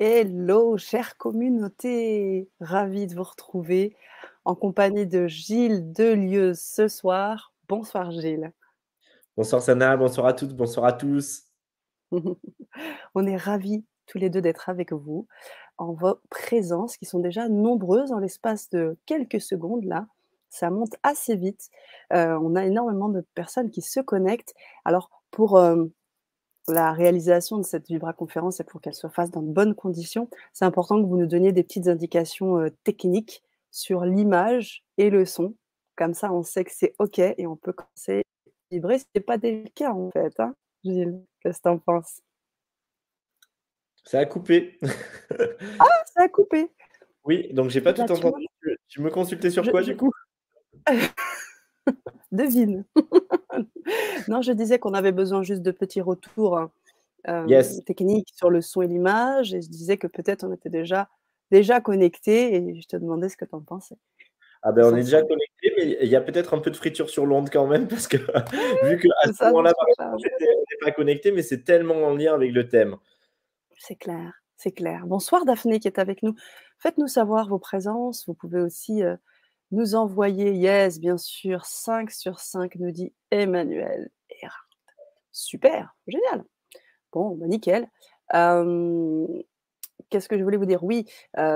Hello, chère communauté, ravie de vous retrouver en compagnie de Gilles Delieuze ce soir. Bonsoir Gilles. Bonsoir Sana, bonsoir à toutes, bonsoir à tous. On est ravis tous les deux d'être avec vous en vos présences qui sont déjà nombreuses en l'espace de quelques secondes là. Ça monte assez vite. Euh, on a énormément de personnes qui se connectent. Alors pour euh, la réalisation de cette vibra-conférence et pour qu'elle se fasse dans de bonnes conditions, c'est important que vous nous donniez des petites indications euh, techniques sur l'image et le son. Comme ça, on sait que c'est OK et on peut commencer à vibrer. Ce n'est pas délicat, en fait. Hein Gilles, qu'est-ce que tu en penses Ça a coupé. ah, ça a coupé Oui, donc j'ai pas bah, tout entendu. Tu, me consultais sur quoi, du coup Devine non, je disais qu'on avait besoin juste de petits retours hein, euh, techniques sur le son et l'image, et je disais que peut-être on était déjà, déjà connectés, et je te demandais ce que tu en pensais. Ah ben, on est déjà connecté, mais il y a peut-être un peu de friture sur l'onde quand même, parce que vu qu'à ce moment-là, on n'est pas connecté, mais c'est tellement en lien avec le thème. C'est clair, c'est clair. Bonsoir Daphné qui est avec nous. Faites-nous savoir vos présences. Vous pouvez aussi euh, nous envoyer, yes, bien sûr, 5 sur 5, nous dit Emmanuel. Super, génial. Bon, bah nickel. Qu'est-ce que je voulais vous dire Oui,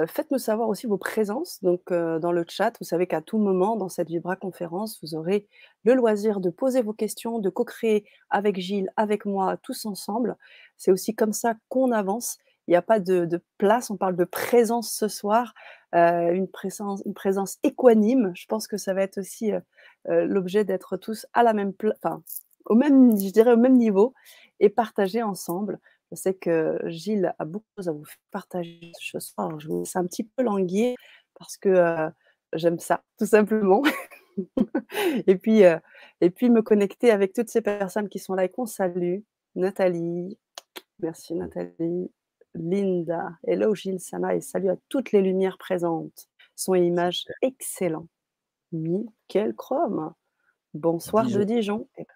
faites-nous savoir aussi vos présences. Donc, dans le chat, vous savez qu'à tout moment, dans cette Vibra conférence, vous aurez le loisir de poser vos questions, de co-créer avec Gilles, avec moi, tous ensemble. C'est aussi comme ça qu'on avance. Il n'y a pas de, place. On parle de présence ce soir, une présence, une présence équanime. Je pense que ça va être aussi l'objet d'être tous à la même, place au même, je dirais, au même niveau et partager ensemble. Je sais que Gilles a beaucoup à vous partager ce soir. Je vous laisse un petit peu languir parce que euh, j'aime ça, tout simplement. et, puis, euh, et puis, me connecter avec toutes ces personnes qui sont là et qu'on salue. Nathalie, merci Nathalie. Linda, hello Gilles Sana et salut à toutes les lumières présentes. Son et image excellent. quel Chrome. Bonsoir de Dijon. Eh ben,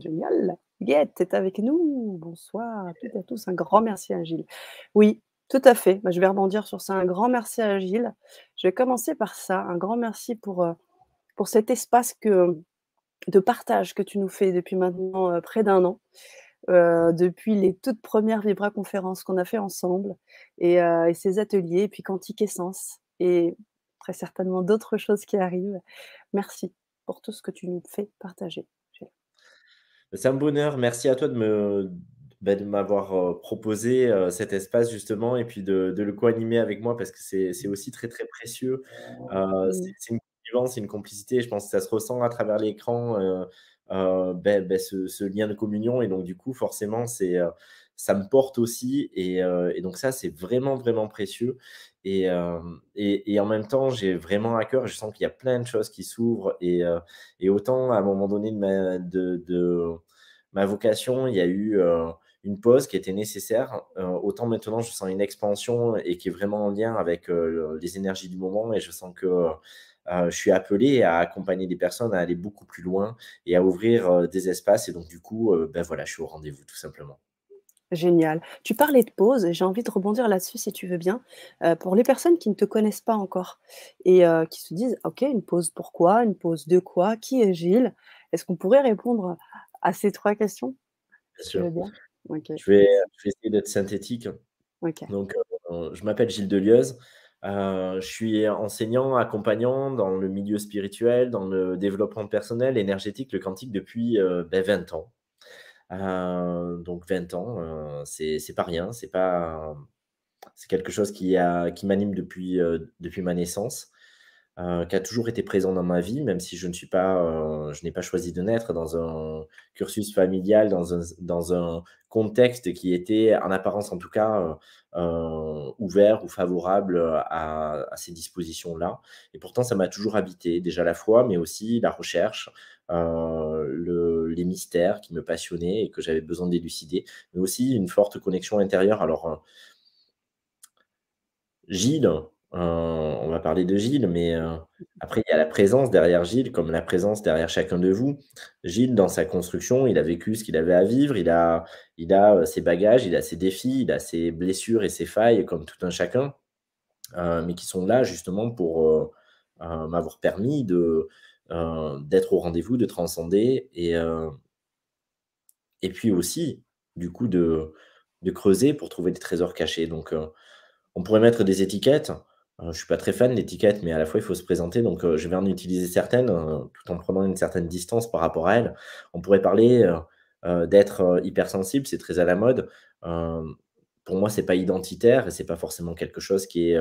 génial. Guette est avec nous. Bonsoir à toutes et à tous. Un grand merci à Gilles. Oui, tout à fait. Bah, je vais rebondir sur ça. Un grand merci à Gilles. Je vais commencer par ça. Un grand merci pour, euh, pour cet espace que, de partage que tu nous fais depuis maintenant euh, près d'un an. Euh, depuis les toutes premières Vibra conférences qu'on a fait ensemble et, et, ces ateliers, et puis Quantique Essence et très certainement d'autres choses qui arrivent. Merci pour tout ce que tu nous fais partager. C'est un bonheur. Merci à toi de me bah, de m'avoir euh, proposé euh, cet espace justement et puis de, le co-animer avec moi parce que c'est aussi très très précieux. Euh, mmh. c'est une c'est une complicité. Je pense que ça se ressent à travers l'écran, ben, ben, ce, ce, lien de communion. Et donc, du coup, forcément, c'est ça me porte aussi. Euh, et, donc ça, c'est vraiment, vraiment précieux. Euh, et, et, en même temps, j'ai vraiment à cœur, je sens qu'il y a plein de choses qui s'ouvrent. Et, euh, autant, à un moment donné de ma, de, ma vocation, il y a eu une pause qui était nécessaire. autant maintenant, je sens une expansion et qui est vraiment en lien avec les énergies du moment et je sens que je suis appelé à accompagner des personnes à aller beaucoup plus loin et à ouvrir des espaces. Et donc, du coup, ben voilà, je suis au rendez-vous tout simplement. Génial. Tu parlais de pause, j'ai envie de rebondir là-dessus si tu veux bien. Euh, pour les personnes qui ne te connaissent pas encore et euh, qui se disent, OK, une pause pourquoi, une pause de quoi, qui est Gilles Est-ce qu'on pourrait répondre à ces trois questions Bien sûr. Euh, je, vais, essayer d'être synthétique. Donc, je m'appelle Gilles Delieuse. je suis enseignant, accompagnant dans le milieu spirituel, dans le développement personnel, énergétique, le quantique depuis 20 ben, ans euh, donc 20 ans, euh, c'est pas rien, c'est pas c'est quelque chose qui, a, qui m'anime depuis, euh, depuis ma naissance. Euh, qui a toujours été présent dans ma vie, même si je ne suis pas, euh, je n'ai pas choisi de naître dans un cursus familial, dans un, dans un contexte qui était, en apparence en tout cas, euh, euh ouvert ou favorable à, à ces dispositions-là. Et pourtant, ça m'a toujours habité, déjà la foi, mais aussi la recherche, le, les mystères qui me passionnaient et que j'avais besoin d'élucider, mais aussi une forte connexion intérieure. Alors, Gilles, euh, on va parler de Gilles, mais euh, après, il y a la présence derrière Gilles, comme la présence derrière chacun de vous. Gilles, dans sa construction, il a vécu ce qu'il avait à vivre, il a, il a euh, ses bagages, il a ses défis, il a ses blessures et ses failles, comme tout un chacun, mais qui sont là justement pour m'avoir permis de, d'être au rendez-vous, de transcender, et, et puis aussi, du coup, de creuser pour trouver des trésors cachés. Donc, on pourrait mettre des étiquettes. Euh, je ne suis pas très fan l'étiquette, mais à la fois, il faut se présenter. Donc, euh, je vais en utiliser certaines euh, tout en prenant une certaine distance par rapport à elles. On pourrait parler d'être hypersensible, c'est très à la mode. pour moi, ce n'est pas identitaire et ce n'est pas forcément quelque chose qui est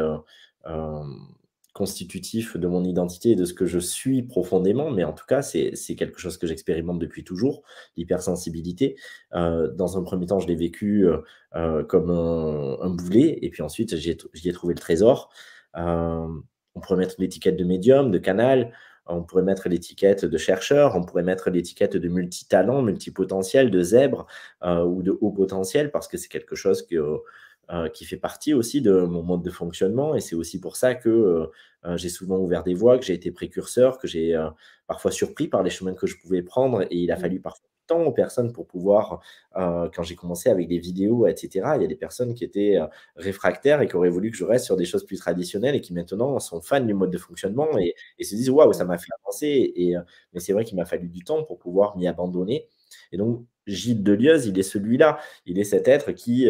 constitutif de mon identité et de ce que je suis profondément, mais en tout cas, c'est quelque chose que j'expérimente depuis toujours, l'hypersensibilité. dans un premier temps, je l'ai vécu comme un, boulet, et puis ensuite, j'y ai, trouvé le trésor. Euh, on pourrait mettre l'étiquette de médium, de canal, on pourrait mettre l'étiquette de chercheur, on pourrait mettre l'étiquette de multitalent, multipotentiel, de zèbre euh, ou de haut potentiel, parce que c'est quelque chose euh, qui fait partie aussi de mon mode de fonctionnement. Et c'est aussi pour ça que j'ai souvent ouvert des voies, que j'ai été précurseur, que j'ai parfois surpris par les chemins que je pouvais prendre. Et il a mmh. fallu parfois tant aux personnes pour pouvoir, euh, quand j'ai commencé avec des vidéos, etc., il y a des personnes qui étaient euh, réfractaires et qui auraient voulu que je reste sur des choses plus traditionnelles et qui maintenant sont fans du mode de fonctionnement et, se disent waouh, ça m'a fait avancer. Et, euh, mais c'est vrai qu'il m'a fallu du temps pour pouvoir m'y abandonner. Et donc, Gilles Deleuze, il est celui-là. Il est cet être qui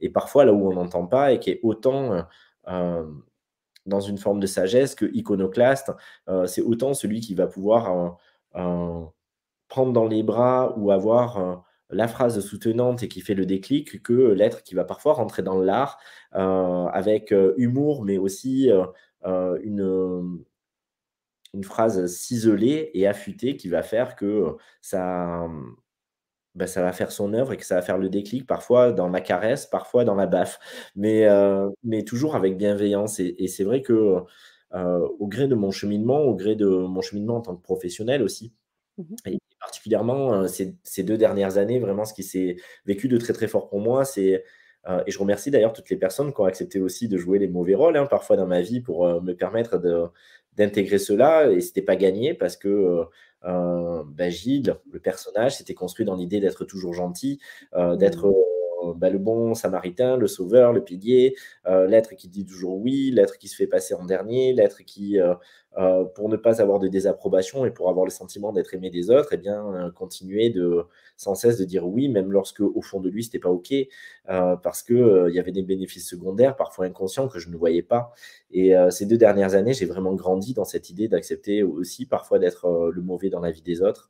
est parfois là où on n'entend pas et qui est autant dans une forme de sagesse que iconoclaste. c'est autant celui qui va pouvoir prendre dans les bras ou avoir euh, la phrase soutenante et qui fait le déclic que l'être qui va parfois rentrer dans l'art euh, avec euh, humour, mais aussi une, une phrase ciselée et affûtée qui va faire que ça, bah, ça va faire son œuvre et que ça va faire le déclic, parfois dans la caresse, parfois dans la baffe, mais, mais toujours avec bienveillance. Et, c'est vrai que au gré de mon cheminement, au gré de mon cheminement en tant que professionnel aussi, mmh particulièrement euh, ces, deux dernières années, vraiment ce qui s'est vécu de très très fort pour moi, c'est euh, et je remercie d'ailleurs toutes les personnes qui ont accepté aussi de jouer les mauvais rôles hein, parfois dans ma vie pour euh, me permettre d'intégrer cela. Et c'était pas gagné parce que euh, bah, Gilles, le personnage, s'était construit dans l'idée d'être toujours gentil, d'être mmh. Euh, bah, le bon samaritain, le sauveur, le pilier, euh, l'être qui dit toujours oui, l'être qui se fait passer en dernier, l'être qui, euh, pour ne pas avoir de désapprobation et pour avoir le sentiment d'être aimé des autres, et eh bien, continuer de, sans cesse de dire oui, même lorsque au fond de lui, c'était pas OK, parce qu'il il y avait des bénéfices secondaires, parfois inconscients, que je ne voyais pas. Et ces deux dernières années, j'ai vraiment grandi dans cette idée d'accepter aussi parfois d'être le mauvais dans la vie des autres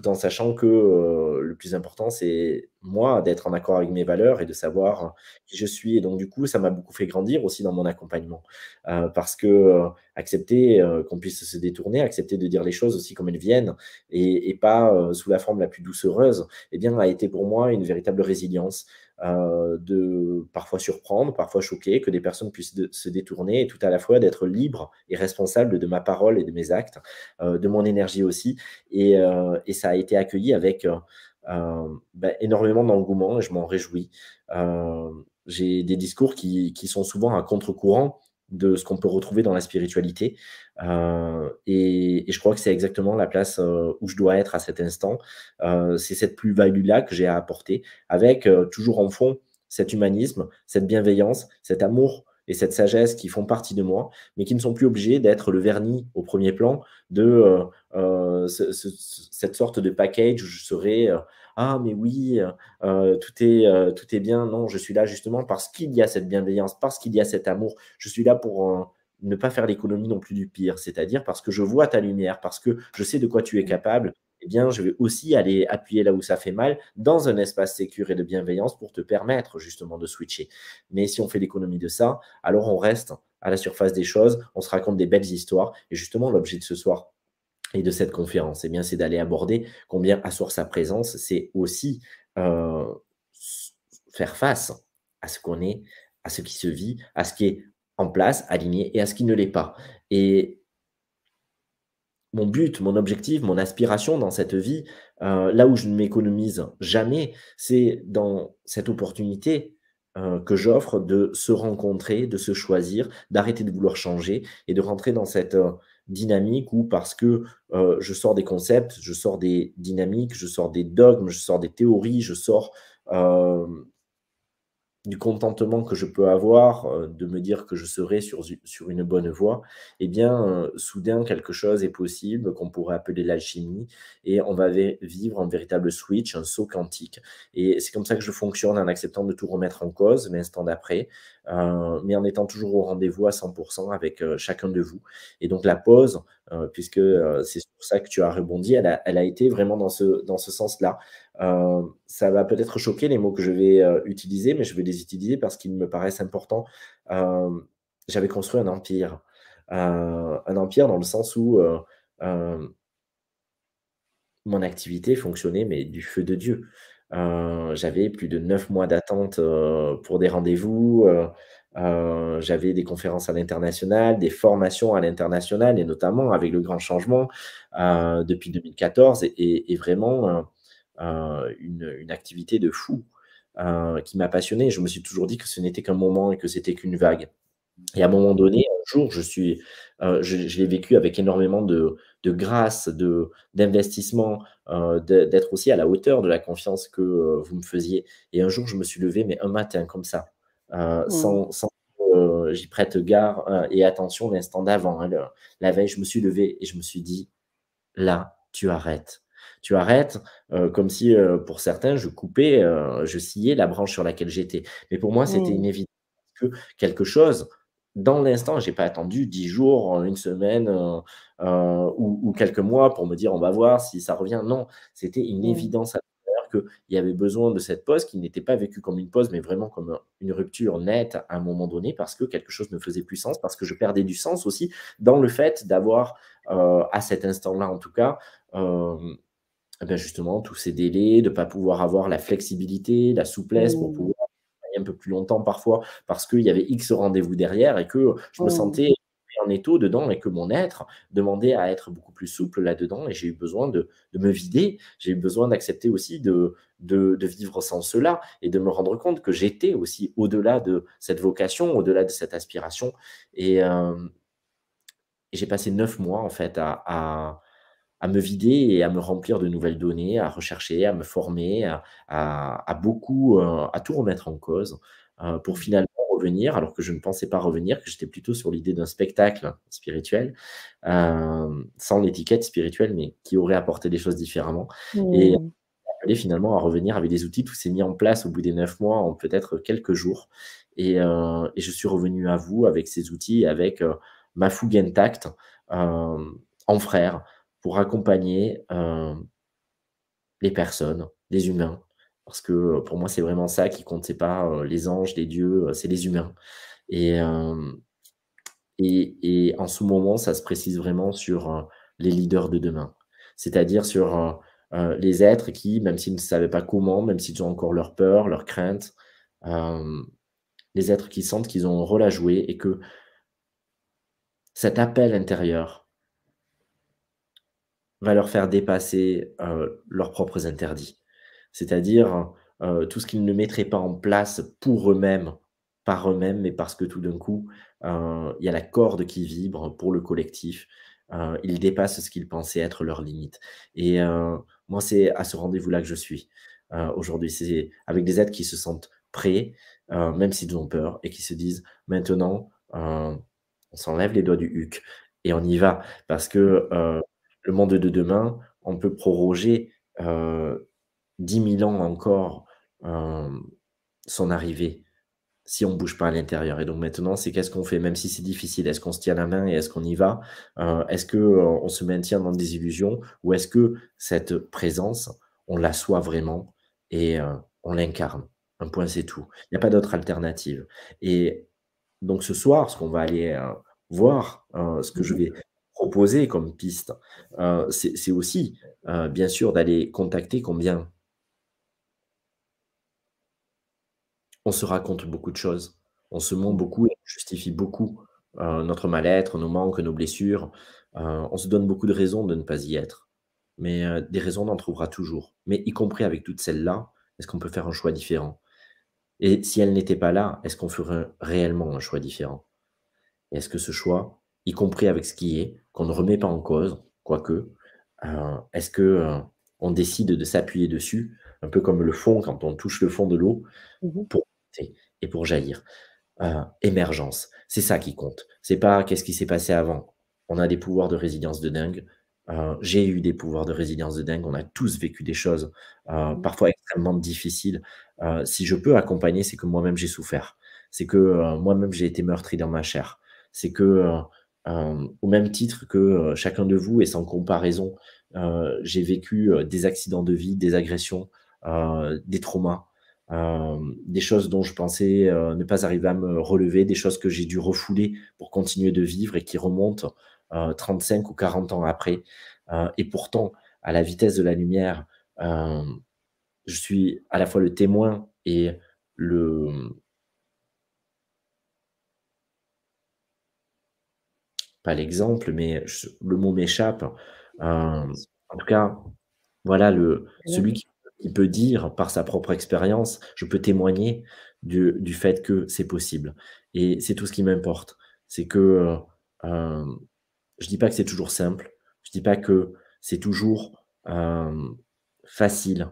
tout en sachant que euh, le plus important, c'est moi d'être en accord avec mes valeurs et de savoir euh, qui je suis. Et donc, du coup, ça m'a beaucoup fait grandir aussi dans mon accompagnement. Euh, parce que accepter qu'on puisse se détourner, accepter de dire les choses aussi comme elles viennent et, pas sous la forme la plus doucereuse, eh bien, a été pour moi une véritable résilience. Euh, de parfois surprendre, parfois choquer, que des personnes puissent se détourner et tout à la fois d'être libre et responsable de ma parole et de mes actes, euh, de mon énergie aussi. Euh, et, ça a été accueilli avec ben, énormément d'engouement et je m'en réjouis. J'ai des discours qui, qui sont souvent à contre-courant de ce qu'on peut retrouver dans la spiritualité. Euh, et, je crois que c'est exactement la place euh, où je dois être à cet instant. Euh, c'est cette plus-value-là que j'ai à apporter, avec toujours en fond cet humanisme, cette bienveillance, cet amour et cette sagesse qui font partie de moi, mais qui ne sont plus obligés d'être le vernis au premier plan de cette sorte de package où je serai ah, mais oui, euh, euh, tout, est, euh, tout est bien. Non, je suis là justement parce qu'il y a cette bienveillance, parce qu'il y a cet amour. Je suis là pour ne pas faire l'économie non plus du pire, c'est-à-dire parce que je vois ta lumière, parce que je sais de quoi tu es mmh. capable. Eh bien, je vais aussi aller appuyer là où ça fait mal dans un espace sécur et de bienveillance pour te permettre justement de switcher. Mais si on fait l'économie de ça, alors on reste à la surface des choses, on se raconte des belles histoires. Et justement, l'objet de ce soir, et de cette conférence eh bien, c'est d'aller aborder combien asseoir sa présence, c'est aussi euh, faire face à ce qu'on est, à ce qui se vit, à ce qui est en place, aligné, et à ce qui ne l'est pas. Et mon but, mon objectif, mon aspiration dans cette vie, euh, là où je ne m'économise jamais, c'est dans cette opportunité euh, que j'offre de se rencontrer, de se choisir, d'arrêter de vouloir changer et de rentrer dans cette dynamique ou parce que euh, je sors des concepts, je sors des dynamiques, je sors des dogmes, je sors des théories, je sors euh, du contentement que je peux avoir, euh, de me dire que je serai sur, sur une bonne voie, eh bien, euh, soudain, quelque chose est possible qu'on pourrait appeler l'alchimie et on va vivre un véritable switch, un saut quantique. Et c'est comme ça que je fonctionne en acceptant de tout remettre en cause l'instant d'après, euh, mais en étant toujours au rendez-vous à 100% avec chacun de vous. Et donc, la pause, puisque c'est pour ça que tu as rebondi, elle a, elle a été vraiment dans ce, dans ce sens-là. Euh, ça va peut-être choquer les mots que je vais euh, utiliser, mais je vais les utiliser parce qu'ils me paraissent importants. Euh, j'avais construit un empire. un empire dans le sens où mon activité fonctionnait, mais du feu de Dieu. J'avais plus de neuf mois d'attente pour des rendez-vous. j'avais des conférences à l'international, des formations à l'international, et notamment avec le grand changement depuis 2014. et vraiment, euh, une, activité de fou euh, qui m'a passionné. Je me suis toujours dit que ce n'était qu'un moment et que c'était qu'une vague. Et à un moment donné, un jour, je, suis, euh, l'ai vécu avec énormément de, grâce, de, d'investissement, d'être aussi à la hauteur de la confiance que vous me faisiez. Et un jour, je me suis levé, mais un matin comme ça, mmh. sans, sans j'y prête garde et attention l'instant d'avant. Hein, la veille, je me suis levé et je me suis dit, là, tu arrêtes tu arrêtes, euh, comme si euh, pour certains, je coupais, euh, je sciais la branche sur laquelle j'étais. Mais pour moi, c'était mmh. une évidence que quelque chose, dans l'instant, je n'ai pas attendu dix jours, une semaine ou, quelques mois pour me dire on va voir si ça revient. Non, c'était une mmh. évidence à qu'il y avait besoin de cette pause qui n'était pas vécue comme une pause, mais vraiment comme une rupture nette à un moment donné parce que quelque chose ne faisait plus sens, parce que je perdais du sens aussi dans le fait d'avoir, à cet instant-là en tout cas, eh ben, justement tous ces délais, de ne pas pouvoir avoir la flexibilité, la souplesse pour mmh. pouvoir travailler un peu plus longtemps parfois parce qu'il y avait X rendez-vous derrière et que je me mmh. sentais en étau dedans et que mon être demandait à être beaucoup plus souple là-dedans et j'ai eu besoin de, de me vider, j'ai eu besoin d'accepter aussi de, de, de, vivre sans cela et de me rendre compte que j'étais aussi au-delà de cette vocation, au-delà de cette aspiration et, euh, j'ai passé neuf mois en fait à à me vider et à me remplir de nouvelles données, à rechercher, à me former, à, à, à beaucoup, euh, à tout remettre en cause euh, pour mmh. finalement revenir, alors que je ne pensais pas revenir, que j'étais plutôt sur l'idée d'un spectacle spirituel, euh, sans l'étiquette spirituelle, mais qui aurait apporté des choses différemment. Et mmh. finalement à revenir avec des outils, tout s'est mis en place au bout des neuf mois, en peut-être quelques jours. Et, je suis revenu à vous avec ces outils, avec ma fougue intacte, en frère, pour accompagner les personnes, les humains. Parce que pour moi, c'est vraiment ça qui compte. Ce n'est pas les anges, les dieux, c'est les humains. Et, et, et, en ce moment, ça se précise vraiment sur les leaders de demain. C'est-à-dire sur les êtres qui, même s'ils ne savaient pas comment, même s'ils ont encore leur peur, leur crainte, les êtres qui sentent qu'ils ont un rôle à jouer et que cet appel intérieur, va leur faire dépasser euh, leurs propres interdits. C'est-à-dire euh, tout ce qu'ils ne mettraient pas en place pour eux-mêmes, par eux-mêmes, mais parce que tout d'un coup, euh, il y a la corde qui vibre pour le collectif. ils dépassent ce qu'ils pensaient être leurs limites. Et moi, c'est à ce rendez-vous-là que je suis aujourd'hui. C'est avec des êtres qui se sentent prêts, même s'ils ont peur, et qui se disent maintenant, on s'enlève les doigts du huc et on y va. Parce que le monde de demain, on peut proroger 10 euh, 000 ans encore euh, son arrivée si on ne bouge pas à l'intérieur. Et donc maintenant, c'est qu'est-ce qu'on fait, même si c'est difficile Est-ce qu'on se tient la main et est-ce qu'on y va euh, Est-ce qu'on on se maintient dans des illusions ou est-ce que cette présence, on la soit vraiment et on l'incarne Un point, c'est tout. Il n'y a pas d'autre alternative. Et donc ce soir, ce qu'on va aller voir, ce que mmh je vais proposer comme piste, euh, c'est aussi, euh, bien sûr, d'aller contacter combien on se raconte beaucoup de choses, on se montre beaucoup et on justifie beaucoup euh, notre mal-être, nos manques, nos blessures. on se donne beaucoup de raisons de ne pas y être. Mais des raisons, on en trouvera toujours. Mais y compris avec toutes celles-là, est-ce qu'on peut faire un choix différent Et si elles n'étaient pas là, est-ce qu'on ferait réellement un choix différent Est-ce que ce choix, y compris avec ce qui est, qu'on ne remet pas en cause, quoique. Euh, est-ce que euh, on décide de s'appuyer dessus, un peu comme le fond, quand on touche le fond de l'eau, mmh pour et pour jaillir. Euh, émergence, c'est ça qui compte. C'est pas qu'est-ce qui s'est passé avant. On a des pouvoirs de résilience de dingue. J'ai eu des pouvoirs de résilience de dingue. On a tous vécu des choses mmh parfois extrêmement difficiles. si je peux accompagner, c'est que moi-même j'ai souffert. C'est que moi-même j'ai été meurtri dans ma chair. C'est que au même titre que chacun de vous et sans comparaison, j'ai vécu des accidents de vie, des agressions, des traumas, des choses dont je pensais ne pas arriver à me relever, des choses que j'ai dû refouler pour continuer de vivre et qui remontent 35 ou 40 ans après. et pourtant, à la vitesse de la lumière, je suis à la fois le témoin et le, l'exemple, mais le mot m'échappe. Hein. Euh, en tout cas, voilà, le, celui qui, peut dire par sa propre expérience, je peux témoigner du, du fait que c'est possible. Et c'est tout ce qui m'importe. C'est que euh, je dis pas que c'est toujours simple, je dis pas que c'est toujours euh, facile,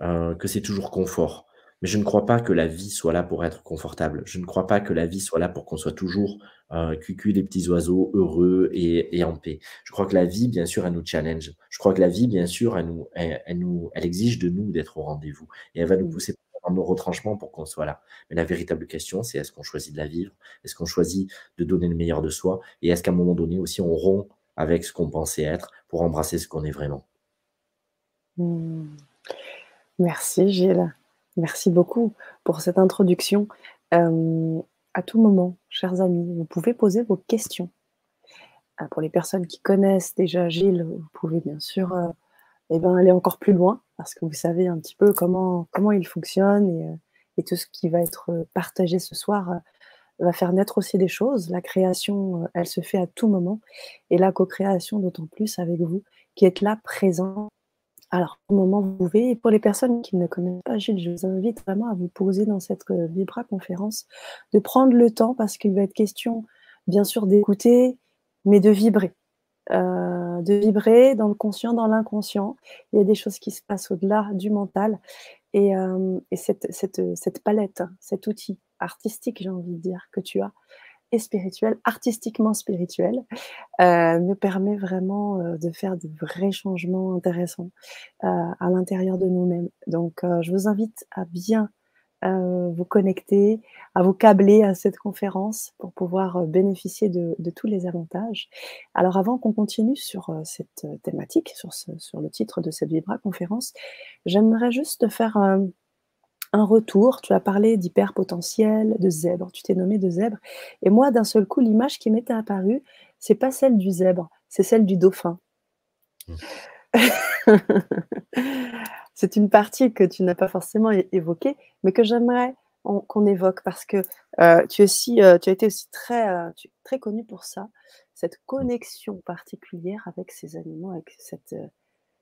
que c'est toujours confort. Mais je ne crois pas que la vie soit là pour être confortable. Je ne crois pas que la vie soit là pour qu'on soit toujours euh, cucu des petits oiseaux, heureux et, en paix. Je crois que la vie, bien sûr, elle nous challenge. Je crois que la vie, bien sûr, elle, nous, nous, elle exige de nous d'être au rendez-vous. Et elle va nous mm. pousser dans nos retranchements pour qu'on soit là. Mais la véritable question, c'est est-ce qu'on choisit de la vivre Est-ce qu'on choisit de donner le meilleur de soi Et est-ce qu'à un moment donné aussi, on rompt avec ce qu'on pensait être pour embrasser ce qu'on est vraiment mm. Merci Gilles. Merci beaucoup pour cette introduction. Euh, à tout moment, chers amis, vous pouvez poser vos questions. Euh, pour les personnes qui connaissent déjà Gilles, vous pouvez bien sûr euh, eh ben, aller encore plus loin parce que vous savez un petit peu comment, comment il fonctionne et, et tout ce qui va être partagé ce soir va faire naître aussi des choses. La création, elle se fait à tout moment et la co-création d'autant plus avec vous qui êtes là présent alors, au moment où vous pouvez, pour les personnes qui ne connaissent pas Gilles, je vous invite vraiment à vous poser dans cette euh, Vibra conférence, de prendre le temps, parce qu'il va être question, bien sûr, d'écouter, mais de vibrer. Euh, de vibrer dans le conscient, dans l'inconscient. Il y a des choses qui se passent au-delà du mental. Et, euh, cette, cette, palette, hein, cet outil artistique, j'ai envie de dire, que tu as, et spirituelle, artistiquement spirituel, nous euh, me permet vraiment euh, de faire de vrais changements intéressants euh, à l'intérieur de nous-mêmes. Donc, je vous invite à bien vous connecter, à vous câbler à cette conférence pour pouvoir bénéficier de, tous les avantages. Alors, avant qu'on continue sur cette thématique, sur, sur, le titre de cette Vibra conférence, j'aimerais juste faire un retour. Tu as parlé d'hyperpotentiel, de zèbre. Tu t'es nommé de zèbre. Et moi, d'un seul coup, l'image qui m'était apparue, c'est pas celle du zèbre, c'est celle du dauphin. c'est une partie que tu n'as pas forcément évoquée, mais que j'aimerais qu'on évoque parce que euh, euh, tu, as été aussi très, euh, connu pour ça, cette connexion particulière avec ces animaux, avec cette,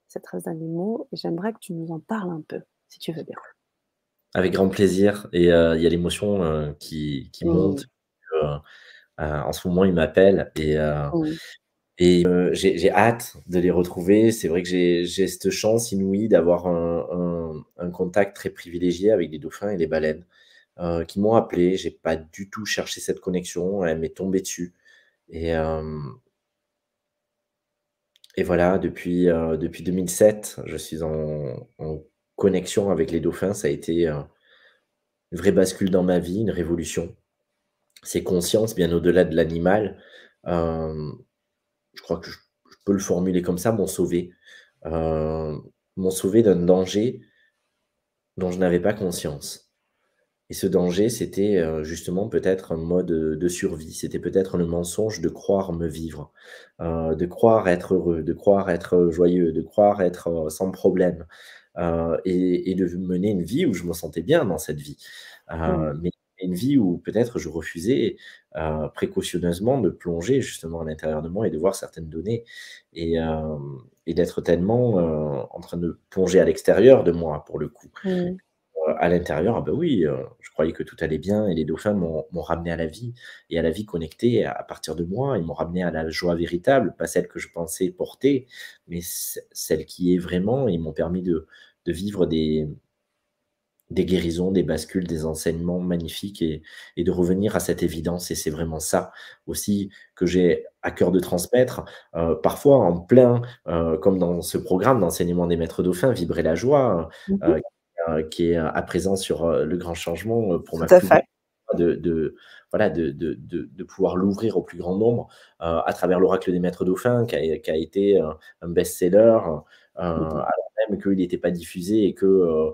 cette race d'animaux. Et j'aimerais que tu nous en parles un peu, si tu veux bien. Avec grand plaisir. Et euh, il y a l'émotion euh, qui, mmh. monte. Euh, en ce moment, ils m'appellent et, j'ai hâte de les retrouver. C'est vrai que j'ai cette chance inouïe d'avoir un, contact très privilégié avec les dauphins et les baleines qui m'ont appelé. J'ai pas du tout cherché cette connexion. Elle m'est tombée dessus. Et. voilà, depuis, depuis 2007, je suis en connexion avec les dauphins, ça a été euh, une vraie bascule dans ma vie, une révolution. C'est conscience, bien au-delà de l'animal, euh, je crois que je, peux le formuler comme ça, m'ont sauvé. Euh, m'ont sauvé d'un danger dont je n'avais pas conscience. Et ce danger, c'était justement peut-être un mode de survie, c'était peut-être le mensonge de croire me vivre, de croire être heureux, de croire être joyeux, de croire être sans problème, euh, et, de mener une vie où je me sentais bien dans cette vie. Euh, mm. Mais une vie où peut-être je refusais euh, précautionneusement de plonger justement à l'intérieur de moi et de voir certaines données et, d'être tellement en train de plonger à l'extérieur de moi pour le coup. Mm à l'intérieur, ah bah oui, euh, je croyais que tout allait bien et les dauphins m'ont ramené à la vie et à la vie connectée à, partir de moi. Ils m'ont ramené à la joie véritable, pas celle que je pensais porter, mais celle qui est vraiment. Ils m'ont permis de, vivre des, guérisons, des bascules, des enseignements magnifiques et, de revenir à cette évidence. Et c'est vraiment ça aussi que j'ai à cœur de transmettre, euh, parfois en plein, euh, comme dans ce programme d'enseignement des maîtres dauphins, Vibrer la joie, mmh euh, qui est euh, à présent sur euh, le grand changement pour ma de, de, voilà, de, pouvoir l'ouvrir au plus grand nombre à travers l'oracle des maîtres dauphins qui a, été un best-seller alors même qu'il n'était pas diffusé et que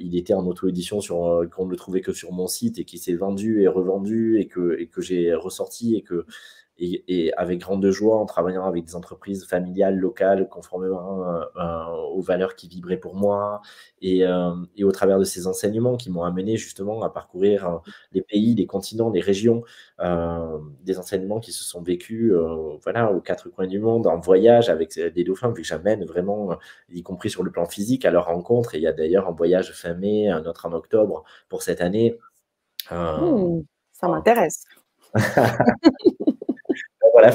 il était en auto-édition sur qu'on ne le trouvait que sur mon site et qui s'est vendu et revendu et que, et que j'ai ressorti et que et, avec grande joie en travaillant avec des entreprises familiales, locales, conformément euh, euh, aux valeurs qui vibraient pour moi euh, et, au travers de ces enseignements qui m'ont amené justement à parcourir les pays, les continents, les régions, des enseignements qui se sont vécus voilà, aux quatre coins du monde, en voyage avec des dauphins, vu que j'amène vraiment, y compris sur le plan physique, à leur rencontre. Et il y a d'ailleurs un voyage fin mai, un autre en octobre pour cette année. ça m'intéresse. voilà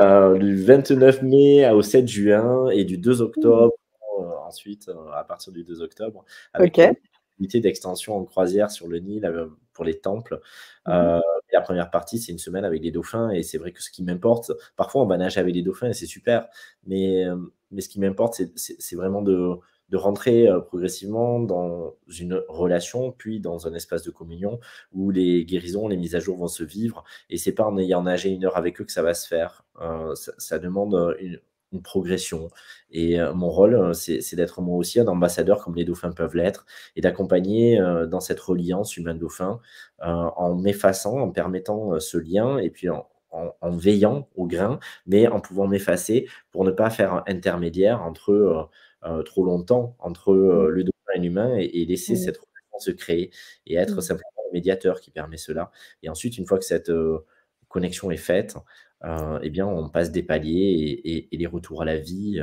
la euh, du 29 mai au 7 juin et du 2 octobre, euh, ensuite, euh, à partir du 2 octobre, avec une d'extension en croisière sur le Nil pour les temples. Mhm. la première partie, c'est une semaine avec les dauphins, et c'est vrai que ce qui m'importe, parfois on va avec les dauphins et c'est super, mais, mais ce qui m'importe, c'est vraiment de de rentrer euh, progressivement dans une relation, puis dans un espace de communion où les guérisons, les mises à jour vont se vivre. Et c'est pas en ayant nagé une heure avec eux que ça va se faire. Euh, ça, demande euh, une, progression. Et mon rôle, c'est d'être moi aussi un ambassadeur comme les dauphins peuvent l'être et d'accompagner dans cette reliance humain-dauphin en m'effaçant, en permettant ce lien et puis en, veillant au grain, mais en pouvant m'effacer pour ne pas faire un intermédiaire entre euh, trop longtemps entre euh, mm. le domaine et l'humain et, laisser mm. cette relation se créer et être mm. simplement le médiateur qui permet cela. Et ensuite, une fois que cette euh, connexion est faite, eh bien, on passe des paliers et, les retours à la vie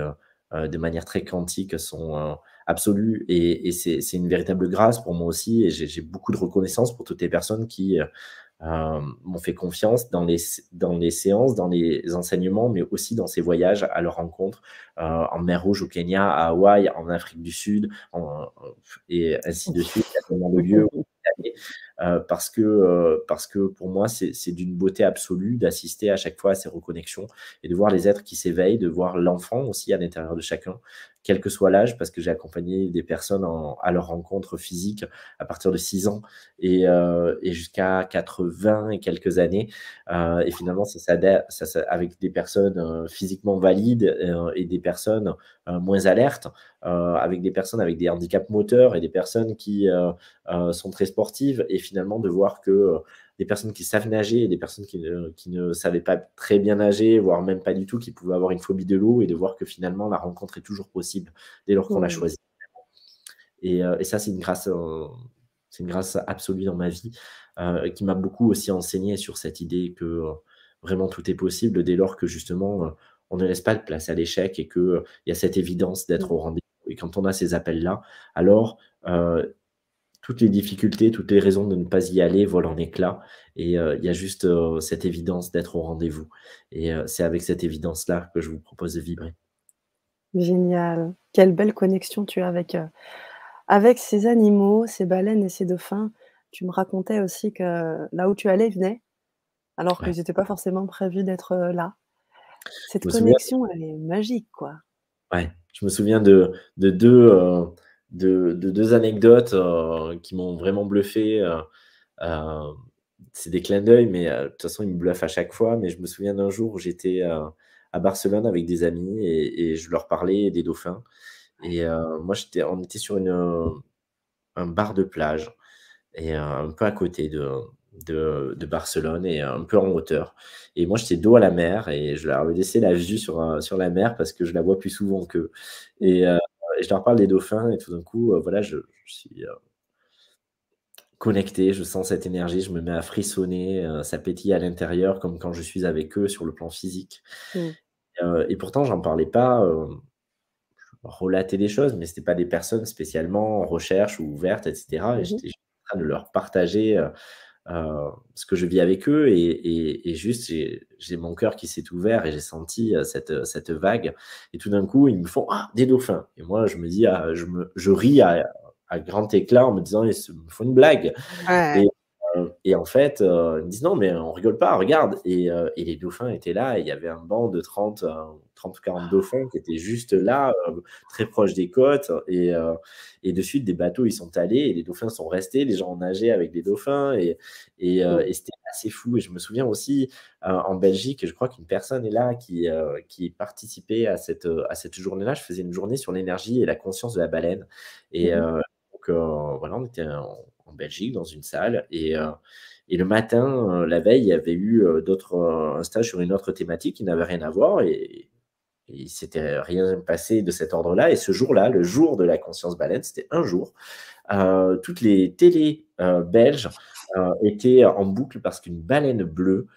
de manière très quantique sont absolus et, et c'est une véritable grâce pour moi aussi et j'ai beaucoup de reconnaissance pour toutes les personnes qui m'ont euh, fait confiance dans les, dans les séances, dans les enseignements, mais aussi dans ses voyages à leur rencontre euh, en mer Rouge, au Kenya, à Hawaï, en Afrique du Sud, et ainsi de suite, euh, parce, que, parce que pour moi, c'est d'une beauté absolue d'assister à chaque fois à ces reconnexions et de voir les êtres qui s'éveillent, de voir l'enfant aussi à l'intérieur de chacun quel que soit l'âge, parce que j'ai accompagné des personnes à leur rencontre physique à partir de 6 ans et, euh, jusqu'à 80 et quelques années. Euh, et finalement, ça, s'adapte avec des personnes euh, physiquement valides et des personnes moins alertes, avec des personnes avec des handicaps moteurs et des personnes qui sont très sportives. Et finalement, de voir que des personnes qui savent nager et des personnes qui ne, qui ne, savaient pas très bien nager, voire même pas du tout, qui pouvaient avoir une phobie de l'eau et de voir que finalement la rencontre est toujours possible dès lors qu'on l'a choisie. Et, euh, et, ça, c'est une grâce, euh, c'est une grâce absolue dans ma vie euh, qui m'a beaucoup aussi enseigné sur cette idée que vraiment tout est possible dès lors que justement on ne laisse pas de place à l'échec et qu'il il y a cette évidence d'être au rendez-vous. Et quand on a ces appels-là, alors toutes les difficultés, toutes les raisons de ne pas y aller volent en éclat. Et euh, il y a juste euh, cette évidence d'être au rendez-vous. Et euh, c'est avec cette évidence-là que je vous propose de vibrer. Génial. Quelle belle connexion tu as avec, avec ces animaux, ces baleines et ces dauphins. Tu me racontais aussi que là où tu allais, ils alors que qu'ils pas forcément prévu d'être là. Cette connexion, elle est magique, quoi. Ouais, je me souviens de deux de, deux anecdotes euh, qui m'ont vraiment bluffé. Euh, euh, c'est des clins d'œil, mais de toute façon, ils me bluffent à chaque fois. Mais je me souviens d'un jour où j'étais à Barcelone avec des amis et, je leur parlais des dauphins. Et moi, j'étais, on était sur une, un bar de plage et un peu à côté de, de, Barcelone et un peu en hauteur. Et moi, j'étais dos à la mer et je leur laissé la vue sur, sur la mer parce que je la vois plus souvent qu'eux je leur parle des dauphins, et tout d'un coup, euh, voilà, je, suis euh, connecté, je sens cette énergie, je me mets à frissonner, euh, ça pétille à l'intérieur comme quand je suis avec eux sur le plan physique. Mm. et pourtant, j'en parlais pas, euh, relatais des choses, mais c'était pas des personnes spécialement en recherche ou ouvertes, etc. Et mm-hmm. j'étais en train de leur partager euh, ce que je vis avec eux et, juste j'ai mon cœur qui s'est ouvert et j'ai senti euh, cette, euh, cette, vague et tout d'un coup ils me font ah, des dauphins et moi je me dis ah, je, me, je ris à, grand éclat en me disant ils me font une blague et, en fait, ils me disent non, mais on rigole pas, regarde. Et, les dauphins étaient là, il y avait un banc de 30 30 40 dauphins qui étaient juste là, euh, très proche des côtes. Euh, et, de suite, des bateaux, ils sont allés et les dauphins sont restés. Les gens ont nagé avec des dauphins et, euh, et, c'était assez fou. Et je me souviens aussi en Belgique, je crois qu'une personne est là qui, qui participait à cette, à cette journée-là. Je faisais une journée sur l'énergie et la conscience de la baleine. Et mmh donc, voilà, on était en, Belgique dans une salle et. le matin, la veille, il y avait eu d'autres, un stage sur une autre thématique qui n'avait rien à voir. Et, il s'était rien passé de cet ordre-là. Et ce jour-là, le jour de la conscience baleine, c'était un jour. Euh, toutes les télés euh, belges euh, étaient en boucle parce qu'une baleine bleue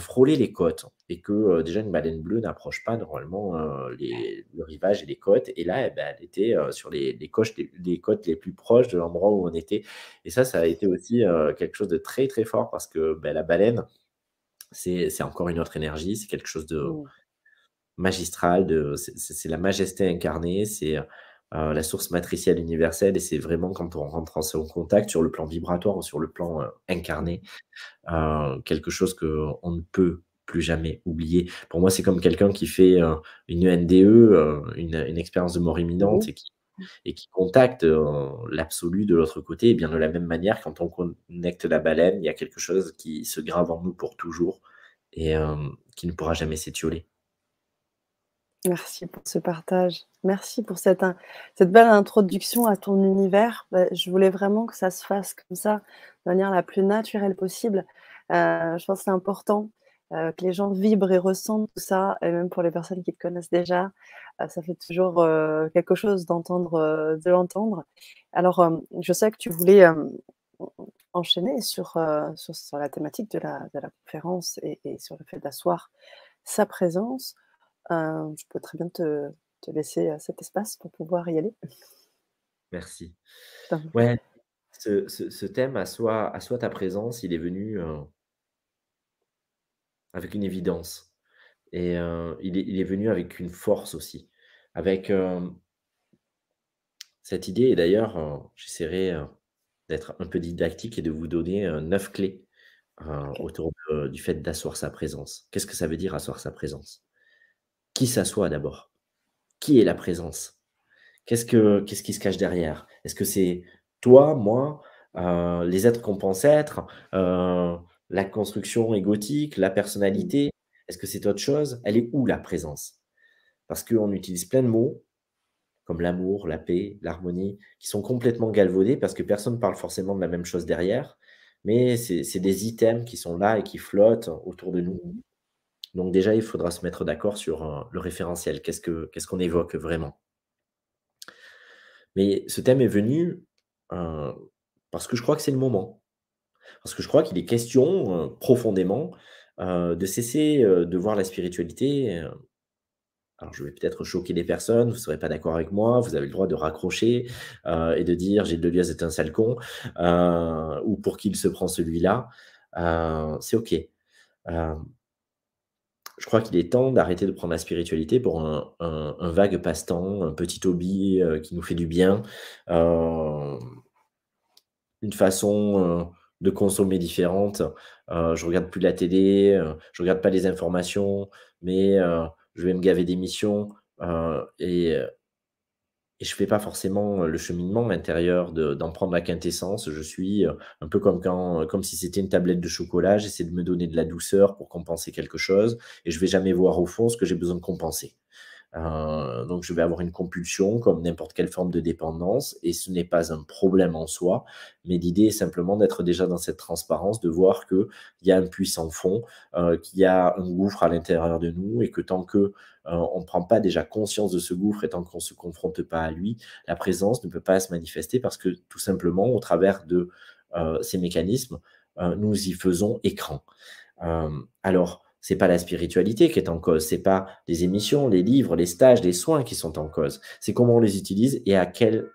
frôlait les côtes et que déjà une baleine bleue n'approche pas normalement le rivage et les côtes. Et là, eh ben, elle était sur les, les, côtes les plus proches de l'endroit où on était. Et ça, ça a été aussi quelque chose de très très fort parce que ben, la baleine, c'est encore une autre énergie, c'est quelque chose de... Mmh magistrale, c'est la majesté incarnée, c'est euh, la source matricielle universelle, et c'est vraiment quand on rentre en contact sur le plan vibratoire ou sur le plan euh, incarné, euh, quelque chose qu'on ne peut plus jamais oublier. Pour moi, c'est comme quelqu'un qui fait une NDE, e, une, expérience de mort imminente, et qui, et qui contacte l'absolu de l'autre côté, et bien de la même manière, quand on connecte la baleine, il y a quelque chose qui se grave en nous pour toujours et qui ne pourra jamais s'étioler. Merci pour ce partage. Merci pour cette, belle introduction à ton univers. Bah, je voulais vraiment que ça se fasse comme ça, de manière la plus naturelle possible. Euh, je pense que c'est important euh, que les gens vibrent et ressentent tout ça, et même pour les personnes qui te connaissent déjà, euh, ça fait toujours quelque chose d'entendre, de l'entendre. Alors, je sais que tu voulais enchaîner sur, la thématique de la, conférence et sur le fait d'asseoir sa présence. Euh, je peux très bien te, laisser euh, cet espace pour pouvoir y aller. Merci. Ouais, ce, thème, à soi, à ta présence, il est venu euh, avec une évidence. Et il, est, venu avec une force aussi. Avec cette idée, et d'ailleurs, j'essaierai d'être un peu didactique et de vous donner neuf clés autour du fait d'asseoir sa présence. Qu'est-ce que ça veut dire asseoir sa présence qui s'assoit d'abord Qui est la présence Qu'est-ce qui se cache derrière Est-ce que c'est toi, moi, euh, les êtres qu'on pense être, euh, la construction égotique, la personnalité Est-ce que c'est autre chose Elle est où la présence Parce qu'on utilise plein de mots comme l'amour, la paix, l'harmonie, qui sont complètement galvaudés parce que personne ne parle forcément de la même chose derrière, mais c'est des items qui sont là et qui flottent autour de nous mmh. Donc déjà, il faudra se mettre d'accord sur euh, le référentiel. Qu'est-ce qu'on évoque vraiment Mais ce thème est venu euh, parce que je crois que c'est le moment. Parce que je crois qu'il est question euh, profondément de cesser de voir la spiritualité. alors je vais peut-être choquer des personnes, vous ne serez pas d'accord avec moi, vous avez le droit de raccrocher et de dire j'ai de est un sale con, ou pour qui il se prend celui-là. c'est OK je crois qu'il est temps d'arrêter de prendre la spiritualité pour un, vague passe-temps, un petit hobby euh, qui nous fait du bien, euh, une façon euh, de consommer différente. je regarde plus la télé, je regarde pas les informations, mais je vais me gaver d'émissions. et et je fais pas forcément euh, le cheminement intérieur d'en prendre la quintessence. Je suis euh, un peu comme quand, euh, comme si c'était une tablette de chocolat. J'essaie de me donner de la douceur pour compenser quelque chose et je vais jamais voir au fond ce que j'ai besoin de compenser. Euh, donc je vais avoir une compulsion comme n'importe quelle forme de dépendance et ce n'est pas un problème en soi, mais l'idée est simplement d'être déjà dans cette transparence, de voir qu'il y a un puissant fond, euh, qu'il y a un gouffre à l'intérieur de nous et que tant que euh, on ne prend pas déjà conscience de ce gouffre et tant qu'on ne se confronte pas à lui, la présence ne peut pas se manifester parce que tout simplement au travers de ces mécanismes, nous y faisons écran. alors, c'est pas la spiritualité qui est en cause, c'est pas les émissions, les livres, les stages, les soins qui sont en cause. C'est comment on les utilise et à quel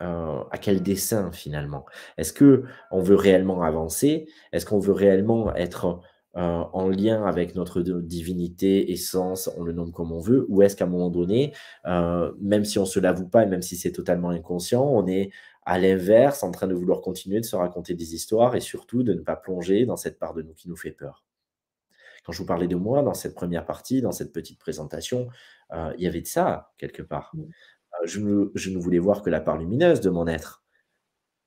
euh, à quel dessin finalement Est-ce que on veut réellement avancer Est-ce qu'on veut réellement être euh, en lien avec notre divinité, essence, on le nomme comme on veut, ou est-ce qu'à un moment donné, euh, même si on se l'avoue pas même si c'est totalement inconscient, on est à l'inverse en train de vouloir continuer de se raconter des histoires et surtout de ne pas plonger dans cette part de nous qui nous fait peur quand je vous parlais de moi dans cette première partie, dans cette petite présentation, euh, il y avait de ça quelque part. Mmh. Euh, je, ne, voulais voir que la part lumineuse de mon être,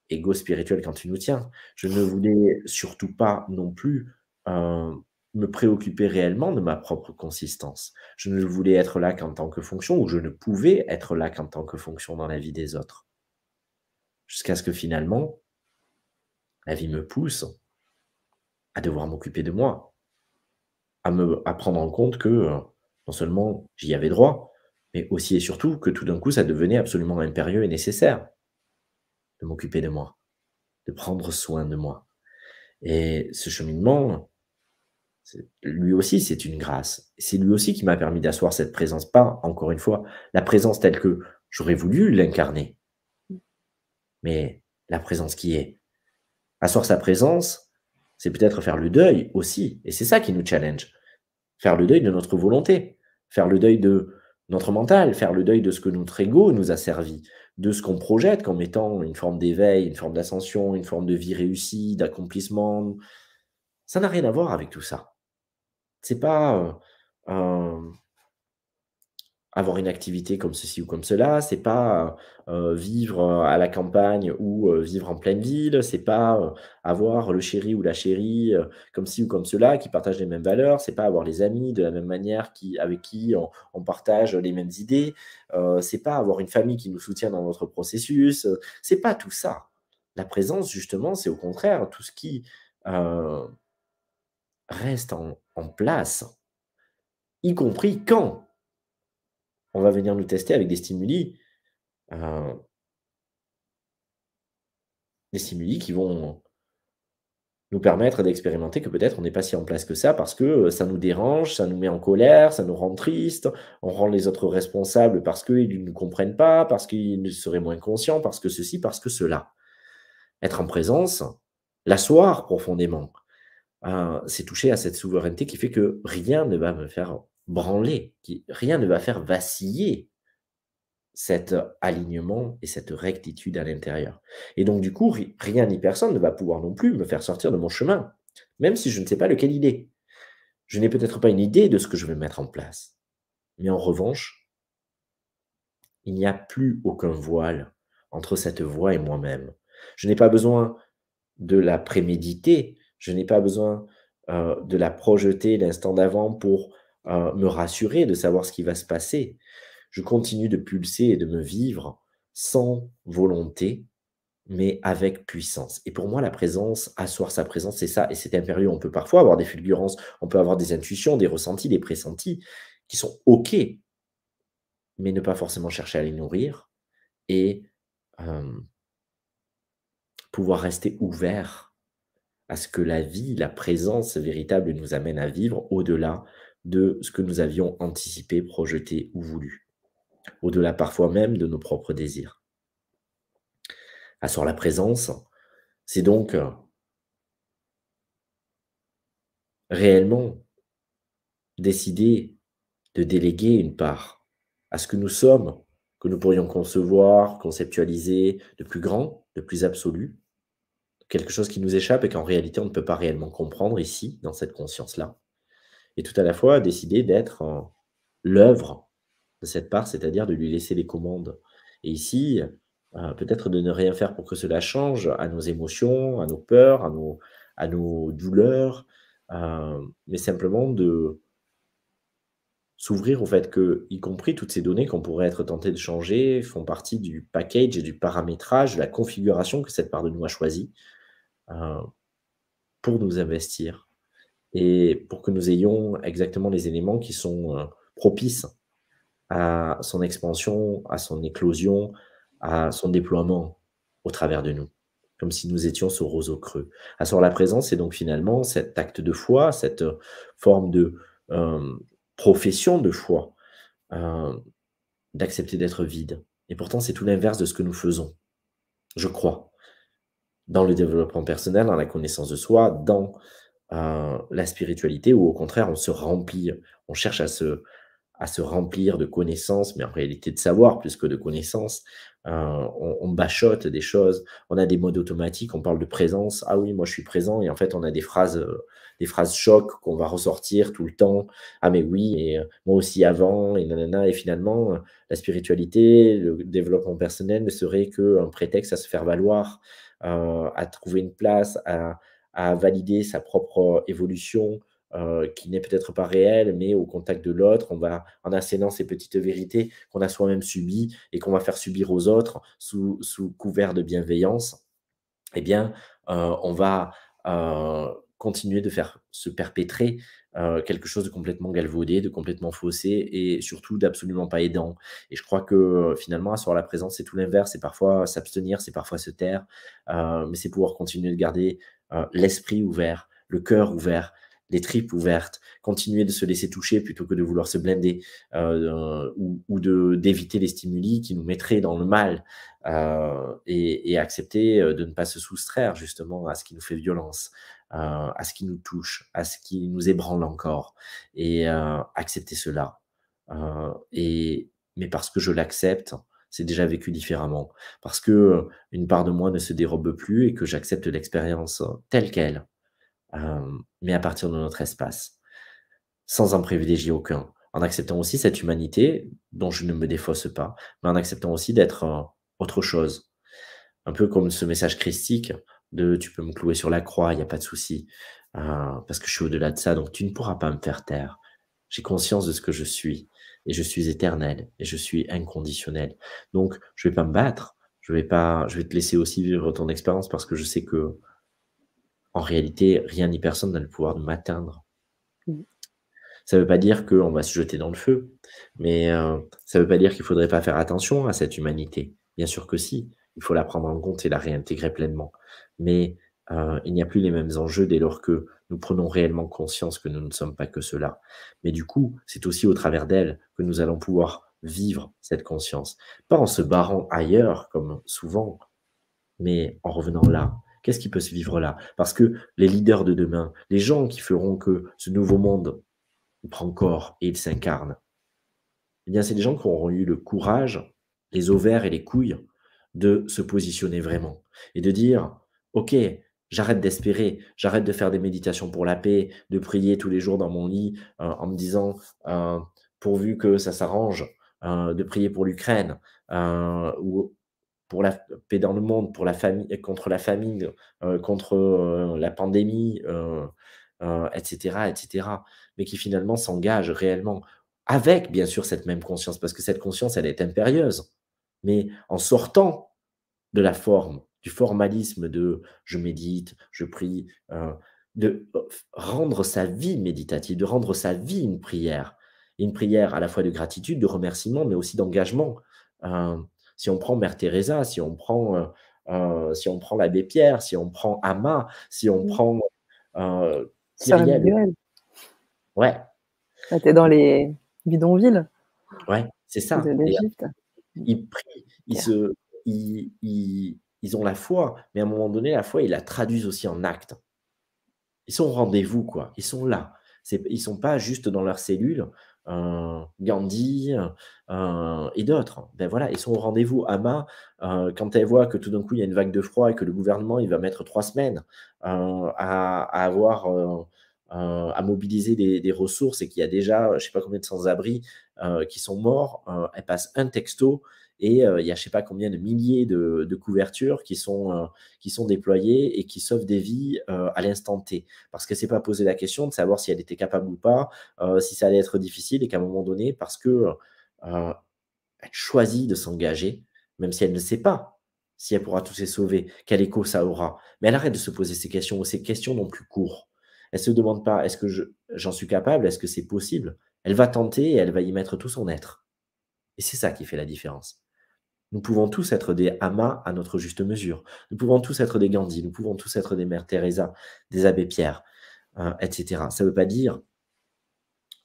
égo spirituel quand tu nous tiens. Je ne voulais surtout pas non plus euh, me préoccuper réellement de ma propre consistance. Je ne voulais être là qu'en tant que fonction, ou je ne pouvais être là qu'en tant que fonction dans la vie des autres. Jusqu'à ce que finalement, la vie me pousse à devoir m'occuper de moi, à, me, prendre en compte que euh, non seulement j'y avais droit, mais aussi et surtout que tout d'un coup, ça devenait absolument impérieux et nécessaire de m'occuper de moi, de prendre soin de moi. Et ce cheminement, lui aussi, c'est une grâce. C'est lui aussi qui m'a permis d'asseoir cette présence, pas, encore une fois, la présence telle que j'aurais voulu l'incarner, mm. mais la présence qui est. Asseoir sa présence, c'est peut-être faire le deuil aussi. Et c'est ça qui nous challenge. Faire le deuil de notre volonté, faire le deuil de notre mental, faire le deuil de ce que notre ego nous a servi, de ce qu'on projette comme étant une forme d'éveil, une forme d'ascension, une forme de vie réussie, d'accomplissement. Ça n'a rien à voir avec tout ça. C'est pas euh, avoir une activité comme ceci ou comme cela, c'est pas euh, euh, vivre euh, à la campagne ou vivre en pleine ville, c'est pas avoir le chéri ou la chérie comme ci ou comme cela qui partagent les mêmes valeurs, c'est pas avoir les amis de la même manière qui, avec qui on, partage les mêmes idées, c'est pas avoir une famille qui nous soutient dans notre processus, c'est pas tout ça. La présence justement, c'est au contraire tout ce qui reste en place, y compris quand on va venir nous tester avec des stimuli, euh, des stimuli qui vont nous permettre d'expérimenter que peut-être on n'est pas si en place que ça parce que euh, ça nous dérange, ça nous met en colère, ça nous rend triste, on rend les autres responsables parce qu'ils ne nous comprennent pas, parce qu'ils seraient moins conscients, parce que ceci, parce que cela. Être en présence, l'asseoir profondément, euh, c'est toucher à cette souveraineté qui fait que rien ne va me faire branler, rien ne va faire vaciller cet euh, alignement et cette rectitude à l'intérieur. Et donc, du coup, rien ni personne ne va pouvoir non plus me faire sortir de mon chemin, même si je ne sais pas lequel il est. Je n'ai peut-être pas une idée de ce que je vais mettre en place. Mais en revanche, il n'y a plus aucun voile entre cette voie et moi-même. Je n'ai pas besoin de la préméditer, je n'ai pas besoin euh, de la projeter l'instant d'avant pour euh, me rassurer de savoir ce qui va se passer. Je continue de pulser et de me vivre sans volonté, mais avec puissance. Et pour moi, la présence, asseoir sa présence, c'est ça. Et c'est impérieux. On peut parfois avoir des fulgurances, on peut avoir des intuitions, des ressentis, des pressentis qui sont OK, mais ne pas forcément chercher à les nourrir et pouvoir rester ouvert à ce que la vie, la présence véritable nous amène à vivre au-delà de ce que nous avions anticipé, projeté ou voulu, au-delà parfois même de nos propres désirs. Assort la présence, c'est donc euh, réellement décider de déléguer une part à ce que nous sommes, que nous pourrions concevoir, conceptualiser de plus grand, de plus absolu, quelque chose qui nous échappe et qu'en réalité on ne peut pas réellement comprendre ici, dans cette conscience-là et tout à la fois décider d'être l'œuvre de cette part, c'est-à-dire de lui laisser les commandes. Et ici, euh, peut-être de ne rien faire pour que cela change à nos émotions, à nos peurs, à nos, douleurs, euh, mais simplement de s'ouvrir au fait que, y compris toutes ces données qu'on pourrait être tenté de changer, font partie du package et du paramétrage, de la configuration que cette part de nous a choisie euh, pour nous investir et pour que nous ayons exactement les éléments qui sont euh, propices à son expansion, à son éclosion, à son déploiement au travers de nous, comme si nous étions ce roseau creux. Asseoir la présence, c'est donc finalement cet acte de foi, cette euh, forme de euh, profession de foi, d'accepter d'être vide. Et pourtant, c'est tout l'inverse de ce que nous faisons, je crois, dans le développement personnel, dans la connaissance de soi, dans euh, la spiritualité ou au contraire on se remplit, on cherche à se, à se remplir de connaissances, mais en réalité de savoir plus que de connaissances. Euh, on, bachote des choses, on a des modes automatiques, on parle de présence. Ah oui, moi je suis présent, et en fait on a des phrases, euh, des phrases chocs qu'on va ressortir tout le temps. Ah mais oui, et moi aussi avant, et nanana. Et finalement, la spiritualité, le développement personnel ne serait qu'un prétexte à se faire valoir, à trouver une place, à, à valider sa propre euh, évolution euh, qui n'est peut-être pas réelle, mais au contact de l'autre, on va en assénant ces petites vérités qu'on a soi-même subies et qu'on va faire subir aux autres sous, couvert de bienveillance, eh bien, euh, on va continuer de faire se perpétrer quelque chose de complètement galvaudé, de complètement faussé et surtout d'absolument pas aidant. Et je crois que finalement, sur la présence, c'est tout l'inverse. C'est parfois s'abstenir, c'est parfois se taire, mais c'est pouvoir continuer de garder Hein, l'esprit ouvert, le cœur ouvert, les tripes ouvertes, continuer de se laisser toucher plutôt que de vouloir se blinder euh, ou, de d'éviter les stimuli qui nous mettraient dans le mal euh, et, accepter euh, de ne pas se soustraire justement à ce qui nous fait violence, à ce qui nous touche, à ce qui nous ébranle encore et accepter cela. et mais parce que je l'accepte, c'est déjà vécu différemment. Parce que une part de moi ne se dérobe plus et que j'accepte l'expérience telle qu'elle, mais à partir de notre espace, sans en privilégier aucun. En acceptant aussi cette humanité dont je ne me défausse pas, mais en acceptant aussi d'être euh, autre chose. Un peu comme ce message christique de tu peux me clouer sur la croix, il n'y a pas de souci, euh, parce que je suis au-delà de ça, donc tu ne pourras pas me faire taire. J'ai conscience de ce que je suis et je suis éternel et je suis inconditionnel. Donc, je vais pas me battre. Je vais pas, je vais te laisser aussi vivre ton expérience parce que je sais que, en réalité, rien ni personne n'a le pouvoir de m'atteindre. Mm. Ça ne veut pas dire qu'on va se jeter dans le feu, mais euh, ça ne veut pas dire qu'il ne faudrait pas faire attention à cette humanité. Bien sûr que si, il faut la prendre en compte et la réintégrer pleinement. Mais euh, il n'y a plus les mêmes enjeux dès lors que nous prenons réellement conscience que nous ne sommes pas que cela. Mais du coup, c'est aussi au travers d'elle que nous allons pouvoir vivre cette conscience. Pas en se barrant ailleurs, comme souvent, mais en revenant là. Qu'est-ce qui peut se vivre là Parce que les leaders de demain, les gens qui feront que ce nouveau monde prend corps et il s'incarne, eh bien, c'est des gens qui auront eu le courage, les ovaires et les couilles de se positionner vraiment et de dire, OK, J'arrête d'espérer, j'arrête de faire des méditations pour la paix, de prier tous les jours dans mon lit euh, en me disant euh, pourvu que ça s'arrange, euh, de prier pour l'Ukraine ou pour la paix dans le monde, pour la famille, contre la famine, contre la pandémie, etc., etc. Mais qui finalement s'engage réellement avec bien sûr cette même conscience parce que cette conscience elle est impérieuse, mais en sortant de la forme du formalisme de je médite, je prie, euh, de euh, rendre sa vie méditative, de rendre sa vie une prière. Une prière à la fois de gratitude, de remerciement, mais aussi d'engagement. Euh, si on prend Mère Teresa, si on prend, si on prend l'abbé Pierre, si on prend Ama, si on mmh. prend euh, Ouais. Ah, tu dans les bidonvilles. Ouais, c'est ça. Il prie, il, se, ils ont la foi, mais à un moment donné, la foi, ils la traduisent aussi en actes. Ils sont au rendez-vous, quoi. Ils sont là. Ils ne sont pas juste dans leur cellule, euh, Gandhi euh, euh, et d'autres. Ben voilà, ils sont au rendez-vous. Ama, quand elle voit que tout d'un coup, il y a une vague de froid et que le gouvernement, il va mettre trois semaines à, avoir... à mobiliser des, ressources et qu'il y a déjà, je ne sais pas combien de sans-abri qui sont morts, elle passe un texto et euh, il y a je sais pas combien de milliers de, couvertures qui sont, euh, qui sont déployées et qui sauvent des vies euh, à l'instant T. Parce que c'est pas posé la question de savoir si elle était capable ou pas, si ça allait être difficile et qu'à un moment donné, parce que elle choisit de s'engager, même si elle ne sait pas si elle pourra tous les sauver, quel écho ça aura. Mais elle arrête de se poser ces questions ou ces questions non plus courtes. Elle se demande pas est-ce que j'en suis capable, est-ce que c'est possible. Elle va tenter et elle va y mettre tout son être. Et c'est ça qui fait la différence. Nous pouvons tous être des Amas à notre juste mesure. Nous pouvons tous être des Gandhi. Nous pouvons tous être des Mères Teresa, des Abbé Pierre, euh, etc. Ça ne veut pas dire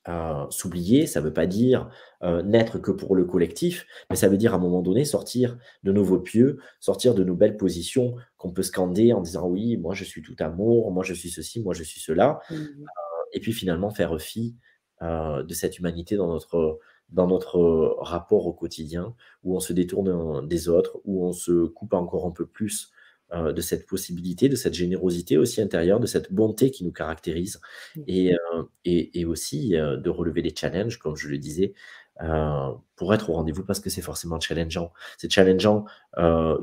euh, s'oublier, ça ne veut pas dire euh, n'être que pour le collectif, mais ça veut dire à un moment donné sortir de nos pieux, sortir de nos belles positions qu'on peut scander en disant oui, moi je suis tout amour, moi je suis ceci, moi je suis cela, mmh et puis finalement faire fi de cette humanité dans notre, dans notre euh, rapport au quotidien, où on se détourne des autres, où on se coupe encore un peu plus euh, de cette possibilité, de cette générosité aussi intérieure, de cette bonté qui nous caractérise, euh, et, aussi de relever les challenges, comme je le disais, pour être au rendez-vous, parce que c'est forcément challengeant. C'est challengeant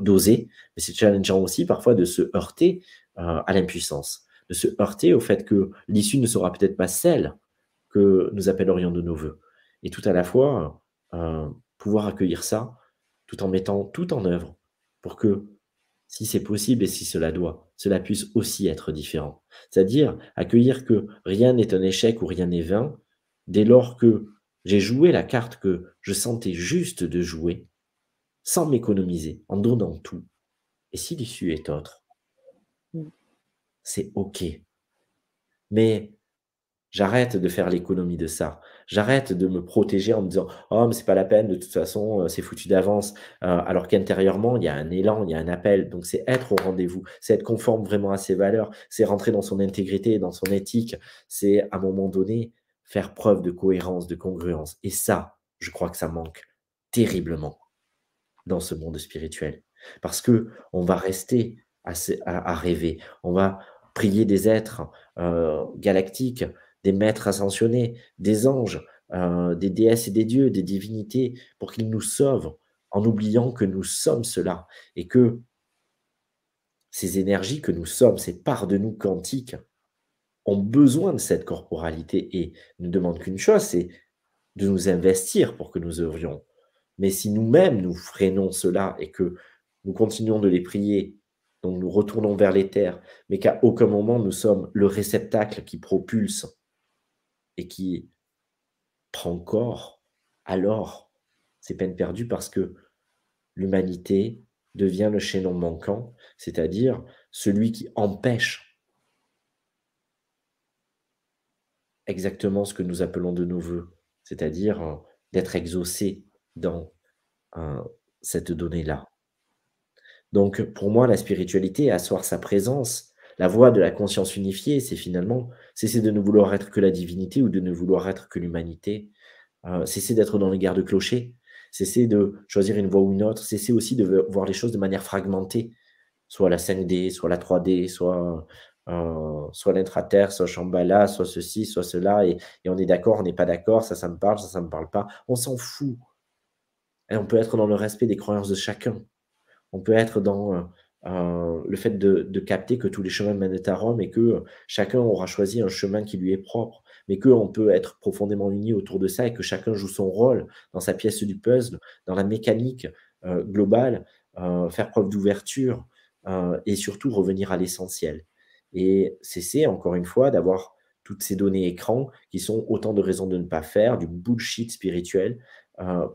d'oser, mais c'est challengeant aussi parfois de se heurter à l'impuissance, de se heurter au fait que l'issue ne sera peut-être pas celle que nous appellerions de nos voeux et tout à la fois euh, pouvoir accueillir ça tout en mettant tout en œuvre pour que, si c'est possible et si cela doit, cela puisse aussi être différent. C'est-à-dire accueillir que rien n'est un échec ou rien n'est vain dès lors que j'ai joué la carte que je sentais juste de jouer sans m'économiser, en donnant tout. Et si l'issue est autre, mm. c'est OK. Mais J'arrête de faire l'économie de ça. J'arrête de me protéger en me disant Oh, mais c'est pas la peine, de toute façon, euh, c'est foutu d'avance. Euh, alors qu'intérieurement, il y a un élan, il y a un appel. Donc, c'est être au rendez-vous, c'est être conforme vraiment à ses valeurs, c'est rentrer dans son intégrité, dans son éthique. C'est à un moment donné faire preuve de cohérence, de congruence. Et ça, je crois que ça manque terriblement dans ce monde spirituel. Parce que on va rester à, rêver, on va prier des êtres euh, galactiques des maîtres ascensionnés, des anges, euh, des déesses et des dieux, des divinités, pour qu'ils nous sauvent en oubliant que nous sommes cela et que ces énergies que nous sommes, ces parts de nous quantiques, ont besoin de cette corporalité et ne demandent qu'une chose, c'est de nous investir pour que nous œuvrions. Mais si nous-mêmes nous freinons cela et que nous continuons de les prier, donc nous retournons vers les terres, mais qu'à aucun moment nous sommes le réceptacle qui propulse et qui prend corps, alors c'est peine perdue parce que l'humanité devient le chaînon manquant, c'est-à-dire celui qui empêche exactement ce que nous appelons de nos voeux, c'est-à-dire euh, d'être exaucé dans euh, cette donnée-là. Donc pour moi, la spiritualité, asseoir sa présence, la voie de la conscience unifiée, c'est finalement cesser de ne vouloir être que la divinité ou de ne vouloir être que l'humanité, euh, cesser d'être dans les garde clochers cesser de choisir une voie ou une autre, cesser aussi de voir les choses de manière fragmentée, soit la 5D, soit la 3D, soit, euh, soit terre, soit Shambhala, soit ceci, soit cela, et, on est d'accord, on n'est pas d'accord, ça, ça me parle, ça, ça me parle pas. On s'en fout. Et on peut être dans le respect des croyances de chacun. On peut être dans euh, euh, le fait de, capter que tous les chemins mènent à Rome et que chacun aura choisi un chemin qui lui est propre, mais qu'on peut être profondément uni autour de ça et que chacun joue son rôle dans sa pièce du puzzle, dans la mécanique euh, globale, euh, faire preuve d'ouverture et surtout revenir à l'essentiel. Et cesser, encore une fois, d'avoir toutes ces données écran qui sont autant de raisons de ne pas faire, du bullshit spirituel,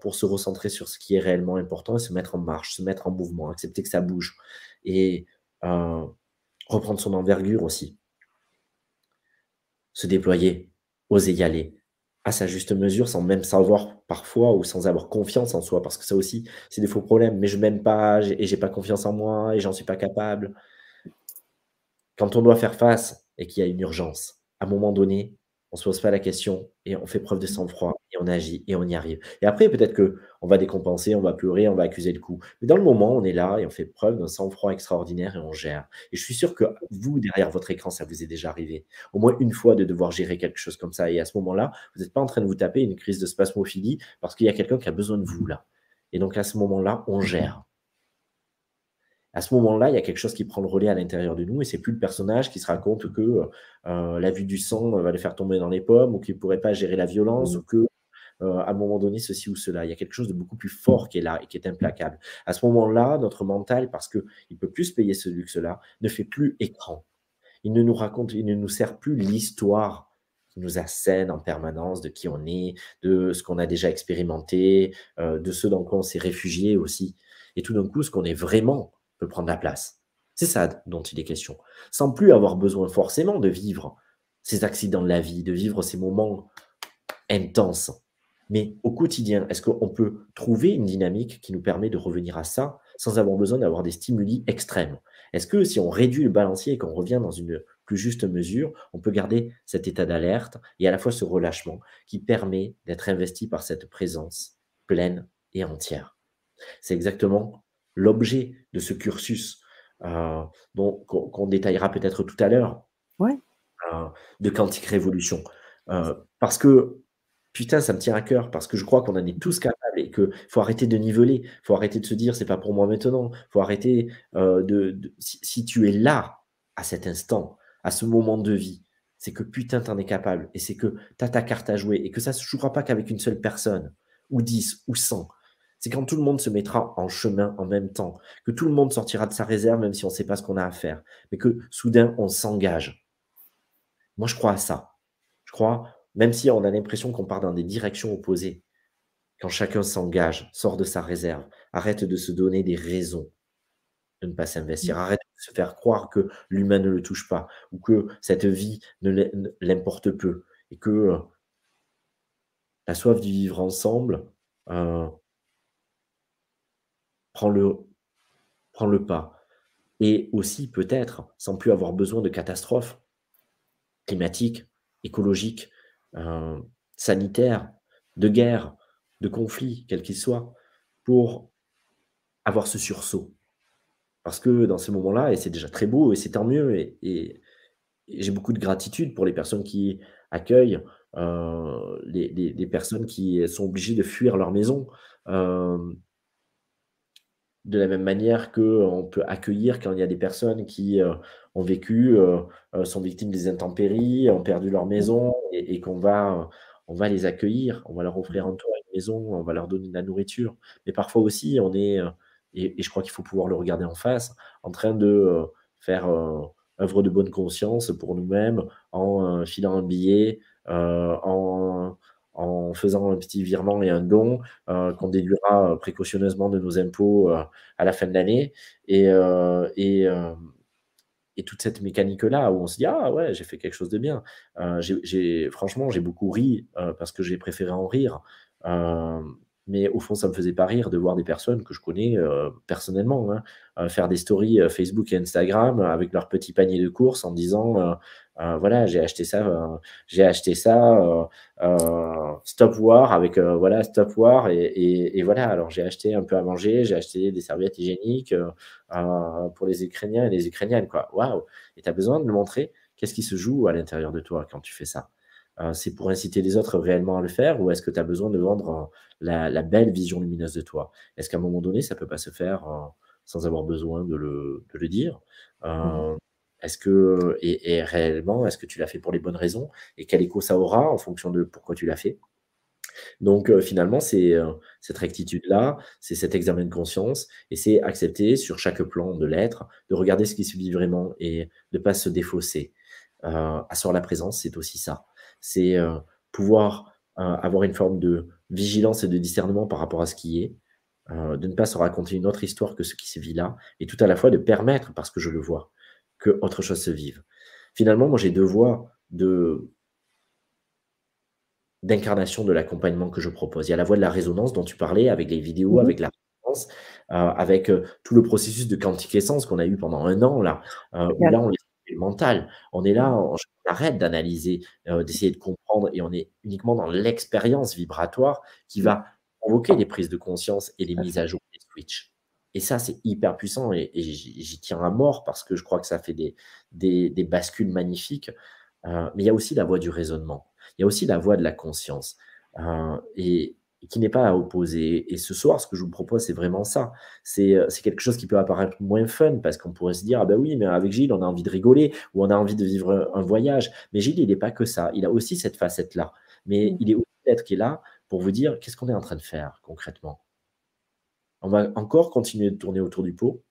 pour se recentrer sur ce qui est réellement important et se mettre en marche, se mettre en mouvement, accepter que ça bouge et euh, reprendre son envergure aussi. Se déployer, oser y aller à sa juste mesure sans même savoir parfois ou sans avoir confiance en soi parce que ça aussi c'est des faux problèmes mais je m'aime pas et j'ai pas confiance en moi et j'en suis pas capable quand on doit faire face et qu'il y a une urgence à un moment donné on ne se pose pas la question et on fait preuve de mmh. sang-froid et on agit et on y arrive. Et après, peut-être que on va décompenser, on va pleurer, on va accuser le coup. Mais dans le moment, on est là et on fait preuve d'un sang-froid extraordinaire et on gère. Et je suis sûr que vous, derrière votre écran, ça vous est déjà arrivé. Au moins une fois de devoir gérer quelque chose comme ça. Et à ce moment-là, vous n'êtes pas en train de vous taper une crise de spasmophilie parce qu'il y a quelqu'un qui a besoin de vous là. Et donc à ce moment-là, on mmh gère à ce moment-là, il y a quelque chose qui prend le relais à l'intérieur de nous et c'est plus le personnage qui se raconte que euh, la vue du sang euh, va le faire tomber dans les pommes ou qu'il ne pourrait pas gérer la violence mmh. ou que euh, à un moment donné ceci ou cela. Il y a quelque chose de beaucoup plus fort qui est là et qui est implacable. À ce moment-là, notre mental, parce qu'il ne peut plus se payer ce luxe-là, ne fait plus écran. Il ne nous raconte, il ne nous sert plus l'histoire qui nous assène en permanence de qui on est, de ce qu'on a déjà expérimenté, de ce dans quoi on s'est réfugié aussi. Et tout d'un coup, ce qu'on est vraiment, peut prendre la place. C'est ça dont il est question. Sans plus avoir besoin forcément de vivre ces accidents de la vie, de vivre ces moments intenses. Mais au quotidien, est-ce qu'on peut trouver une dynamique qui nous permet de revenir à ça sans avoir besoin d'avoir des stimuli extrêmes Est-ce que si on réduit le balancier et qu'on revient dans une plus juste mesure, on peut garder cet état d'alerte et à la fois ce relâchement qui permet d'être investi par cette présence pleine et entière C'est exactement l'objet de ce cursus euh, qu'on détaillera peut-être tout à l'heure euh, de Quantique Révolution. Euh, parce que, putain, ça me tient à cœur, parce que je crois qu'on en est tous capables et qu'il faut arrêter de niveler, il faut arrêter de se dire c'est pas pour moi maintenant, il faut arrêter de, si, tu es là, à cet instant, à ce moment de vie, c'est que putain, t'en es capable et c'est que tu as ta carte à jouer et que ça se jouera pas qu'avec une seule personne ou 10 ou 100 c'est quand tout le monde se mettra en chemin en même temps, que tout le monde sortira de sa réserve même si on ne sait pas ce qu'on a à faire, mais que soudain on s'engage. Moi je crois à ça. Je crois, même si on a l'impression qu'on part dans des directions opposées, quand chacun s'engage, sort de sa réserve, arrête de se donner des raisons de ne pas s'investir, mm. arrête de se faire croire que l'humain ne le touche pas ou que cette vie ne l'importe peu et que euh, la soif du vivre ensemble, euh, prends le, le pas. Et aussi, peut-être, sans plus avoir besoin de catastrophes climatiques, écologiques, euh, sanitaires, de guerre, de conflits, quels qu'ils soient, pour avoir ce sursaut. Parce que dans ces moments-là, et c'est déjà très beau, et c'est tant mieux, et, j'ai beaucoup de gratitude pour les personnes qui accueillent euh, les, personnes qui sont obligées de fuir leur maison, euh, de la même manière qu'on euh, peut accueillir quand il y a des personnes qui euh, ont vécu, euh, sont victimes des intempéries, ont perdu leur mmh. maison et, qu'on va, on va les accueillir, on va leur mmh. offrir un toit, une maison, on va leur donner de la nourriture. Mais parfois aussi, on est, et je crois qu'il faut pouvoir le regarder en face, en train de faire œuvre de bonne conscience pour nous-mêmes en filant un billet, en en faisant un petit virement et un don euh, qu'on déduira euh, précautionneusement de nos impôts euh, à la fin de l'année. Et, et, toute cette mécanique-là où on se dit Ah ouais, j'ai fait quelque chose de bien. J'ai, franchement, j'ai beaucoup ri parce que j'ai préféré en rire. mais au fond, ça ne me faisait pas rire de voir des personnes que je connais personnellement hein, faire des stories Facebook et Instagram avec leur petit panier de courses en disant euh, voilà, j'ai acheté ça, euh, j'ai acheté ça, euh, Stop War avec voilà Stop War et, voilà. Alors j'ai acheté un peu à manger, j'ai acheté des serviettes hygiéniques pour les Ukrainiens et les Ukrainiennes quoi. Waouh Et tu as besoin de le montrer. Qu'est-ce qui se joue à l'intérieur de toi quand tu fais ça c'est pour inciter les autres réellement à le faire ou est-ce que tu as besoin de vendre la, belle vision lumineuse de toi Est-ce qu'à un moment donné, ça peut pas se faire sans avoir besoin de le, dire mmh. Est-ce que, et, réellement, est-ce que tu l'as fait pour les bonnes raisons Et quel écho ça aura en fonction de pourquoi tu l'as fait donc euh, finalement, c'est euh, cette rectitude-là, c'est cet examen de conscience, et c'est accepter sur chaque plan de l'être, de regarder ce qui se vit vraiment et de ne pas se défausser. Euh, asseoir la présence, c'est aussi ça. C'est euh, pouvoir avoir une forme de vigilance et de discernement par rapport à ce qui est, de ne pas se raconter une autre histoire que ce qui se vit là, et tout à la fois de permettre, parce que je le vois, que autre chose se vive. Finalement, moi, j'ai deux voies de d'incarnation de l'accompagnement que je propose. Il y a la voie de la résonance dont tu parlais avec les vidéos, mhm. avec la résonance, euh, avec euh, tout le processus de quantique qu'on a eu pendant un an là, euh, où là on est mental. On est là, mhm. on, arrête d'analyser, d'essayer de comprendre et on est uniquement dans l'expérience vibratoire qui mhm. va provoquer les prises de conscience et les mises à jour des switches. Et ça, c'est hyper puissant et, j'y tiens à mort parce que je crois que ça fait des, des, bascules magnifiques. Euh, mais il y a aussi la voie du raisonnement, il y a aussi la voie de la conscience euh, et, qui n'est pas à opposer. Et ce soir, ce que je vous propose, c'est vraiment ça. Euh, c'est quelque chose qui peut apparaître moins fun parce qu'on pourrait se dire, ah ben oui, mais avec Gilles, on a envie de rigoler ou on a envie de vivre un, voyage. Mais Gilles, il n'est pas que ça, il a aussi cette facette-là. Mais mmh. il est aussi être qui est là pour vous dire qu'est-ce qu'on est en train de faire concrètement on va encore continuer de tourner autour du pot.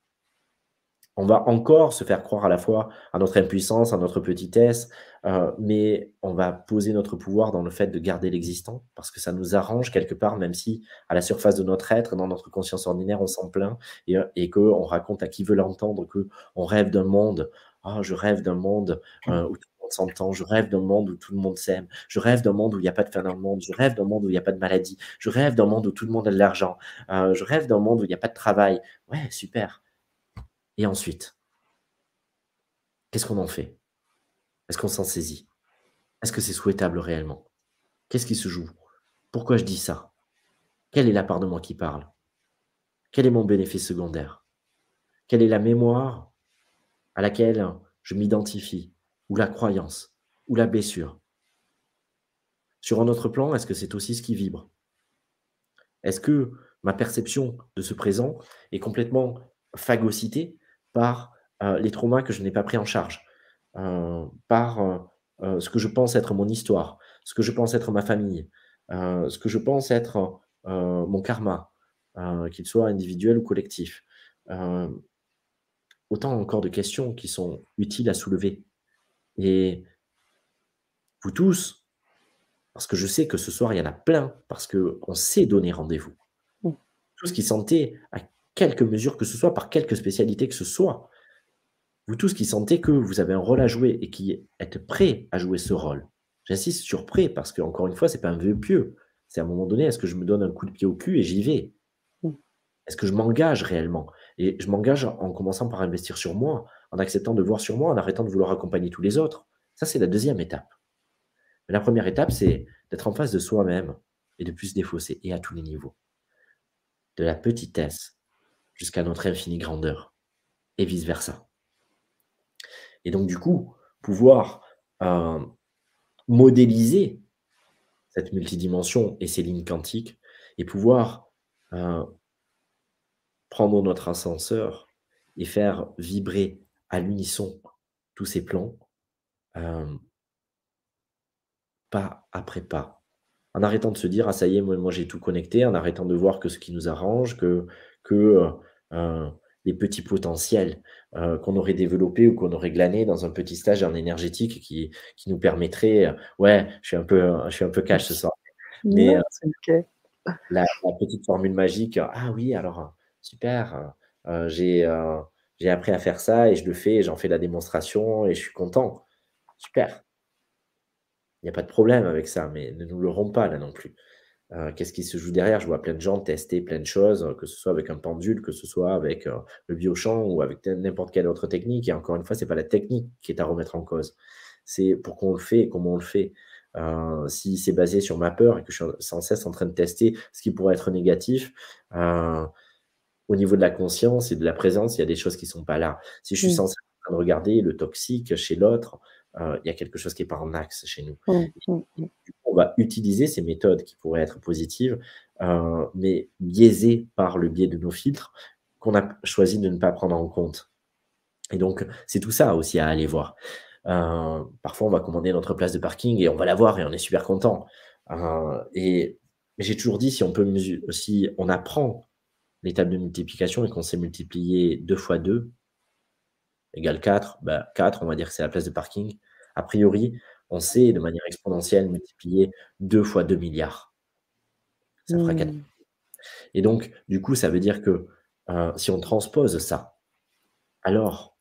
On va encore se faire croire à la fois à notre impuissance, à notre petitesse, euh, mais on va poser notre pouvoir dans le fait de garder l'existant, parce que ça nous arrange quelque part, même si à la surface de notre être, dans notre conscience ordinaire, on s'en plaint et, que euh, qu'on raconte à qui veut l'entendre qu'on rêve d'un monde, ah, je rêve d'un monde euh, où s'entend. Je rêve d'un monde où tout le monde s'aime. Je rêve d'un monde où il n'y a pas de fin dans le monde. Je rêve d'un monde où il n'y a pas de maladie. Je rêve d'un monde où tout le monde a de l'argent. Euh, je rêve d'un monde où il n'y a pas de travail. Ouais, super. Et ensuite, qu'est-ce qu'on en fait Est-ce qu'on s'en saisit Est-ce que c'est souhaitable réellement Qu'est-ce qui se joue Pourquoi je dis ça Quelle est la part de moi qui parle Quel est mon bénéfice secondaire Quelle est la mémoire à laquelle je m'identifie ou la croyance, ou la blessure. Sur un autre plan, est-ce que c'est aussi ce qui vibre Est-ce que ma perception de ce présent est complètement phagocytée par euh, les traumas que je n'ai pas pris en charge, euh, par euh, ce que je pense être mon histoire, ce que je pense être ma famille, ce que je pense être mon karma, qu'il soit individuel ou collectif autant encore de questions qui sont utiles à soulever et vous tous, parce que je sais que ce soir, il y en a plein, parce qu'on sait donner rendez-vous. Tout mm. Tous qui sentez, à quelque mesure que ce soit, par quelque spécialité que ce soit, vous tous qui sentez que vous avez un rôle à jouer et qui êtes prêts à jouer ce rôle. J'insiste sur prêt, parce que, encore une fois, ce n'est pas un vœu pieux. C'est à un moment donné, est-ce que je me donne un coup de pied au cul et j'y vais mm. Est-ce que je m'engage réellement Et je m'engage en commençant par investir sur moi, en acceptant de voir sur moi, en arrêtant de vouloir accompagner tous les autres. Ça, c'est la deuxième étape. la première étape, c'est d'être en face de soi-même et de plus défausser, et à tous les niveaux. De la petitesse jusqu'à notre infinie grandeur, et vice-versa. Et donc, du coup, pouvoir euh, modéliser cette multidimension et ces lignes quantiques, et pouvoir euh, prendre notre ascenseur et faire vibrer à l'unisson tous ces plans, pas après pas. En arrêtant de se dire, ah ça y est, moi, j'ai tout connecté, en arrêtant de voir que ce qui nous arrange, que, que les petits potentiels qu'on aurait développés ou qu'on aurait glanés dans un petit stage en énergétique qui, qui nous permettrait, ouais, je suis un peu, euh, je suis un peu cash ce soir. Mais la, la, petite formule magique, ah oui, alors super, j'ai j'ai appris à faire ça et je le fais, j'en fais la démonstration et je suis content. Super. Il n'y a pas de problème avec ça, mais ne nous le rompons pas là non plus. Euh, qu'est-ce qui se joue derrière Je vois plein de gens tester plein de choses, euh, que ce soit avec un pendule, que ce soit avec euh, le biochamp ou avec n'importe quelle autre technique. Et encore une fois, ce n'est pas la technique qui est à remettre en cause. C'est pourquoi on le fait et comment on le fait. si c'est basé sur ma peur et que je suis sans cesse en train de tester ce qui pourrait être négatif, au niveau de la conscience et de la présence, il y a des choses qui sont pas là. Si je suis mm. censé regarder le toxique chez l'autre, euh, il y a quelque chose qui est pas en axe chez nous. Mm, mm, on va utiliser ces méthodes qui pourraient être positives, euh, mais biaisées par le biais de nos filtres qu'on a choisi de ne pas prendre en compte. Et donc, c'est tout ça aussi à aller voir. Euh, parfois, on va commander notre place de parking et on va la voir et on est super content. et j'ai toujours dit, si on peut, si on apprend l'étape de multiplication et qu'on sait multiplier 2 fois 2 égale 4, bah 4, on va dire que c'est la place de parking. A priori, on sait de manière exponentielle multiplier 2 fois 2 milliards. Ça fera 4. Hmm. Et donc, du coup, ça veut dire que euh, si on transpose ça, alors,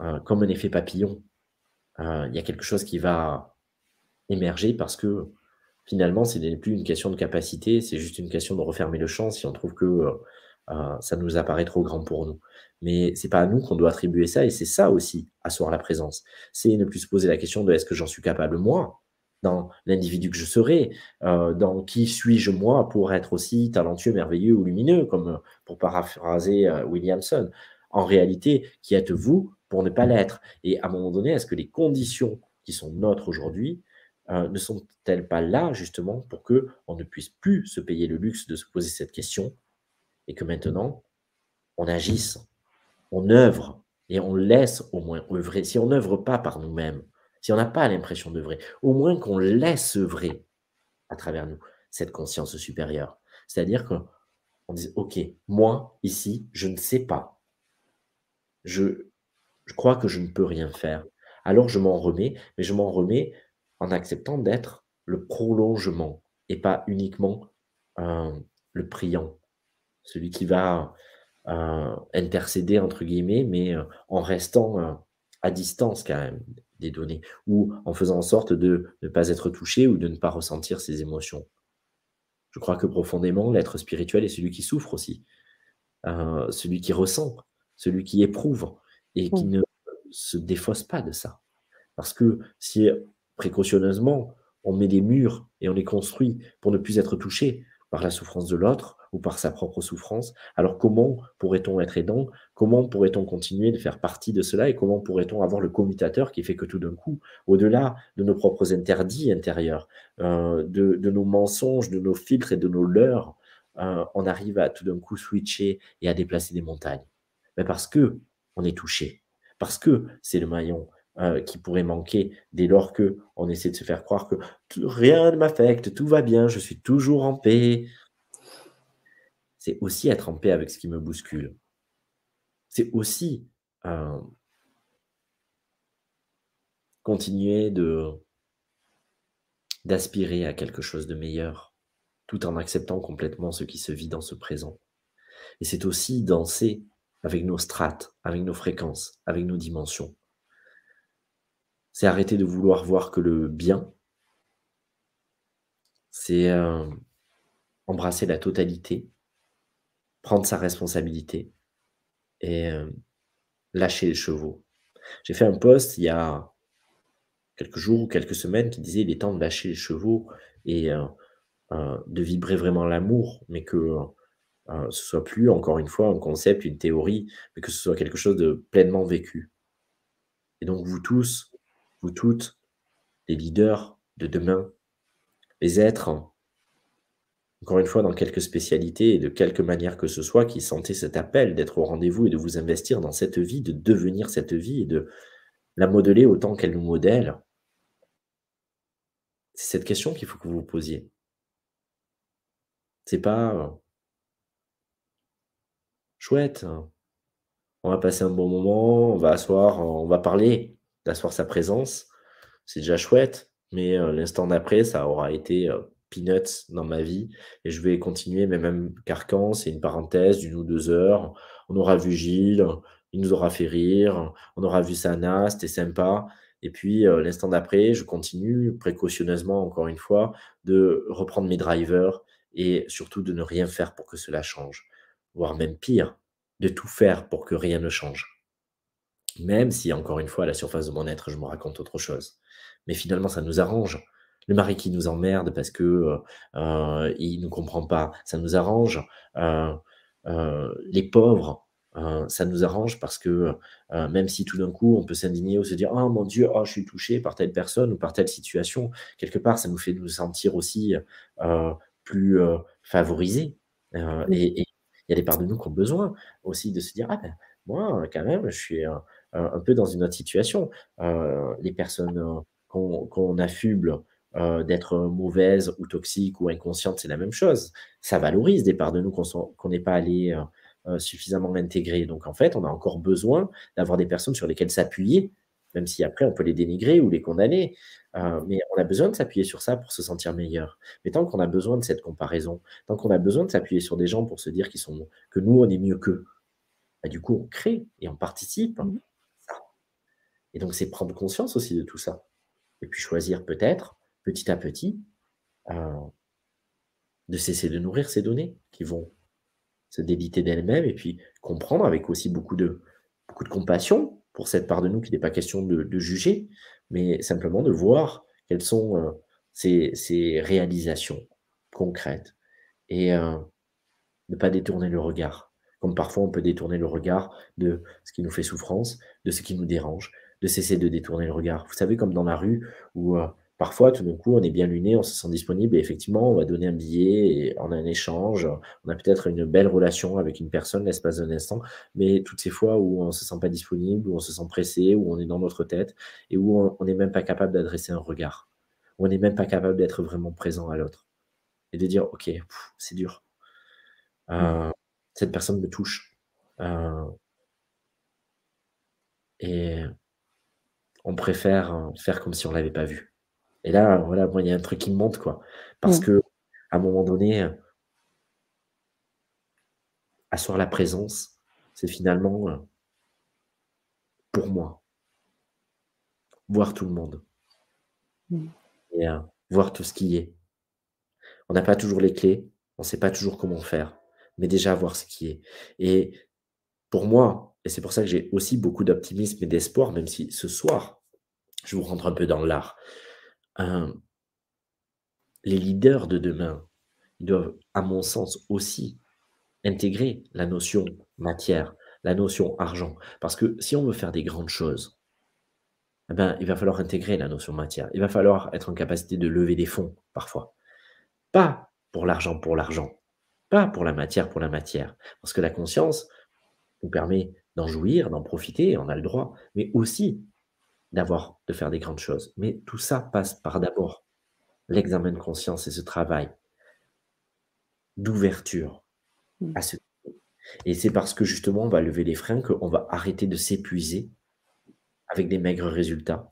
euh, comme un effet papillon, euh, il y a quelque chose qui va émerger parce que finalement, ce n'est plus une question de capacité, c'est juste une question de refermer le champ si on trouve que Hein, ça nous apparaît trop grand pour nous. Mais c'est pas à nous qu'on doit attribuer ça, et c'est ça aussi, asseoir la présence. C'est ne plus se poser la question de est-ce que j'en suis capable moi, dans l'individu que je serai, euh, dans qui suis-je moi pour être aussi talentueux, merveilleux ou lumineux, comme pour paraphraser euh, Williamson. En réalité, qui êtes-vous pour ne pas l'être Et à un moment donné, est-ce que les conditions qui sont nôtres aujourd'hui euh, ne sont-elles pas là justement pour que on ne puisse plus se payer le luxe de se poser cette question et que maintenant, on agisse, on œuvre et on laisse au moins œuvrer. Si on n'œuvre pas par nous-mêmes, si on n'a pas l'impression d'œuvrer, au moins qu'on laisse œuvrer à travers nous cette conscience supérieure. C'est-à-dire qu'on dit, OK, moi, ici, je ne sais pas. Je, je crois que je ne peux rien faire. Alors je m'en remets, mais je m'en remets en acceptant d'être le prolongement et pas uniquement euh, le priant, celui qui va euh, intercéder, entre guillemets, mais euh, en restant euh, à distance quand même des données, ou en faisant en sorte de ne pas être touché ou de ne pas ressentir ses émotions. Je crois que profondément, l'être spirituel est celui qui souffre aussi, celui qui ressent, celui qui éprouve, et qui ne se défausse pas de ça. Parce que si précautionneusement, on met des murs et on les construit pour ne plus être touché par la souffrance de l'autre, par sa propre souffrance. Alors comment pourrait-on être aidant Comment pourrait-on continuer de faire partie de cela et comment pourrait-on avoir le commutateur qui fait que tout d'un coup, au-delà de nos propres interdits intérieurs, euh, de, nos mensonges, de nos filtres et de nos leurs, euh, on arrive à tout d'un coup switcher et à déplacer des montagnes Mais ben, Parce que on est touché, parce que c'est le maillon euh, qui pourrait manquer dès lors que on essaie de se faire croire que rien ne m'affecte, tout va bien, je suis toujours en paix, c'est aussi être en paix avec ce qui me bouscule. C'est aussi euh, continuer de d'aspirer à quelque chose de meilleur, tout en acceptant complètement ce qui se vit dans ce présent. Et c'est aussi danser avec nos strates, avec nos fréquences, avec nos dimensions. C'est arrêter de vouloir voir que le bien, c'est euh, embrasser la totalité prendre sa responsabilité et euh, lâcher les chevaux. J'ai fait un post il y a quelques jours ou quelques semaines qui disait il est temps de lâcher les chevaux et euh, euh, de vibrer vraiment l'amour, mais que ce soit plus, encore une fois, un concept, une théorie, mais que ce soit quelque chose de pleinement vécu. Et donc vous tous, vous toutes, les leaders de demain, les êtres encore une fois, dans quelques spécialités et de quelque manière que ce soit, qui sentaient cet appel d'être au rendez-vous et de vous investir dans cette vie, de devenir cette vie et de la modeler autant qu'elle nous modèle. C'est cette question qu'il faut que vous vous posiez. C'est pas euh, chouette. Hein. On va passer un bon moment, on va asseoir, euh, on va parler, d'asseoir sa présence. C'est déjà chouette, mais euh, l'instant d'après, ça aura été peanuts dans ma vie et je vais continuer, mes même carcans. c'est une parenthèse d'une ou deux heures. On aura vu Gilles, il nous aura fait rire, on aura vu Sana, c'était sympa. Et puis euh, l'instant d'après, je continue précautionneusement, encore une fois, de reprendre mes drivers et surtout de ne rien faire pour que cela change, voire même pire, de tout faire pour que rien ne change. Même si, encore une fois, à la surface de mon être, je me raconte autre chose. Mais finalement, ça nous arrange le mari qui nous emmerde parce que euh, euh il nous comprend pas, ça nous arrange. Euh, euh, les pauvres, ça nous arrange parce que même si tout d'un coup on peut s'indigner ou se dire oh mon Dieu, oh, je suis touché par telle personne ou par telle situation, quelque part ça nous fait nous sentir aussi plus favorisés. et il y a des parts de nous qui ont besoin aussi de se dire ah ben moi quand même je suis un, peu dans une autre situation. les personnes qu'on affuble euh, d'être mauvaise ou toxique ou inconsciente, c'est la même chose. Ça valorise des parts de nous qu'on n'est pas allé euh, euh, suffisamment intégrer. Donc en fait, on a encore besoin d'avoir des personnes sur lesquelles s'appuyer, même si après on peut les dénigrer ou les condamner. mais on a besoin de s'appuyer sur ça pour se sentir meilleur. Mais tant qu'on a besoin de cette comparaison, tant qu'on a besoin de s'appuyer sur des gens pour se dire qu'ils sont, que nous, on est mieux qu'eux, bah, du coup, on crée et on participe. Mmh. Et donc, c'est prendre conscience aussi de tout ça. Et puis choisir peut-être petit à petit, euh, de cesser de nourrir ces données qui vont se déliter d'elles-mêmes et puis comprendre avec aussi beaucoup de, beaucoup de compassion pour cette part de nous qui n'est pas question de, juger, mais simplement de voir quelles sont euh, ces, réalisations concrètes et euh, ne pas détourner le regard. Comme parfois on peut détourner le regard de ce qui nous fait souffrance, de ce qui nous dérange, de cesser de détourner le regard. Vous savez, comme dans la rue où Parfois, tout d'un coup, on est bien luné, on se sent disponible et effectivement, on va donner un billet, et on a un échange, on a peut-être une belle relation avec une personne l'espace d'un instant, mais toutes ces fois où on ne se sent pas disponible, où on se sent pressé, où on est dans notre tête et où on n'est même pas capable d'adresser un regard, où on n'est même pas capable d'être vraiment présent à l'autre et de dire, OK, c'est dur. Euh, mm. Cette personne me touche. Euh, et on préfère faire comme si on ne l'avait pas vu. Et là, voilà, moi, il y a un truc qui me monte, quoi. Parce qu'à mm. que, à un moment donné, euh, asseoir la présence, c'est finalement, euh, pour moi, voir tout le monde. Mm. Et euh, voir tout ce qui est. On n'a pas toujours les clés, on ne sait pas toujours comment faire, mais déjà voir ce qui est. Et pour moi, et c'est pour ça que j'ai aussi beaucoup d'optimisme et d'espoir, même si ce soir, je vous rentre un peu dans l'art les leaders de demain doivent, à mon sens aussi, intégrer la notion matière, la notion argent. Parce que si on veut faire des grandes choses, eh ben, il va falloir intégrer la notion matière. Il va falloir être en capacité de lever des fonds parfois. Pas pour l'argent, pour l'argent. Pas pour la matière, pour la matière. Parce que la conscience nous permet d'en jouir, d'en profiter, on a le droit, mais aussi d'avoir, de faire des grandes choses. Mais tout ça passe par d'abord l'examen de conscience et ce travail d'ouverture mmh. à ce et c'est parce que justement on va lever les freins qu'on va arrêter de s'épuiser avec des maigres résultats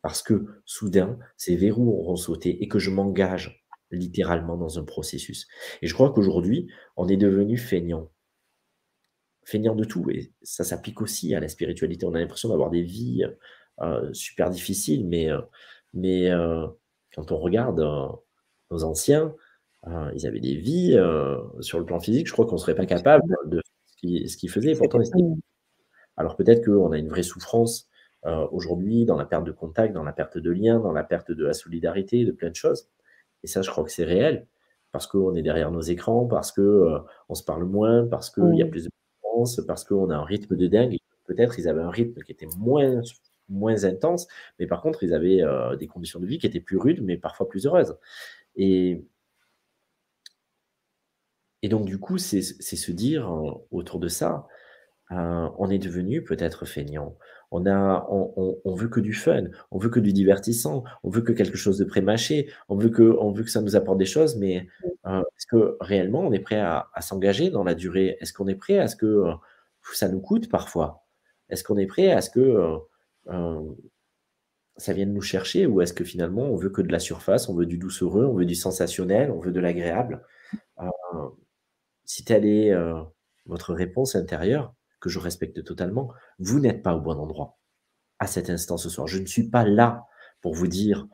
parce que soudain ces verrous auront sauté et que je m'engage littéralement dans un processus et je crois qu'aujourd'hui on est devenu feignant feignant de tout et ça s'applique aussi à la spiritualité on a l'impression d'avoir des vies euh, euh, super difficile, mais, euh, mais euh, quand on regarde nos anciens, ils avaient des vies sur le plan physique, je crois qu'on ne serait pas capable de faire ce qu'ils faisaient. Pourtant, alors peut-être qu'on a une vraie souffrance aujourd'hui dans la perte de contact, dans la perte de lien, dans la perte de la solidarité, de plein de choses. Et ça, je crois que c'est réel parce qu'on est derrière nos écrans, parce que se parle moins, parce qu'il y a plus de souffrance parce qu'on a un rythme de dingue. Peut-être ils avaient un rythme qui était moins moins intense, mais par contre, ils avaient euh, des conditions de vie qui étaient plus rudes, mais parfois plus heureuses. Et, et donc, du coup, c'est se dire euh, autour de ça, euh, on est devenu peut-être feignant. On, a, on, on, veut que du fun, on veut que du divertissant, on veut que quelque chose de prémâché, on veut que, on veut que ça nous apporte des choses, mais mm. est-ce que réellement on est prêt à, à s'engager dans la durée Est-ce qu'on est prêt à ce que ça nous coûte parfois Est-ce qu'on est prêt à ce que ça vient de nous chercher ou est-ce que finalement on veut que de la surface, on veut du doucereux, on veut du sensationnel, on veut de l'agréable euh, Si telle est euh, votre réponse intérieure, que je respecte totalement, vous n'êtes pas au bon endroit à cet instant ce soir. Je ne suis pas là pour vous dire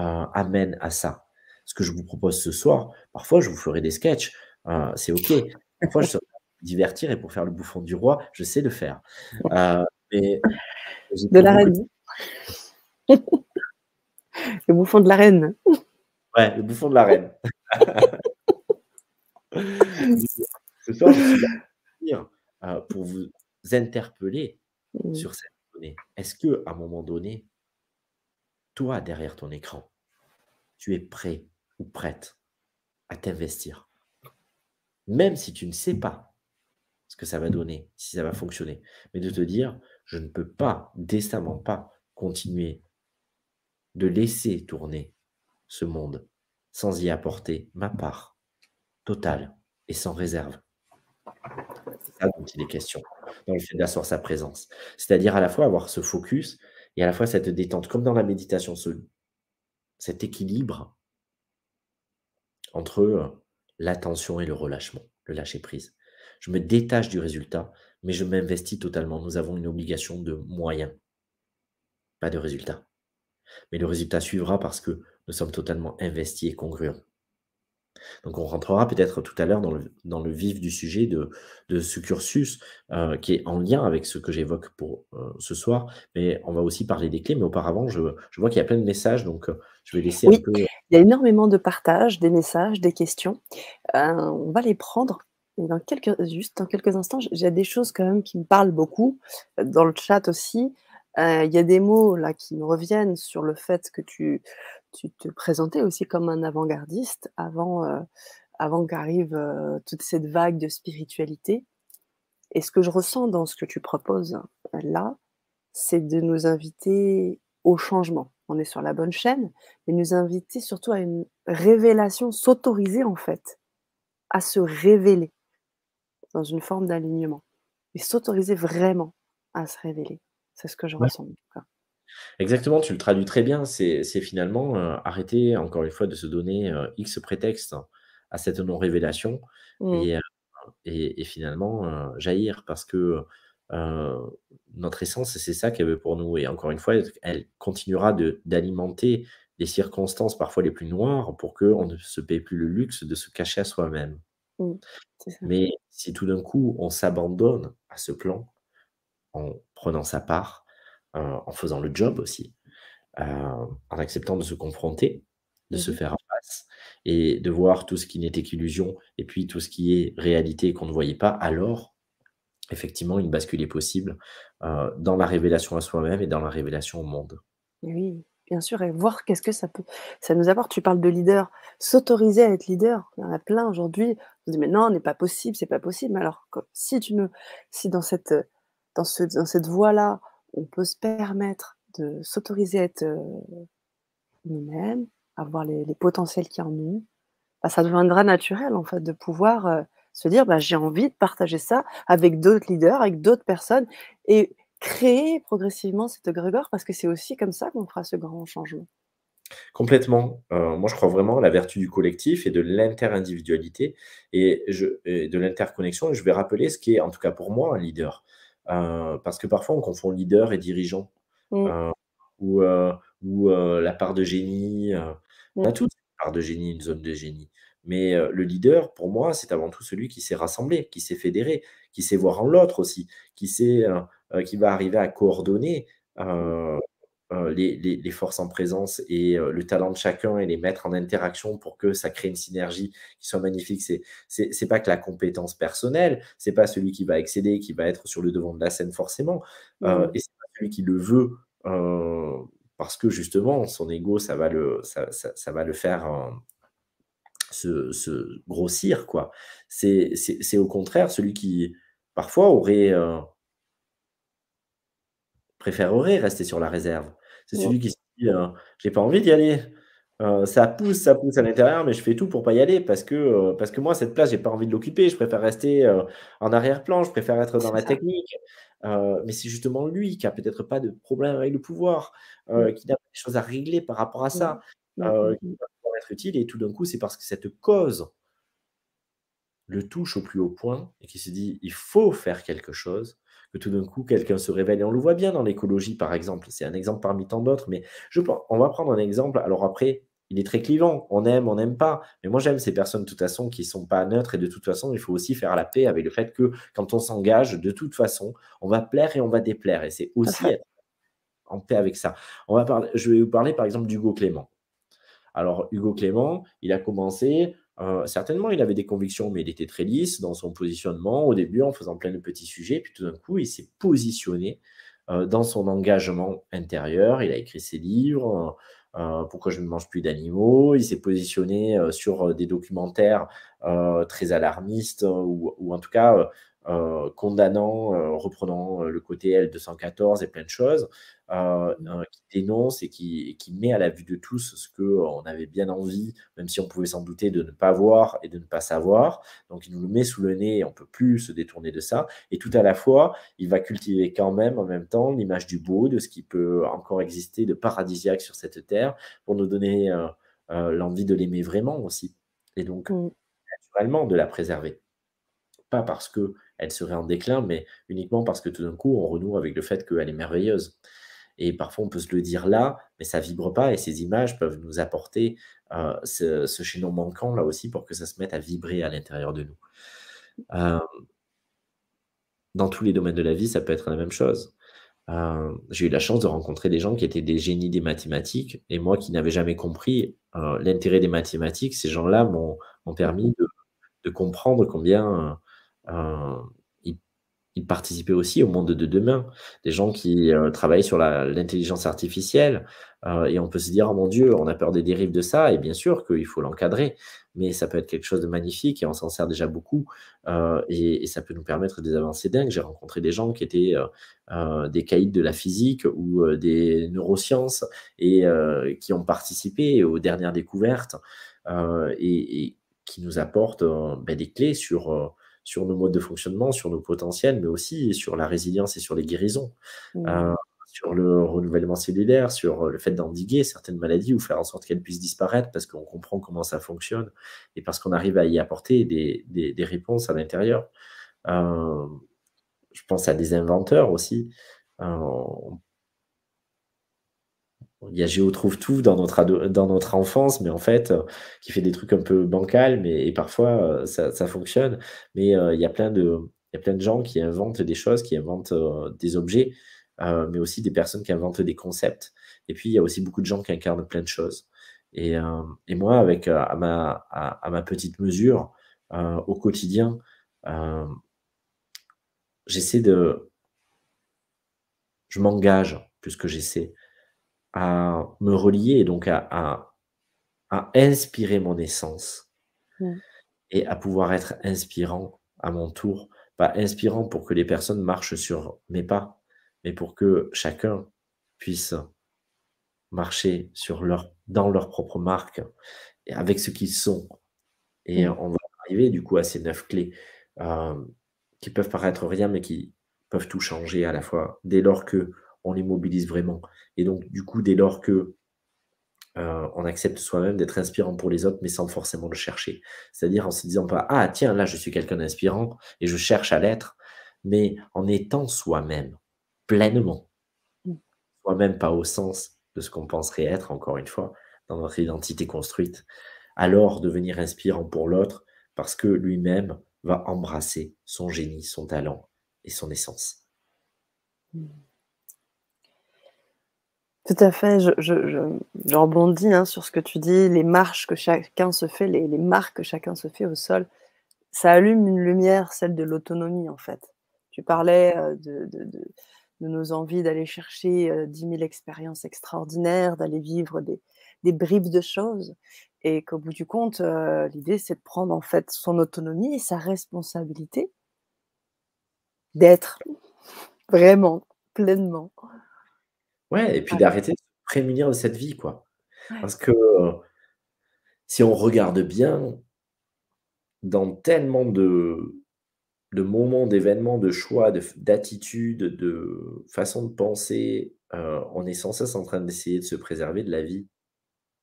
euh, amen à ça. Ce que je vous propose ce soir, parfois je vous ferai des sketchs, euh, c'est ok. Parfois je serai divertir et pour faire le bouffon du roi, je sais le faire de la reine. le bouffon de la reine. Ouais, le bouffon de la reine. Euh, pour vous interpeller mm. sur cette donnée. Est-ce que, à un moment donné, toi, derrière ton écran, tu es prêt ou prête à t'investir, même si tu ne sais pas ce que ça va donner, si ça va fonctionner, mais de te dire, je ne peux pas, décemment pas, continuer de laisser tourner ce monde sans y apporter ma part totale et sans réserve. C'est ça dont il est question dans le fait d'asseoir sa présence. C'est-à-dire à la fois avoir ce focus et à la fois cette détente, comme dans la méditation, cet équilibre entre euh, l'attention et le relâchement, le lâcher prise. Je me détache du résultat mais je m'investis totalement. Nous avons une obligation de moyens, pas de résultats. Mais le résultat suivra parce que nous sommes totalement investis et congruents. Donc on rentrera peut-être tout à l'heure dans le, vif du sujet de, ce cursus euh, qui est en lien avec ce que j'évoque pour euh, ce soir, mais on va aussi parler des clés. Mais auparavant, je, vois qu'il y a plein de messages, donc euh, je vais laisser un peu... Il y a énormément de partages, des messages, des questions. on va les prendre et dans quelques, juste dans quelques instants, j'ai des choses quand même qui me parlent beaucoup, euh, dans le chat aussi. Euh, il y a des mots là qui me reviennent sur le fait que tu, tu te présentais aussi comme un avant-gardiste avant, euh, avant qu'arrive toute cette vague de spiritualité. Et ce que je ressens dans ce que tu proposes là, c'est de nous inviter au changement. On est sur la bonne chaîne, mais nous inviter surtout à une révélation, s'autoriser en fait à se révéler dans une forme d'alignement. et s'autoriser vraiment à se révéler. C'est ce que je ressens Exactement, tu le traduis très bien. C'est finalement euh, arrêter, encore une fois, de se donner euh, X prétexte à cette non-révélation mmh. euh, et, finalement jaillir parce que notre essence, c'est ça qu'elle veut pour nous. Et encore une fois, elle continuera d'alimenter les circonstances parfois les plus noires pour qu'on ne se paie plus le luxe de se cacher à soi-même. Mmh, Mais si tout d'un coup, on s'abandonne à ce plan, en prenant sa part, euh, en faisant le job aussi, euh, en acceptant de se confronter, de se mmh faire face et de voir tout ce qui n'était qu'illusion et puis tout ce qui est réalité qu'on ne voyait pas, alors effectivement une bascule est possible euh, dans la révélation à soi-même et dans la révélation au monde. Oui, bien sûr, et voir qu'est-ce que ça peut, ça nous apporte. Tu parles de leader, s'autoriser à être leader. Il y en a plein aujourd'hui. On se dit, mais non, n'est pas possible, c'est pas possible. Alors, si tu me si dans cette, dans ce, dans cette voie-là, on peut se permettre de s'autoriser à être euh, nous-mêmes, à les, potentiels qu'il y en nous, bah, ça deviendra naturel, en fait, de pouvoir euh, se dire, bah, j'ai envie de partager ça avec d'autres leaders, avec d'autres personnes. Et, créer progressivement cette grégor parce que c'est aussi comme ça qu'on fera ce grand changement. Complètement. Euh, moi, je crois vraiment à la vertu du collectif et de l'interindividualité et, et, de l'interconnexion. Et je vais rappeler ce qui est, en tout cas pour moi, un leader. Euh, parce que parfois, on confond leader et dirigeant. Mmh. Euh, ou, ou la part de génie. On a mmh. toutes une part de génie, une zone de génie. Mais le leader, pour moi, c'est avant tout celui qui s'est rassemblé, qui s'est fédéré, qui sait voir en l'autre aussi, qui sait euh, qui va arriver à coordonner euh, mmh. euh, les, forces en présence et le talent de chacun et les mettre en interaction pour que ça crée une synergie qui soit magnifique. C'est c'est pas que la compétence personnelle, c'est pas celui qui va excéder, qui va être sur le devant de la scène forcément, mmh. Et euh, et pas celui qui le veut. parce que justement, son ego, ça va le, ça, ça, ça va le faire se, grossir, quoi. C'est au contraire celui qui, parfois, aurait préférerait rester sur la réserve. C'est celui qui se dit j'ai pas envie d'y aller. ça pousse, ça pousse à l'intérieur, mais je fais tout pour pas y aller parce que, parce que moi, cette place, j'ai pas envie de l'occuper. Je préfère rester en arrière-plan, je préfère être dans la technique. mais c'est justement lui qui a peut-être pas de problème avec le pouvoir, mmh. qui n'a pas des choses à régler par rapport à mmh. ça, mmh, qui va être utile. Et tout d'un coup, c'est parce que cette cause le touche au plus haut point et qui se dit il faut faire quelque chose que tout d'un coup quelqu'un se révèle. Et on le voit bien dans l'écologie, par exemple. C'est un exemple parmi tant d'autres, mais je pense, on va prendre un exemple. Alors après, il est très clivant. On aime, on n'aime pas. Mais moi, j'aime ces personnes de toute façon qui ne sont pas neutres. Et de toute façon, il faut aussi faire la paix avec le fait que quand on s'engage, de toute façon, on va plaire et on va déplaire. Et c'est aussi être en paix avec ça. On va parler, je vais vous parler par exemple d'Hugo Clément. Alors, Hugo Clément, il a commencé euh, certainement, il avait des convictions, mais il était très lisse dans son positionnement au début en faisant plein de petits sujets. Puis tout d'un coup, il s'est positionné euh, dans son engagement intérieur. Il a écrit ses livres. Euh, pourquoi je ne mange plus d'animaux. Il s'est positionné sur des documentaires très alarmistes ou, en tout cas euh, condamnant, euh, reprenant euh, le côté L214 et plein de choses, mm. qui dénonce et qui, et qui, met à la vue de tous ce qu'on avait bien envie, même si on pouvait s'en douter, de ne pas voir et de ne pas savoir. Donc il nous le met sous le nez et on peut plus se détourner de ça. Et tout à la fois, il va cultiver quand même en même temps l'image du beau, de ce qui peut encore exister de paradisiaque sur cette terre, pour nous donner l'envie de l'aimer vraiment aussi. Et donc, mm. naturellement, de la préserver pas parce que elle serait en déclin, mais uniquement parce que tout d'un coup, on renoue avec le fait qu'elle est merveilleuse. Et parfois, on peut se le dire là, mais ça vibre pas. Et ces images peuvent nous apporter euh, ce, ce, chaînon manquant là aussi pour que ça se mette à vibrer à l'intérieur de nous. Euh, dans tous les domaines de la vie, ça peut être la même chose. Euh, j'ai eu la chance de rencontrer des gens qui étaient des génies des mathématiques et moi qui n'avais jamais compris l'intérêt des mathématiques, ces gens-là m'ont permis de, comprendre combien ils, participait participaient aussi au monde de demain. Des gens qui euh, travaillent sur l'intelligence artificielle. Euh, et on peut se dire, oh mon Dieu, on a peur des dérives de ça. Et bien sûr qu'il faut l'encadrer mais ça peut être quelque chose de magnifique et on s'en sert déjà beaucoup euh, et, ça peut nous permettre des avancées dingues. J'ai rencontré des gens qui étaient des caïds de la physique ou des neurosciences et qui ont participé aux dernières découvertes et, qui nous apportent ben, des clés sur sur nos modes de fonctionnement, sur nos potentiels, mais aussi sur la résilience et sur les guérisons, mm. euh, sur le renouvellement cellulaire, sur euh, le fait d'endiguer certaines maladies ou faire en sorte qu'elles puissent disparaître parce qu'on comprend comment ça fonctionne et parce qu'on arrive à y apporter des, réponses à l'intérieur. Euh, je pense à des inventeurs aussi il y a Géo trouve tout dans notre, dans notre enfance, mais en fait, euh, qui fait des trucs un peu bancal, mais et parfois euh, ça, ça, fonctionne. Mais euh, il y a plein de, il y a plein de gens qui inventent des choses, qui inventent des objets, mais aussi des personnes qui inventent des concepts. Et puis il y a aussi beaucoup de gens qui incarnent plein de choses. Et, et moi, avec à ma, à, à, ma petite mesure, au quotidien, j'essaie de, je m'engage plus que j'essaie à me relier, donc à, à, inspirer mon essence et à pouvoir être inspirant à mon tour. Pas inspirant pour que les personnes marchent sur mes pas, mais pour que chacun puisse marcher sur leur, dans leur propre marque et avec ce qu'ils sont. Et on va arriver du coup à ces neuf clés euh, qui peuvent paraître rien, mais qui peuvent tout changer à la fois dès lors que on les mobilise vraiment. Et donc, du coup, dès lors que euh, on accepte soi-même d'être inspirant pour les autres, mais sans forcément le chercher. C'est-à-dire en se disant pas Ah, tiens, là, je suis quelqu'un d'inspirant et je cherche à l'être, mais en étant soi-même, pleinement. Mm. Soi-même, pas au sens de ce qu'on penserait être, encore une fois, dans notre identité construite. Alors, devenir inspirant pour l'autre parce que lui-même va embrasser son génie, son talent et son essence. Mm. Tout à fait, je, rebondis hein, sur ce que tu dis, les marches que chacun se fait, les, marques que chacun se fait au sol, ça allume une lumière, celle de l'autonomie en fait. Tu parlais euh, de, nos envies d'aller chercher 10 euh, 000 expériences extraordinaires, d'aller vivre des, bribes de choses, et qu'au bout du compte, euh, l'idée c'est de prendre en fait son autonomie et sa responsabilité d'être vraiment, pleinement Ouais, et puis d'arrêter de se prémunir de cette vie, quoi. Parce que euh, si on regarde bien, dans tellement de, de moments, d'événements, de choix, d'attitudes, de, façons façon de penser, euh, on est sans cesse en train d'essayer de se préserver de la vie.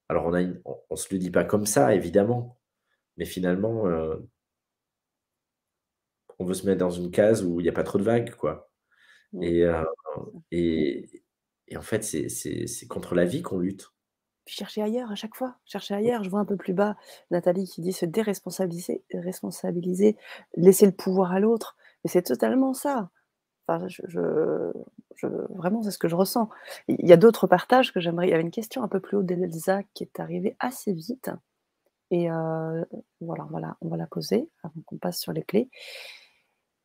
Alors on ne on, se le dit pas comme ça, évidemment, mais finalement, euh, on veut se mettre dans une case où il n'y a pas trop de vagues, quoi. et, et en fait, c'est contre la vie qu'on lutte. Cherchez chercher ailleurs à chaque fois, chercher mmh. ailleurs. Je vois un peu plus bas Nathalie qui dit se déresponsabiliser, responsabiliser, laisser le pouvoir à l'autre. Mais c'est totalement ça. Enfin, je, vraiment, c'est ce que je ressens. Il y a d'autres partages que j'aimerais. Il y avait une question un peu plus haut d'Elsa qui est arrivée assez vite. Et euh, voilà, on va, la, poser avant qu'on passe sur les clés.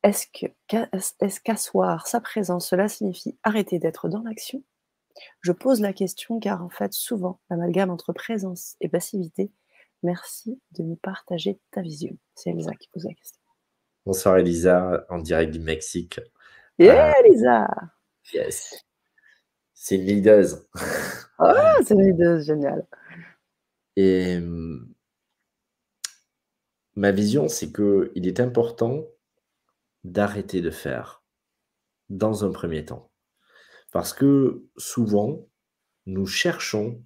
Est-ce qu'asseoir sa présence, cela signifie arrêter d'être dans l'action je pose la question car en fait, souvent, l'amalgame entre présence et passivité. Merci de nous partager ta vision. C'est Elisa qui pose la question. Bonsoir Elisa, en direct du Mexique. Yeah, ah. Elisa Yes. C'est une ah, c'est une génial. Et hum, ma vision, c'est qu'il est important d'arrêter de faire dans un premier temps. Parce que souvent, nous cherchons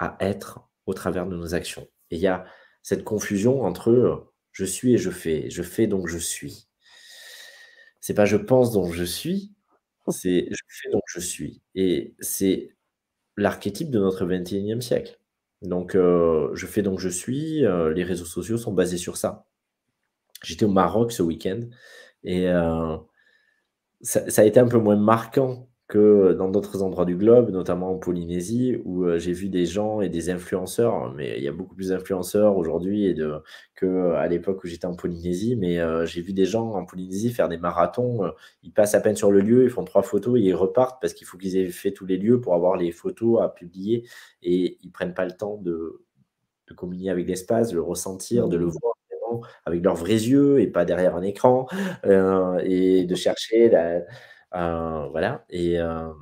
à être au travers de nos actions. Et il y a cette confusion entre euh, je suis et je fais, je fais donc je suis. C'est pas je pense donc je suis, oh. c'est je fais donc je suis. Et c'est l'archétype de notre 21e siècle. Donc euh, je fais donc je suis, euh, les réseaux sociaux sont basés sur ça. J'étais au Maroc ce week-end et ça, a été un peu moins marquant que dans d'autres endroits du globe, notamment en Polynésie, où euh, j'ai vu des gens et des influenceurs, mais il y a beaucoup plus d'influenceurs aujourd'hui et que à l'époque où j'étais en Polynésie, mais euh, j'ai vu des gens en Polynésie faire des marathons, euh, ils passent à peine sur le lieu, ils font trois photos et ils repartent parce qu'il faut qu'ils aient fait tous les lieux pour avoir les photos à publier et ils prennent pas le temps de, communier avec l'espace, de le ressentir, de le mmh. voir avec leurs vrais yeux et pas derrière un écran et de chercher la euh, voilà. Et, euh,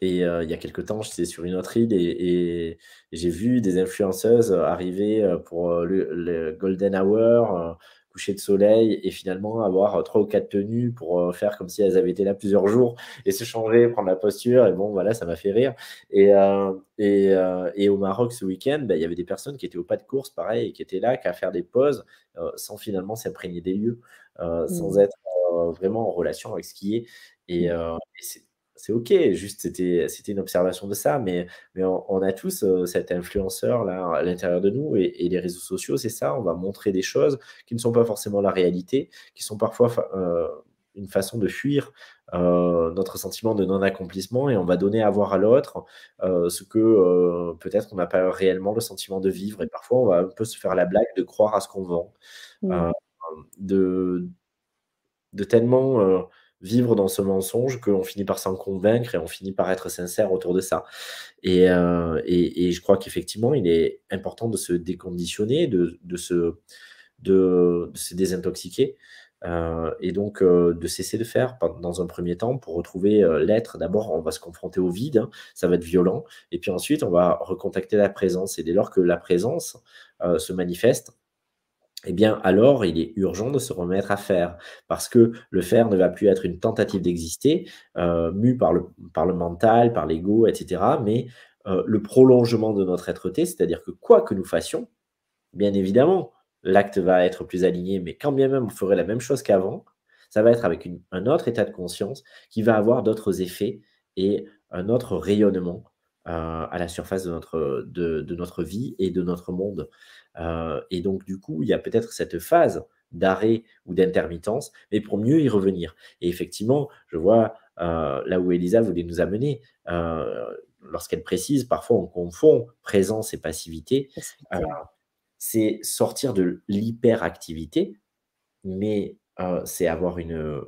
et euh, il y a quelques temps, j'étais sur une autre île et, j'ai vu des influenceuses arriver pour le Golden Hour, de soleil et finalement avoir trois ou quatre tenues pour euh, faire comme si elles avaient été là plusieurs jours et se changer, prendre la posture. Et bon, voilà, ça m'a fait rire. Et, euh, euh, et, au Maroc ce week-end, bah, il y avait des personnes qui étaient au pas de course, pareil, et qui étaient là qu'à faire des pauses sans finalement s'imprégner des lieux, sans mmh. être vraiment en relation avec ce qui est. Et, et c'est ok, juste c'était, c'était une observation de ça, mais, mais on, a tous euh, cet influenceur là à l'intérieur de nous et, les réseaux sociaux, c'est ça, on va montrer des choses qui ne sont pas forcément la réalité, qui sont parfois euh, une façon de fuir euh, notre sentiment de non-accomplissement et on va donner à voir à l'autre ce que peut-être on n'a pas réellement le sentiment de vivre et parfois on va un peu se faire la blague de croire à ce qu'on vend, mmh. de, de tellement vivre dans ce mensonge qu'on finit par s'en convaincre et on finit par être sincère autour de ça. Et, euh, je crois qu'effectivement, il est important de se déconditionner, de, de, se, de, se désintoxiquer. Euh, et donc euh, de cesser de faire dans un premier temps pour retrouver l'être. D'abord, on va se confronter au vide, hein, ça va être violent, et puis ensuite, on va recontacter la présence. Et dès lors que la présence se manifeste, eh bien alors il est urgent de se remettre à faire, parce que le faire ne va plus être une tentative d'exister, euh, mue par le, mental, par l'ego, etc., mais euh, le prolongement de notre être-té, c'est-à-dire que quoi que nous fassions, bien évidemment, l'acte va être plus aligné, mais quand bien même on ferait la même chose qu'avant, ça va être avec un autre état de conscience qui va avoir d'autres effets et un autre rayonnement euh, à la surface de notre, de, notre vie et de notre monde. Euh, et donc, du coup, il y a peut-être cette phase d'arrêt ou d'intermittence, mais pour mieux y revenir. Et effectivement, je vois euh, là où Elisa voulait nous amener, lorsqu'elle précise, parfois on confond présence et passivité. alors c'est sortir de l'hyperactivité, mais c'est avoir une,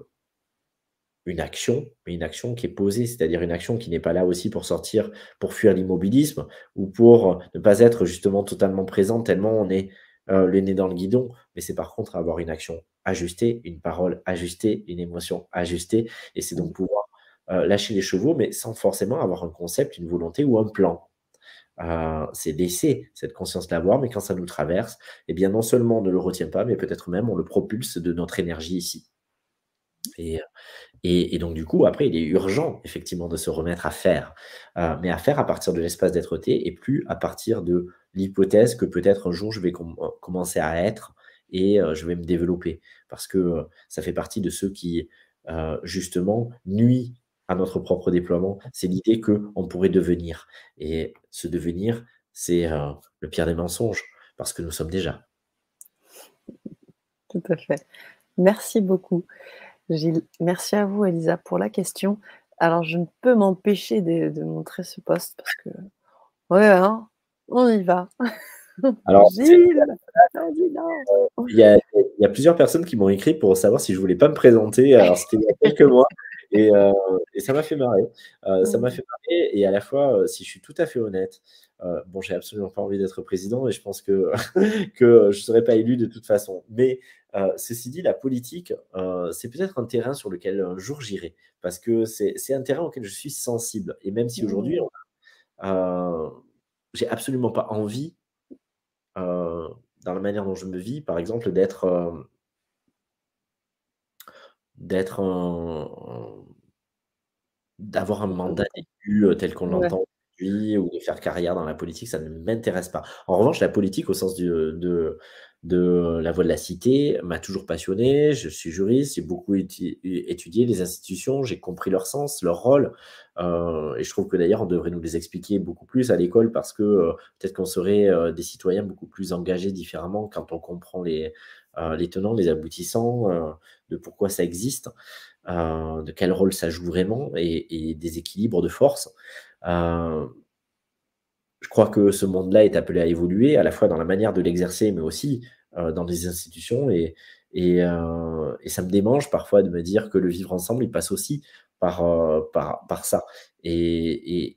une action, mais une action qui est posée, c'est-à-dire une action qui n'est pas là aussi pour sortir, pour fuir l'immobilisme ou pour euh, ne pas être justement totalement présent tellement on est euh, le nez dans le guidon, mais c'est par contre avoir une action ajustée, une parole ajustée, une émotion ajustée, et c'est donc pouvoir euh, lâcher les chevaux, mais sans forcément avoir un concept, une volonté ou un plan. c'est laisser cette conscience l'avoir, mais quand ça nous traverse, eh bien non seulement on ne le retient pas, mais peut-être même on le propulse de notre énergie ici. Et, et, donc, du coup, après, il est urgent, effectivement, de se remettre à faire, euh, mais à faire à partir de l'espace d'être-té et plus à partir de l'hypothèse que peut-être un jour je vais euh, commencer à être et euh, je vais me développer. Parce que ça fait partie de ceux qui, justement, nuit à notre propre déploiement. C'est l'idée qu'on pourrait devenir. Et ce devenir, c'est le pire des mensonges, parce que nous sommes déjà. Tout à fait. Merci beaucoup. Gilles, merci à vous, Elisa, pour la question. Alors, je ne peux m'empêcher de, montrer ce poste parce que, ouais, hein, on y va. Gilles, il y, a, plusieurs personnes qui m'ont écrit pour savoir si je voulais pas me présenter. Alors, c'était il y a quelques mois. Et, euh, ça m'a fait marrer. Euh, ça m'a fait marrer. Et à la fois, euh, si je suis tout à fait honnête, bon, j'ai absolument pas envie d'être président et je pense que, que je serais pas élu de toute façon. Mais euh, ceci dit, la politique, euh, c'est peut-être un terrain sur lequel un jour j'irai, parce que c'est un terrain auquel je suis sensible. Et même si aujourd'hui, mmh. euh, j'ai absolument pas envie, dans la manière dont je me vis, par exemple, d'être d'être d'avoir un mandat élu tel qu'on l'entend aujourd'hui ou de faire carrière dans la politique, ça ne m'intéresse pas. En revanche, la politique au sens de, de euh, La voie de la Cité m'a toujours passionné. Je suis juriste, j'ai beaucoup étudié les institutions, j'ai compris leur sens, leur rôle. Euh, et je trouve que d'ailleurs, on devrait nous les expliquer beaucoup plus à l'école parce que euh, peut-être qu'on serait des citoyens beaucoup plus engagés différemment quand on comprend les, tenants, les aboutissants, de pourquoi ça existe, de quel rôle ça joue vraiment et, des équilibres de force je crois que ce monde-là est appelé à évoluer, à la fois dans la manière de l'exercer, mais aussi euh, dans des institutions. Et, euh, et, ça me démange parfois de me dire que le vivre ensemble, il passe aussi par, euh, par, par, ça. Et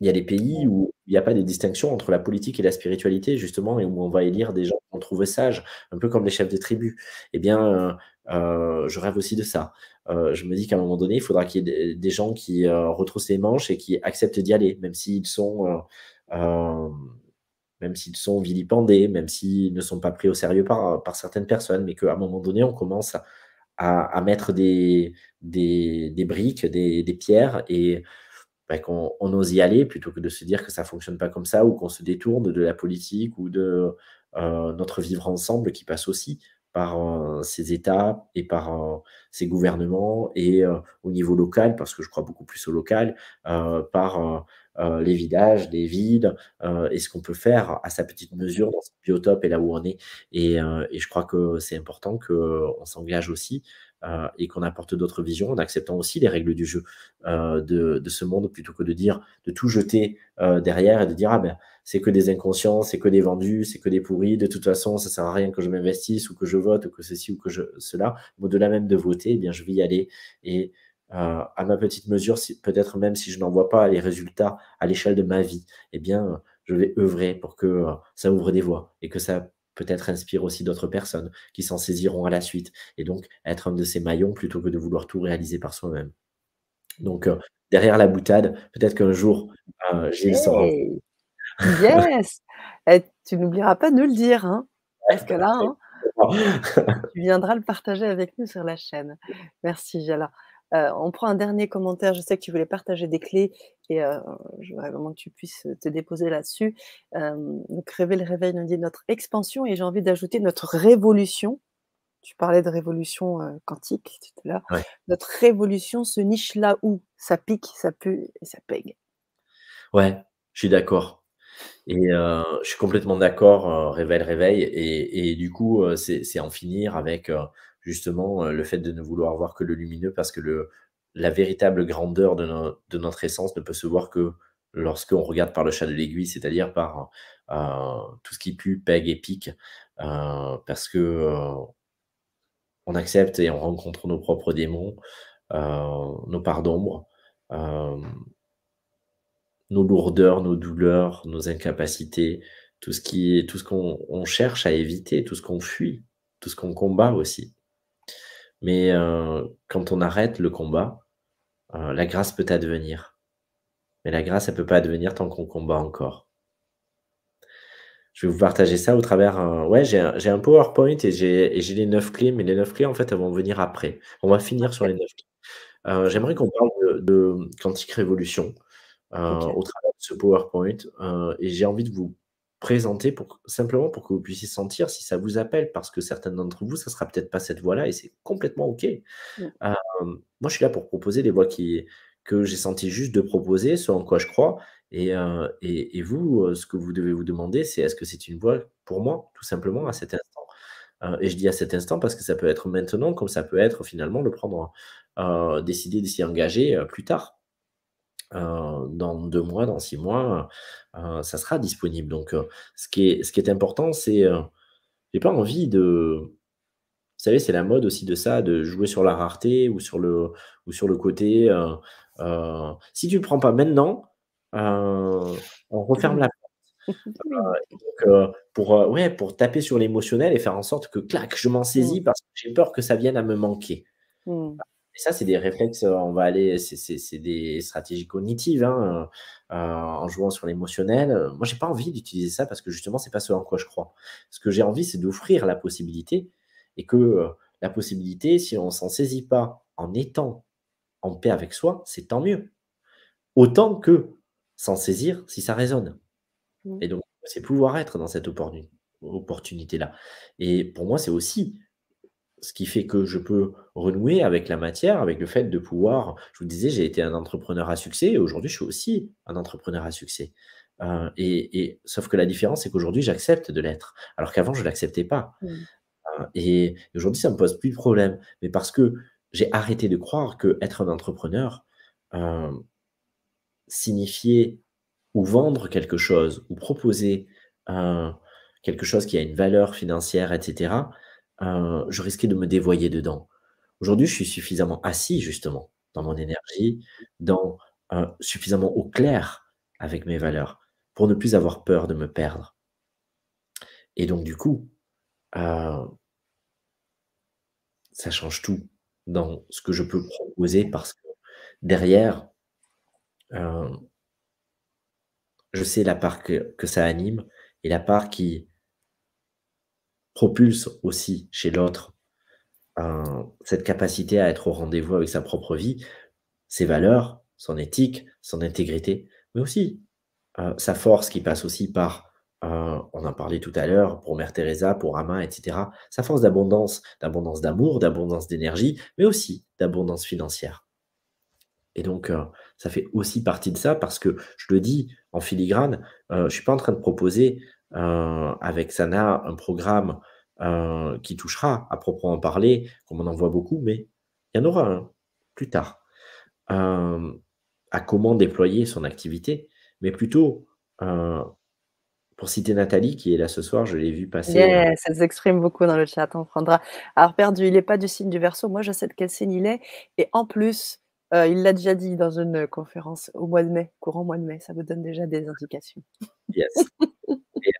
il y a des pays où il n'y a pas des distinctions entre la politique et la spiritualité, justement, et où on va élire des gens qu'on trouve sages, un peu comme les chefs de tribus. Eh bien, euh, euh, je rêve aussi de ça. Euh, je me dis qu'à un moment donné, il faudra qu'il y ait des gens qui retroussent les manches et qui acceptent d'y aller, même s'ils sont, même s'ils sont vilipendés, même s'ils ne sont pas pris au sérieux par, par certaines personnes, mais qu'à un moment donné, on commence à, mettre des, briques, des, des pierres et bah, qu'on on ose y aller plutôt que de se dire que ça fonctionne pas comme ça ou qu'on se détourne de la politique ou de euh, notre vivre ensemble qui passe aussi par euh, ces États et par euh, ces gouvernements et au niveau local, parce que je crois beaucoup plus au local, par les villages, les villes et ce qu'on peut faire à sa petite mesure dans ce biotope et là où on est. Et, et je crois que c'est important qu'on s'engage aussi euh, et qu'on apporte d'autres visions en acceptant aussi les règles du jeu euh, de, ce monde plutôt que de dire de tout jeter euh, derrière et de dire ah ben c'est que des inconscients, c'est que des vendus, c'est que des pourris, de toute façon ça sert à rien que je m'investisse ou que je vote ou que ceci ou que je cela, au-delà même de voter, eh bien je vais y aller et à ma petite mesure, peut-être même si je n'en vois pas les résultats à l'échelle de ma vie, eh bien je vais œuvrer pour que ça ouvre des voies et que ça peut-être inspire aussi d'autres personnes qui s'en saisiront à la suite. Et donc, être un de ces maillons plutôt que de vouloir tout réaliser par soi-même. Donc, euh, derrière la boutade, peut-être qu'un jour, euh, Gilles Yes eh, Tu n'oublieras pas de nous le dire, hein. parce que là, hein, tu viendras le partager avec nous sur la chaîne. Merci, Jala. Euh, on prend un dernier commentaire. Je sais que tu voulais partager des clés et euh, je voudrais vraiment que tu puisses te déposer là-dessus. Euh, donc, Réveil, le réveil nous dit notre expansion et j'ai envie d'ajouter notre révolution. Tu parlais de révolution euh, quantique tout à l'heure. Notre révolution se niche là où ça pique, ça pue et ça pègue. Ouais, je suis d'accord. Et euh, je suis complètement d'accord, réveil, réveil. Et, du coup, c'est en finir avec justement euh, le fait de ne vouloir voir que le lumineux parce que le, la véritable grandeur de, notre essence ne peut se voir que lorsqu'on regarde par le chat de l'aiguille, c'est-à-dire par euh, tout ce qui pue, pègue et pique, euh, parce que on accepte et on rencontre nos propres démons, nos parts d'ombre, nos lourdeurs, nos douleurs, nos incapacités, tout ce qui, tout ce qu'on cherche à éviter, tout ce qu'on fuit, tout ce qu'on combat aussi. Mais euh, quand on arrête le combat, euh, la grâce peut advenir. Mais la grâce, elle ne peut pas advenir tant qu'on combat encore. Je vais vous partager ça au travers. Euh, ouais, j'ai un, PowerPoint et j'ai les neuf clés, mais les neuf clés, en fait, elles vont venir après. On va finir sur les neuf clés. J'aimerais qu'on parle de, Quantique Révolution au travers de ce PowerPoint. et j'ai envie de vous présenter pour, simplement pour que vous puissiez sentir si ça vous appelle, parce que certains d'entre vous, ça sera peut-être pas cette voie-là et c'est complètement OK. Mmh. Euh, moi, je suis là pour proposer des voies qui, que j'ai senti juste de proposer, ce en quoi je crois. Et, euh, et, vous, euh, ce que vous devez vous demander, c'est est-ce que c'est une voie pour moi, tout simplement, à cet instant Et je dis à cet instant parce que ça peut être maintenant, comme ça peut être finalement le prendre, décider de s'y engager plus tard. Euh, dans deux mois, dans six mois, euh, ça sera disponible. Donc, euh, ce, qui est, ce qui est important, c'est. j'ai pas envie de. Vous savez, c'est la mode aussi de ça, de jouer sur la rareté ou sur le, ou sur le côté. si tu le prends pas maintenant, on referme la porte. pour, ouais, pour taper sur l'émotionnel et faire en sorte que, clac, je m'en saisis mmh. parce que j'ai peur que ça vienne à me manquer. Mmh ça, c'est des réflexes, euh, on va aller, c'est des stratégies cognitives, hein, euh, euh, en jouant sur l'émotionnel. Moi, j'ai pas envie d'utiliser ça parce que justement, c'est pas ce en quoi je crois. Ce que j'ai envie, c'est d'offrir la possibilité et que la possibilité, si on s'en saisit pas en étant en paix avec soi, c'est tant mieux. Autant que s'en saisir si ça résonne. Mmh. Et donc, c'est pouvoir être dans cette opportunité-là. Et pour moi, c'est aussi ce qui fait que je peux renouer avec la matière, avec le fait de pouvoir, je vous disais, j'ai été un entrepreneur à succès et aujourd'hui je suis aussi un entrepreneur à succès. Euh, et, sauf que la différence, c'est qu'aujourd'hui j'accepte de l'être, alors qu'avant je ne l'acceptais pas. Mmh. Euh, et aujourd'hui ça ne me pose plus de problème, mais parce que j'ai arrêté de croire qu'être un entrepreneur euh, signifiait ou vendre quelque chose ou proposer euh, quelque chose qui a une valeur financière, etc. Euh, je risquais de me dévoyer dedans. Aujourd'hui, je suis suffisamment assis justement dans mon énergie, dans euh, suffisamment au clair avec mes valeurs pour ne plus avoir peur de me perdre. Et donc du coup, euh, ça change tout dans ce que je peux proposer parce que derrière, je sais la part que, ça anime et la part qui propulse aussi chez l'autre cette capacité à être au rendez-vous avec sa propre vie, ses valeurs, son éthique, son intégrité, mais aussi euh, sa force qui passe aussi par, euh, on en parlait tout à l'heure, pour Mère Teresa, pour Ama, etc., sa force d'abondance, d'abondance d'amour, d'abondance d'énergie, mais aussi d'abondance financière. Et donc, euh, ça fait aussi partie de ça parce que je le dis en filigrane, je ne suis pas en train de proposer euh, avec Sana un programme euh, qui touchera à proprement parler, comme on en voit beaucoup, mais il y en aura un plus tard, euh, à comment déployer son activité, mais plutôt pour citer Nathalie qui est là ce soir, je l'ai vu passer. ça s'exprime beaucoup dans le chat, on prendra. Alors perdu, il n'est pas du signe du verso, moi je sais de quel signe il est, et en plus, il l'a déjà dit dans une conférence au mois de mai, courant mois de mai, ça vous donne déjà des indications. Yes.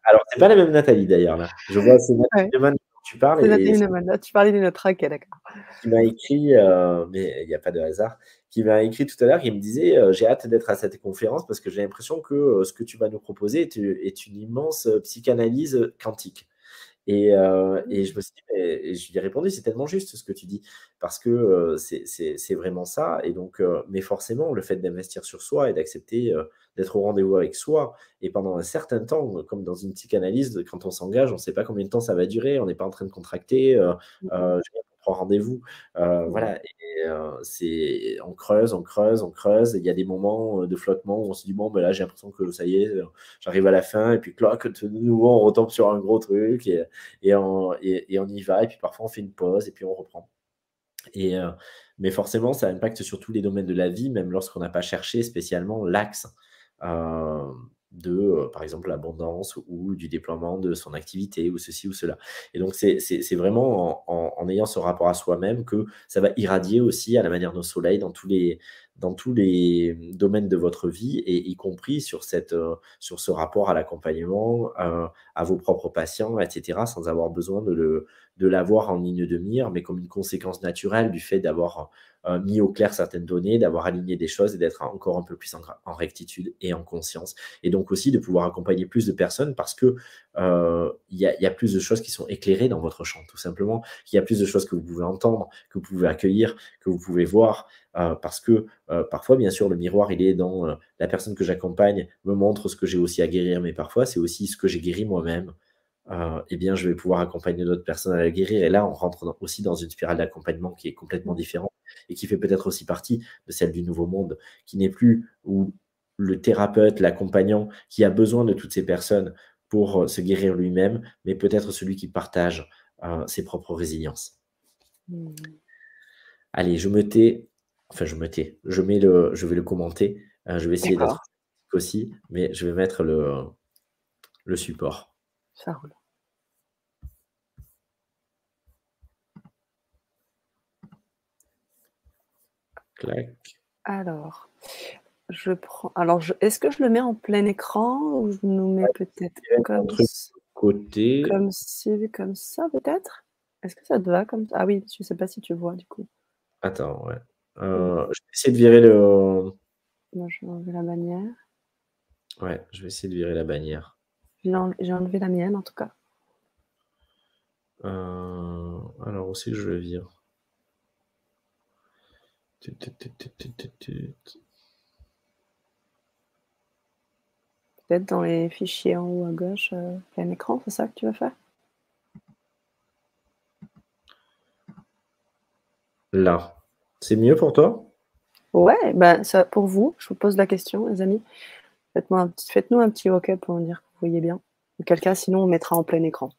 Alors, c'est pas la même Nathalie d'ailleurs. Là. Je vois, c'est Nathalie Neumann dont tu parles. Nathalie Neumann, ah, tu parlais de autre ok, d'accord. Qui m'a écrit, euh, mais il n'y a pas de hasard, qui m'a écrit tout à l'heure, qui me disait euh, J'ai hâte d'être à cette conférence parce que j'ai l'impression que euh, ce que tu vas nous proposer est une immense psychanalyse quantique. Et, et, je mmh. me suis dit, je lui ai répondu, c'est tellement juste ce que tu dis, parce que c'est vraiment ça. Et donc, mais forcément, le fait d'investir sur soi et d'accepter d'être au rendez-vous avec soi, et pendant un certain temps, comme dans une psychanalyse, quand on s'engage, on ne sait pas combien de temps ça va durer, on n'est pas en train de contracter, mmh rendez-vous. Euh, mmh. voilà, euh, c'est on creuse, on creuse, on creuse. Il y a des moments euh, de flottement on se dit bon, ben là, j'ai l'impression que ça y est, j'arrive à la fin, et puis cloc, de nouveau, on retombe sur un gros truc et, et, on, y va. Et puis parfois, on fait une pause et puis on reprend. Et mais forcément, ça impacte sur tous les domaines de la vie, même lorsqu'on n'a pas cherché spécialement l'axe de, euh, par exemple, l'abondance ou du déploiement de son activité ou ceci ou cela. Et donc, c'est vraiment en, ayant ce rapport à soi-même que ça va irradier aussi à la manière d'un soleil dans tous les dans tous les domaines de votre vie, et y compris sur, cette, euh, sur ce rapport à l'accompagnement, euh, à vos propres patients, etc., sans avoir besoin de l'avoir de en ligne de mire, mais comme une conséquence naturelle du fait d'avoir euh, mis au clair certaines données, d'avoir aligné des choses et d'être encore un peu plus en, rectitude et en conscience. Et donc aussi de pouvoir accompagner plus de personnes parce que euh, il y, a plus de choses qui sont éclairées dans votre champ, tout simplement. Il y a plus de choses que vous pouvez entendre, que vous pouvez accueillir, que vous pouvez voir. Euh, parce que parfois, bien sûr, le miroir, il est dans la personne que j'accompagne me montre ce que j'ai aussi à guérir, mais parfois, c'est aussi ce que j'ai guéri moi-même. eh bien, je vais pouvoir accompagner d'autres personnes à la guérir. Et là, on rentre aussi dans une spirale d'accompagnement qui est complètement différente et qui fait peut-être aussi partie de celle du nouveau monde, qui n'est plus le thérapeute, l'accompagnant, qui a besoin de toutes ces personnes pour euh, se guérir lui-même, mais peut-être celui qui partage euh, ses propres résiliences. Hmm. Allez, je me tais. Enfin, je me tais. Je, mets le, je vais le commenter. Euh, je vais essayer d'être aussi, mais je vais mettre le, le support. Ça roule. Alors, je prends. Alors, je... est-ce que je le mets en plein écran ou je nous mets peut-être comme côté. Comme si comme ça peut-être. Est-ce que ça te va comme ça Ah oui, je ne sais pas si tu vois du coup. Attends, ouais. Euh, mmh. je vais essayer de virer le. je vais enlever la bannière. Ouais, je vais essayer de virer la bannière. J'ai enlevé, la mienne en tout cas. Euh, alors aussi, je vais virer Peut-être dans les fichiers en haut à gauche, euh, plein écran, c'est ça que tu veux faire Là. C'est mieux pour toi Ouais, ben ça, pour vous, je vous pose la question, les amis. Faites-nous un, faites un, petit OK pour dire que vous voyez bien. Quelqu'un, sinon, on mettra en plein écran.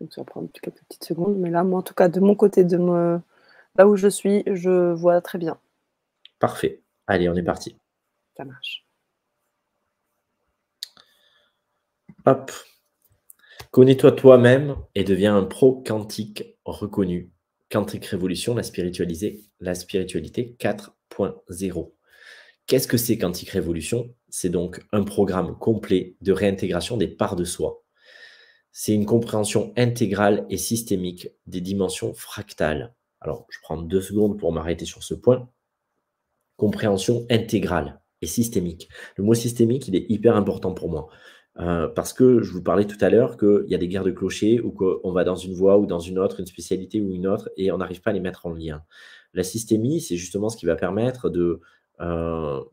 Donc ça prend quelques petites secondes, mais là, moi, en tout cas, de mon côté, de là où je suis, je vois très bien. Parfait. Allez, on est parti. Ça marche. Hop. Connais-toi toi-même et deviens un pro quantique reconnu. Quantique Révolution, la, spiritualiser la spiritualité 4.0. Qu'est-ce que c'est Quantique Révolution C'est donc un programme complet de réintégration des parts de soi c'est une compréhension intégrale et systémique des dimensions fractales. Alors, je prends deux secondes pour m'arrêter sur ce point. Compréhension intégrale et systémique. Le mot systémique, il est hyper important pour moi. Euh, parce que je vous parlais tout à l'heure qu'il y a des guerres de clochers ou qu'on va dans une voie ou dans une autre, une spécialité ou une autre, et on n'arrive pas à les mettre en lien. La systémie, c'est justement ce qui va permettre de euh,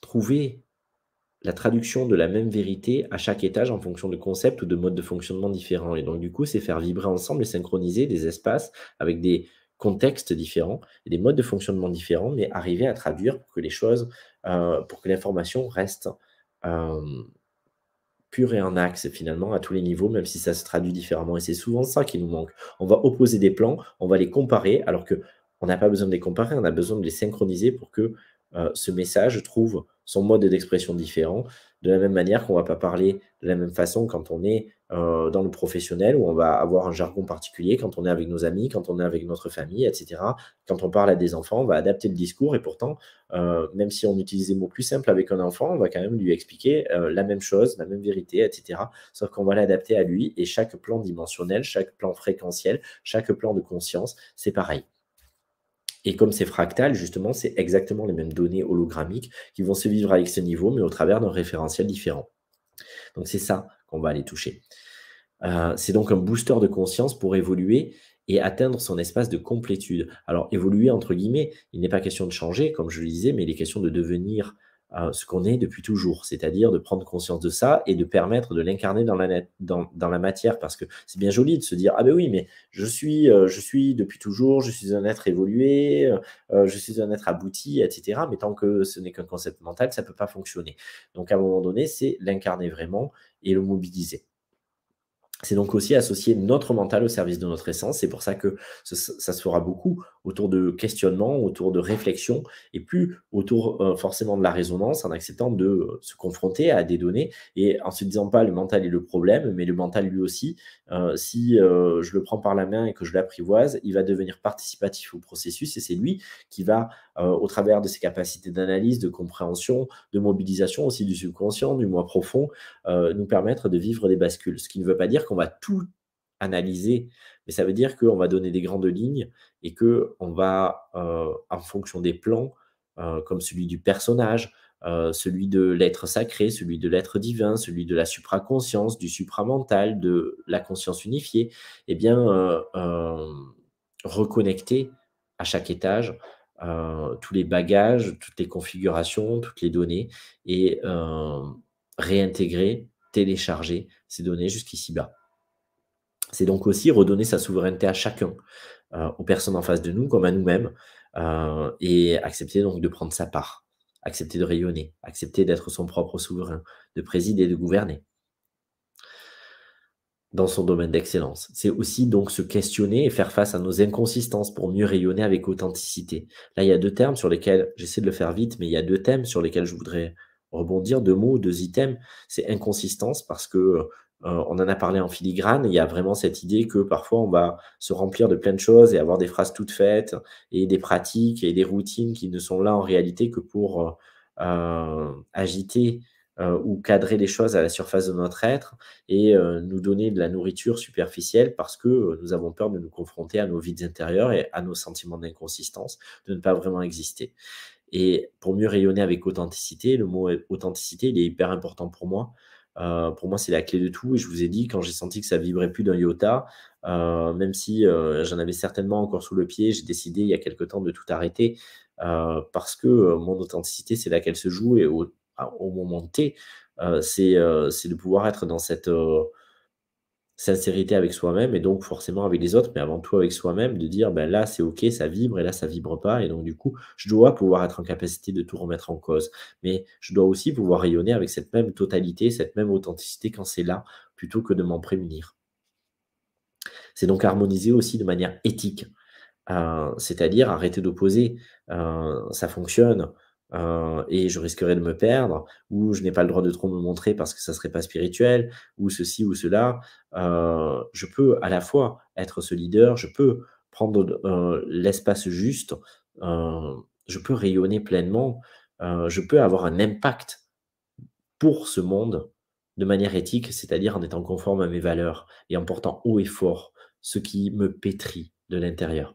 trouver la traduction de la même vérité à chaque étage en fonction de concepts ou de modes de fonctionnement différents. Et donc, du coup, c'est faire vibrer ensemble et synchroniser des espaces avec des contextes différents et des modes de fonctionnement différents, mais arriver à traduire pour que les choses, euh, pour que l'information reste euh, pure et en axe finalement à tous les niveaux, même si ça se traduit différemment. Et c'est souvent ça qui nous manque. On va opposer des plans, on va les comparer, alors que on n'a pas besoin de les comparer, on a besoin de les synchroniser pour que euh, ce message trouve son mode d'expression différent. De la même manière qu'on ne va pas parler de la même façon quand on est euh, dans le professionnel, où on va avoir un jargon particulier, quand on est avec nos amis, quand on est avec notre famille, etc. Quand on parle à des enfants, on va adapter le discours et pourtant, euh, même si on utilise des mots plus simples avec un enfant, on va quand même lui expliquer euh, la même chose, la même vérité, etc. Sauf qu'on va l'adapter à lui et chaque plan dimensionnel, chaque plan fréquentiel, chaque plan de conscience, c'est pareil. Et comme c'est fractal, justement, c'est exactement les mêmes données hologrammiques qui vont se vivre avec ce niveau, mais au travers d'un référentiel différent. Donc c'est ça qu'on va aller toucher. Euh, c'est donc un booster de conscience pour évoluer et atteindre son espace de complétude. Alors évoluer entre guillemets, il n'est pas question de changer, comme je le disais, mais il est question de devenir ce qu'on est depuis toujours, c'est-à-dire de prendre conscience de ça et de permettre de l'incarner dans la, matière, parce que c'est bien joli de se dire, ah ben oui, mais je suis, euh, je suis depuis toujours, je suis un être évolué, euh, euh, je suis un être abouti, etc. Mais tant que ce n'est qu'un concept mental, ça ne peut pas fonctionner. Donc à un moment donné, c'est l'incarner vraiment et le mobiliser. C'est donc aussi associer notre mental au service de notre essence. C'est pour ça que ça se fera beaucoup autour de questionnements, autour de réflexions, et plus autour euh, forcément de la résonance, en acceptant de euh, se confronter à des données, et en se disant pas le mental est le problème, mais le mental lui aussi, euh, si je le prends par la main et que je l'apprivoise, il va devenir participatif au processus, et c'est lui qui va, au travers de ses capacités d'analyse, de compréhension, de mobilisation aussi du subconscient, du moi profond, nous permettre de vivre des bascules. Ce qui ne veut pas dire qu'on va tout analyser mais ça veut dire qu'on va donner des grandes lignes et qu'on va, euh, en fonction des plans, euh, comme celui du personnage, euh, celui de l'être sacré, celui de l'être divin, celui de la supraconscience, du supramental, de la conscience unifiée, eh bien, reconnecter à chaque étage tous les bagages, toutes les configurations, toutes les données et réintégrer, télécharger ces données jusqu'ici bas c'est donc aussi redonner sa souveraineté à chacun, euh, aux personnes en face de nous comme à nous-mêmes, euh, et accepter donc de prendre sa part, accepter de rayonner, accepter d'être son propre souverain, de présider et de gouverner dans son domaine d'excellence. C'est aussi donc se questionner et faire face à nos inconsistances pour mieux rayonner avec authenticité. Là, il y a deux termes sur lesquels, j'essaie de le faire vite, mais il y a deux thèmes sur lesquels je voudrais rebondir, deux mots, deux items. C'est inconsistance parce que euh, on en a parlé en filigrane, il y a vraiment cette idée que parfois on va se remplir de plein de choses et avoir des phrases toutes faites et des pratiques et des routines qui ne sont là en réalité que pour euh, euh, agiter ou cadrer les choses à la surface de notre être et nous donner de la nourriture superficielle parce que nous avons peur de nous confronter à nos vides intérieurs et à nos sentiments d'inconsistance, de ne pas vraiment exister. Et pour mieux rayonner avec authenticité, le mot authenticité, il est hyper important pour moi euh, pour moi, c'est la clé de tout. Et je vous ai dit, quand j'ai senti que ça vibrait plus d'un iota, euh, même si euh, j'en avais certainement encore sous le pied, j'ai décidé il y a quelque temps de tout arrêter parce que mon authenticité, c'est là qu'elle se joue. Et au, moment T, c'est de pouvoir être dans cette, sincérité avec soi-même et donc forcément avec les autres, mais avant tout avec soi-même, de dire ben là c'est ok, ça vibre et là ça vibre pas, et donc du coup je dois pouvoir être en capacité de tout remettre en cause, mais je dois aussi pouvoir rayonner avec cette même totalité, cette même authenticité quand c'est là, plutôt que de m'en prémunir. C'est donc harmoniser aussi de manière éthique, euh, c'est-à-dire arrêter d'opposer, euh, ça fonctionne, euh, et je risquerais de me perdre, ou je n'ai pas le droit de trop me montrer parce que ça serait pas spirituel, ou ceci ou cela. Euh, je peux à la fois être ce leader, je peux prendre euh, l'espace juste, je peux rayonner pleinement, je peux avoir un impact pour ce monde de manière éthique, c'est-à-dire en étant conforme à mes valeurs et en portant haut et fort ce qui me pétrit de l'intérieur.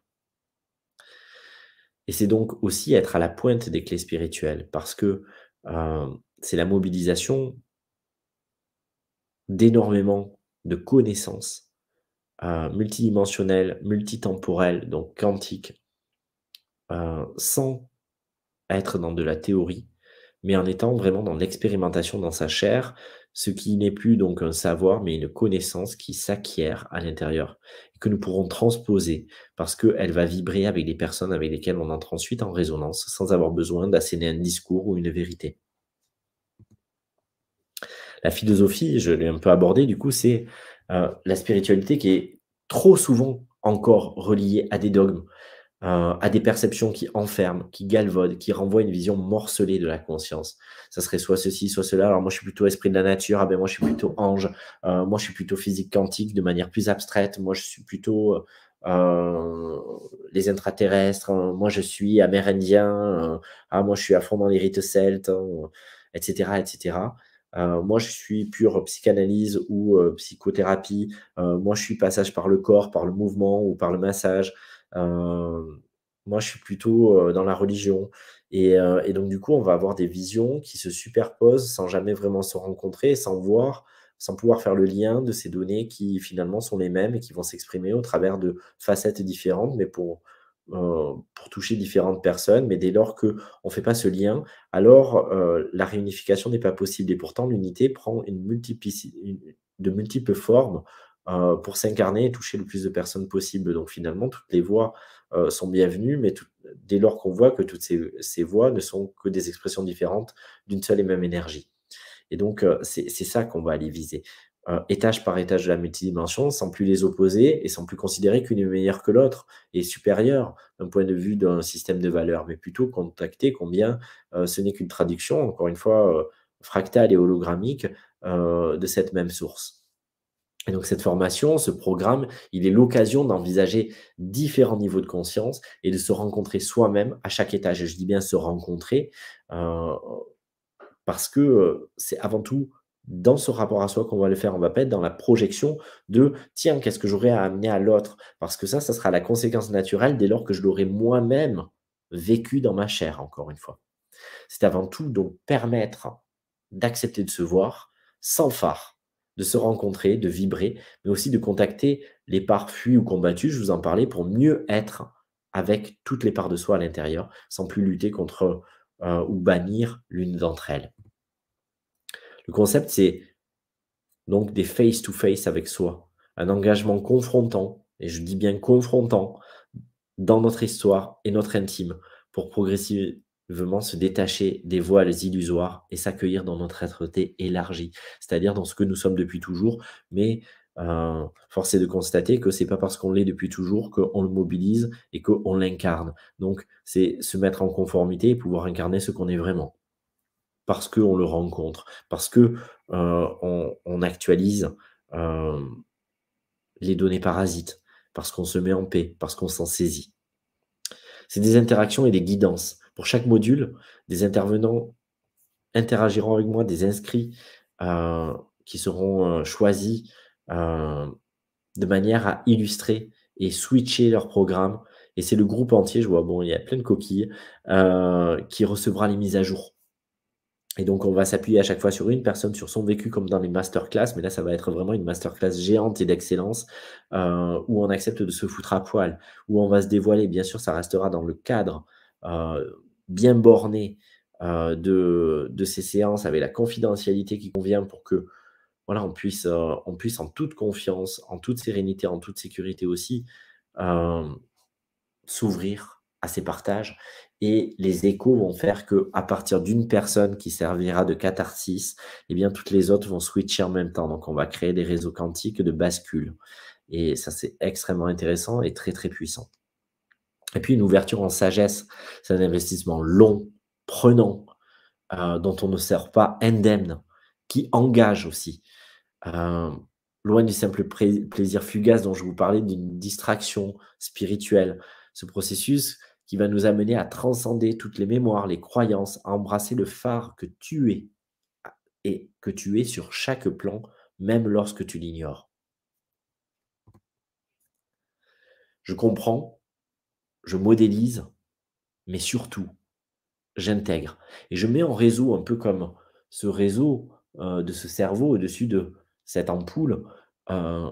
Et c'est donc aussi être à la pointe des clés spirituelles, parce que euh, c'est la mobilisation d'énormément de connaissances euh, multidimensionnelles, multitemporelles, donc quantiques, euh, sans être dans de la théorie, mais en étant vraiment dans l'expérimentation dans sa chair, ce qui n'est plus donc un savoir, mais une connaissance qui s'acquiert à l'intérieur et que nous pourrons transposer parce qu'elle va vibrer avec les personnes avec lesquelles on entre ensuite en résonance sans avoir besoin d'asséner un discours ou une vérité. La philosophie, je l'ai un peu abordée, du coup, c'est euh, la spiritualité qui est trop souvent encore reliée à des dogmes euh, à des perceptions qui enferment, qui galvaudent, qui renvoient une vision morcelée de la conscience. Ça serait soit ceci, soit cela. Alors moi, je suis plutôt esprit de la nature. Ah ben moi, je suis plutôt ange. Euh, moi, je suis plutôt physique quantique de manière plus abstraite. Moi, je suis plutôt euh, les intraterrestres. Moi, je suis amérindien. Euh, ah, moi, je suis à fond dans les rites celtes, etc., hein, etc. moi, je suis pure psychanalyse ou psychothérapie. Euh, moi, je suis passage par le corps, par le mouvement ou par le massage moi, je suis plutôt dans la religion. Et, donc, du coup, on va avoir des visions qui se superposent sans jamais vraiment se rencontrer, sans voir, sans pouvoir faire le lien de ces données qui finalement sont les mêmes et qui vont s'exprimer au travers de facettes différentes, mais pour, pour toucher différentes personnes, mais dès lors qu'on ne fait pas ce lien, alors la réunification n'est pas possible. Et pourtant, l'unité prend une multiplicité, de multiples formes euh, pour s'incarner et toucher le plus de personnes possible. Donc finalement, toutes les voix euh, sont bienvenues, mais dès lors qu'on voit que toutes ces, voix ne sont que des expressions différentes d'une seule et même énergie. Et donc, euh, c'est ça qu'on va aller viser. étage par étage de la multidimension, sans plus les opposer et sans plus considérer qu'une est meilleure que l'autre et supérieure d'un point de vue d'un système de valeurs, mais plutôt contacter combien ce n'est qu'une traduction, encore une fois, fractale et hologrammique de cette même source. Et donc cette formation, ce programme, il est l'occasion d'envisager différents niveaux de conscience et de se rencontrer soi-même à chaque étage. Et je dis bien se rencontrer euh, parce que euh, c'est avant tout dans ce rapport à soi qu'on va le faire. On va pas être dans la projection de tiens, qu'est-ce que j'aurais à amener à l'autre Parce que ça, ça sera la conséquence naturelle dès lors que je l'aurai moi-même vécu dans ma chair, encore une fois. C'est avant tout donc permettre d'accepter de se voir sans phare de se rencontrer, de vibrer, mais aussi de contacter les parts fuies ou combattues, je vous en parlais, pour mieux être avec toutes les parts de soi à l'intérieur, sans plus lutter contre euh, ou bannir l'une d'entre elles. Le concept, c'est donc des face-to-face -face avec soi, un engagement confrontant, et je dis bien confrontant, dans notre histoire et notre intime, pour progresser, vraiment se détacher des voiles illusoires et s'accueillir dans notre êtreté élargi, c'est-à-dire dans ce que nous sommes depuis toujours, mais euh, force est de constater que c'est pas parce qu'on l'est depuis toujours qu'on le mobilise et qu'on l'incarne. Donc, c'est se mettre en conformité et pouvoir incarner ce qu'on est vraiment. Parce qu'on le rencontre, parce que euh, on, actualise euh, les données parasites, parce qu'on se met en paix, parce qu'on s'en saisit. C'est des interactions et des guidances. Pour chaque module, des intervenants interagiront avec moi, des inscrits euh, qui seront euh, choisis euh, de manière à illustrer et switcher leur programme. Et c'est le groupe entier, je vois, bon, il y a plein de coquilles, qui recevra les mises à jour. Et donc, on va s'appuyer à chaque fois sur une personne, sur son vécu, comme dans les masterclass. Mais là, ça va être vraiment une masterclass géante et d'excellence où on accepte de se foutre à poil, où on va se dévoiler. Bien sûr, ça restera dans le cadre bien borné de, ces séances avec la confidentialité qui convient pour que voilà, on puisse, on puisse en toute confiance, en toute sérénité, en toute sécurité aussi, s'ouvrir à ces partages. Et les échos vont faire que à partir d'une personne qui servira de catharsis, eh bien toutes les autres vont switcher en même temps. Donc on va créer des réseaux quantiques de bascule. Et ça c'est extrêmement intéressant et très très puissant. Et puis une ouverture en sagesse, c'est un investissement long, prenant, euh, dont on ne sert pas indemne, qui engage aussi. Euh, loin du simple plaisir fugace dont je vous parlais, d'une distraction spirituelle. Ce processus qui va nous amener à transcender toutes les mémoires, les croyances, à embrasser le phare que tu es et que tu es sur chaque plan, même lorsque tu l'ignores. Je comprends je modélise, mais surtout, j'intègre. Et je mets en réseau, un peu comme ce réseau euh, de ce cerveau au-dessus de cette ampoule, euh,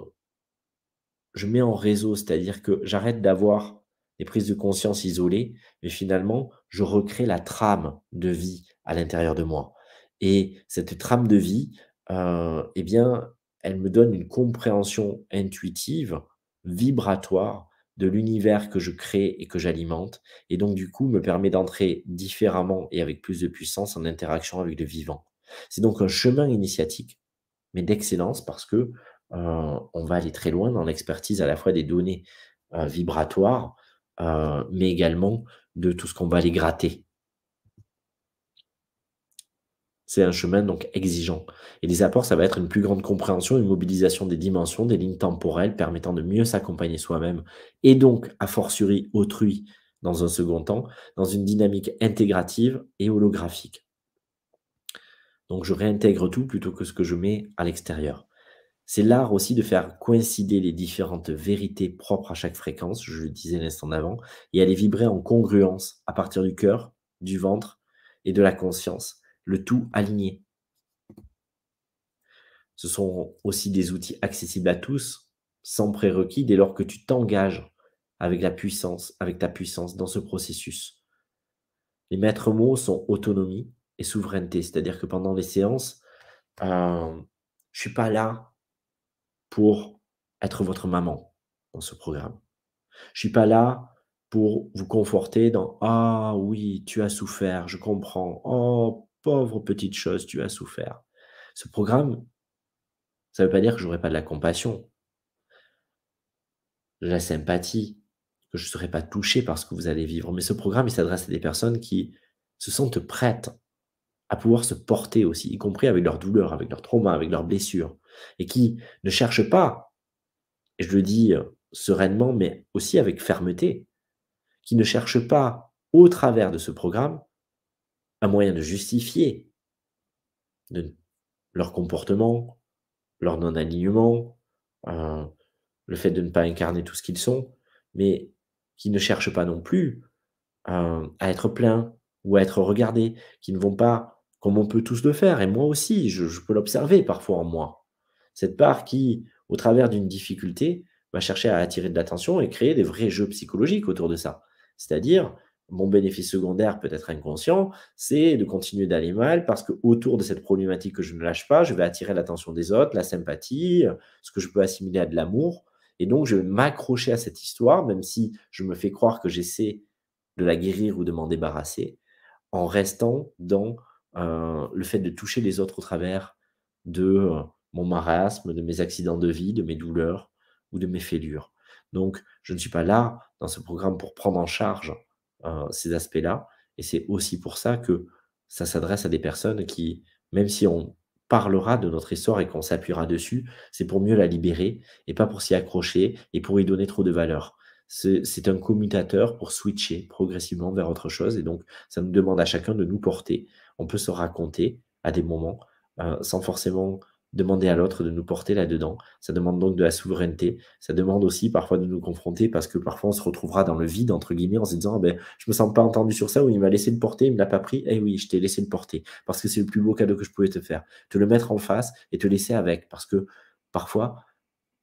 je mets en réseau, c'est-à-dire que j'arrête d'avoir des prises de conscience isolées, mais finalement, je recrée la trame de vie à l'intérieur de moi. Et cette trame de vie, euh, eh bien, elle me donne une compréhension intuitive, vibratoire, de l'univers que je crée et que j'alimente, et donc du coup me permet d'entrer différemment et avec plus de puissance en interaction avec le vivant. C'est donc un chemin initiatique, mais d'excellence parce que euh, on va aller très loin dans l'expertise à la fois des données euh, vibratoires, euh, mais également de tout ce qu'on va aller gratter c'est un chemin donc exigeant. Et les apports, ça va être une plus grande compréhension, une mobilisation des dimensions, des lignes temporelles permettant de mieux s'accompagner soi-même et donc, a fortiori, autrui dans un second temps, dans une dynamique intégrative et holographique. Donc je réintègre tout plutôt que ce que je mets à l'extérieur. C'est l'art aussi de faire coïncider les différentes vérités propres à chaque fréquence, je le disais l'instant avant, et à les vibrer en congruence à partir du cœur, du ventre et de la conscience le tout aligné. Ce sont aussi des outils accessibles à tous, sans prérequis, dès lors que tu t'engages avec la puissance, avec ta puissance dans ce processus. Les maîtres mots sont autonomie et souveraineté, c'est-à-dire que pendant les séances, euh, je ne suis pas là pour être votre maman dans ce programme. Je ne suis pas là pour vous conforter dans Ah oui, tu as souffert, je comprends. Oh, pauvre petite chose, tu as souffert. Ce programme, ça ne veut pas dire que je n'aurai pas de la compassion, de la sympathie, que je ne serai pas touché par ce que vous allez vivre. Mais ce programme, il s'adresse à des personnes qui se sentent prêtes à pouvoir se porter aussi, y compris avec leur douleur, avec leurs traumas, avec leurs blessures, et qui ne cherchent pas, et je le dis euh, sereinement, mais aussi avec fermeté, qui ne cherchent pas, au travers de ce programme, un moyen de justifier leur comportement, leur non-alignement, euh, le fait de ne pas incarner tout ce qu'ils sont, mais qui ne cherchent pas non plus euh, à être pleins ou à être regardés, qui ne vont pas comme on peut tous le faire, et moi aussi, je peux l'observer parfois en moi. Cette part qui, au travers d'une difficulté, va chercher à attirer de l'attention et créer des vrais jeux psychologiques autour de ça. C'est-à-dire, mon bénéfice secondaire, peut-être inconscient, c'est de continuer d'aller mal parce que autour de cette problématique que je ne lâche pas, je vais attirer l'attention des autres, la sympathie, ce que je peux assimiler à de l'amour. Et donc, je vais m'accrocher à cette histoire, même si je me fais croire que j'essaie de la guérir ou de m'en débarrasser, en restant dans euh, le fait de toucher les autres au travers de euh, mon marasme, de mes accidents de vie, de mes douleurs ou de mes fêlures. Donc, je ne suis pas là dans ce programme pour prendre en charge euh, ces aspects-là. Et c'est aussi pour ça que ça s'adresse à des personnes qui, même si on parlera de notre histoire et qu'on s'appuiera dessus, c'est pour mieux la libérer et pas pour s'y accrocher et pour y donner trop de valeur. C'est un commutateur pour switcher progressivement vers autre chose. Et donc, ça nous demande à chacun de nous porter. On peut se raconter à des moments euh, sans forcément demander à l'autre de nous porter là-dedans. Ça demande donc de la souveraineté. Ça demande aussi parfois de nous confronter parce que parfois on se retrouvera dans le vide, entre guillemets, en se disant, ah ben, je me sens pas entendu sur ça ou il m'a laissé le porter, il me l'a pas pris. Eh oui, je t'ai laissé le porter parce que c'est le plus beau cadeau que je pouvais te faire. Te le mettre en face et te laisser avec parce que parfois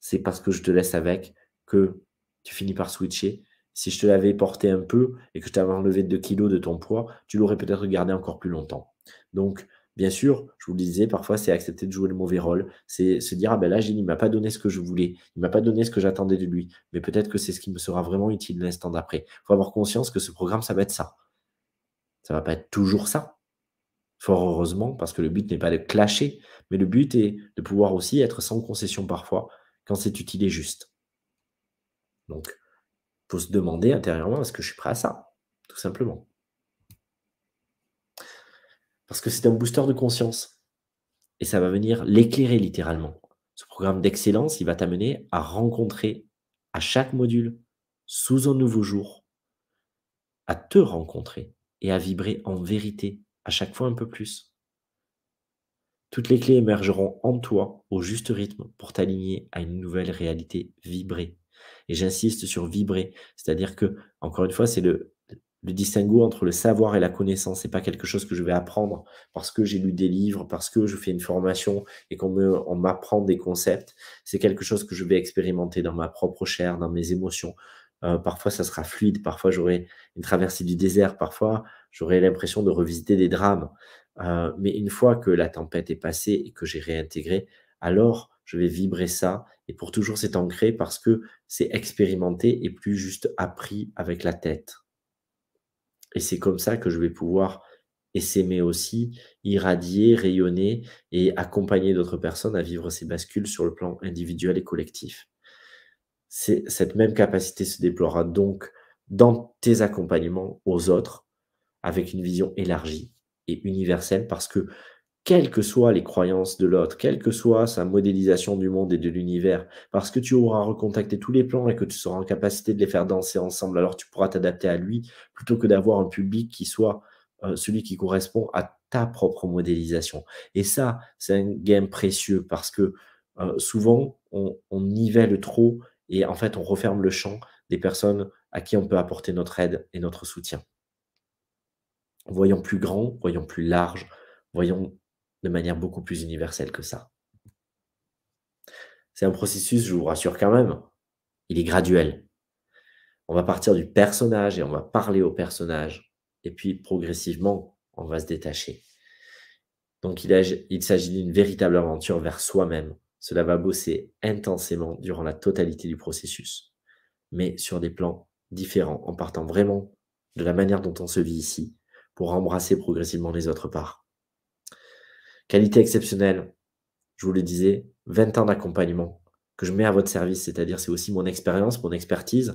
c'est parce que je te laisse avec que tu finis par switcher. Si je te l'avais porté un peu et que je t'avais enlevé 2 kilos de ton poids, tu l'aurais peut-être gardé encore plus longtemps. Donc, Bien sûr, je vous le disais, parfois c'est accepter de jouer le mauvais rôle, c'est se dire ah ben là Gilles il m'a pas donné ce que je voulais, il m'a pas donné ce que j'attendais de lui, mais peut-être que c'est ce qui me sera vraiment utile l'instant d'après. Il faut avoir conscience que ce programme ça va être ça, ça va pas être toujours ça. Fort heureusement, parce que le but n'est pas de clasher, mais le but est de pouvoir aussi être sans concession parfois quand c'est utile et juste. Donc, faut se demander intérieurement est-ce que je suis prêt à ça, tout simplement. Parce que c'est un booster de conscience. Et ça va venir l'éclairer littéralement. Ce programme d'excellence, il va t'amener à rencontrer à chaque module, sous un nouveau jour, à te rencontrer et à vibrer en vérité, à chaque fois un peu plus. Toutes les clés émergeront en toi au juste rythme pour t'aligner à une nouvelle réalité vibrée. Et j'insiste sur vibrer, c'est-à-dire que, encore une fois, c'est le, le distinguo entre le savoir et la connaissance, n'est pas quelque chose que je vais apprendre parce que j'ai lu des livres, parce que je fais une formation et qu'on m'apprend des concepts. C'est quelque chose que je vais expérimenter dans ma propre chair, dans mes émotions. Euh, parfois, ça sera fluide. Parfois, j'aurai une traversée du désert. Parfois, j'aurai l'impression de revisiter des drames. Euh, mais une fois que la tempête est passée et que j'ai réintégré, alors je vais vibrer ça et pour toujours c'est ancré parce que c'est expérimenté et plus juste appris avec la tête. Et c'est comme ça que je vais pouvoir et s'aimer aussi, irradier, rayonner et accompagner d'autres personnes à vivre ces bascules sur le plan individuel et collectif. Cette même capacité se déploiera donc dans tes accompagnements aux autres avec une vision élargie et universelle parce que quelles que soient les croyances de l'autre, quelle que soit sa modélisation du monde et de l'univers, parce que tu auras recontacté tous les plans et que tu seras en capacité de les faire danser ensemble, alors tu pourras t'adapter à lui plutôt que d'avoir un public qui soit euh, celui qui correspond à ta propre modélisation. Et ça, c'est un game précieux parce que euh, souvent, on, on nivelle trop et en fait, on referme le champ des personnes à qui on peut apporter notre aide et notre soutien. Voyons plus grand, voyons plus large, voyons de manière beaucoup plus universelle que ça. C'est un processus, je vous rassure quand même, il est graduel. On va partir du personnage et on va parler au personnage. Et puis progressivement, on va se détacher. Donc il, il s'agit d'une véritable aventure vers soi-même. Cela va bosser intensément durant la totalité du processus, mais sur des plans différents, en partant vraiment de la manière dont on se vit ici, pour embrasser progressivement les autres parts. Qualité exceptionnelle, je vous le disais, 20 ans d'accompagnement que je mets à votre service, c'est-à-dire c'est aussi mon expérience, mon expertise,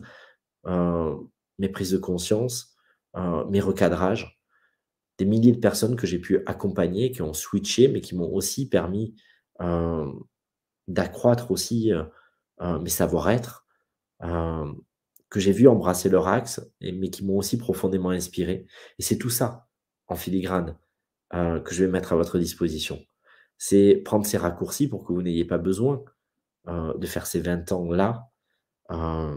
euh, mes prises de conscience, euh, mes recadrages, des milliers de personnes que j'ai pu accompagner, qui ont switché, mais qui m'ont aussi permis euh, d'accroître aussi mes savoir-être, que j'ai vu embrasser leur axe, mais qui m'ont aussi profondément inspiré. Et c'est tout ça en filigrane. Euh, que je vais mettre à votre disposition. C'est prendre ces raccourcis pour que vous n'ayez pas besoin euh, de faire ces 20 ans-là, euh,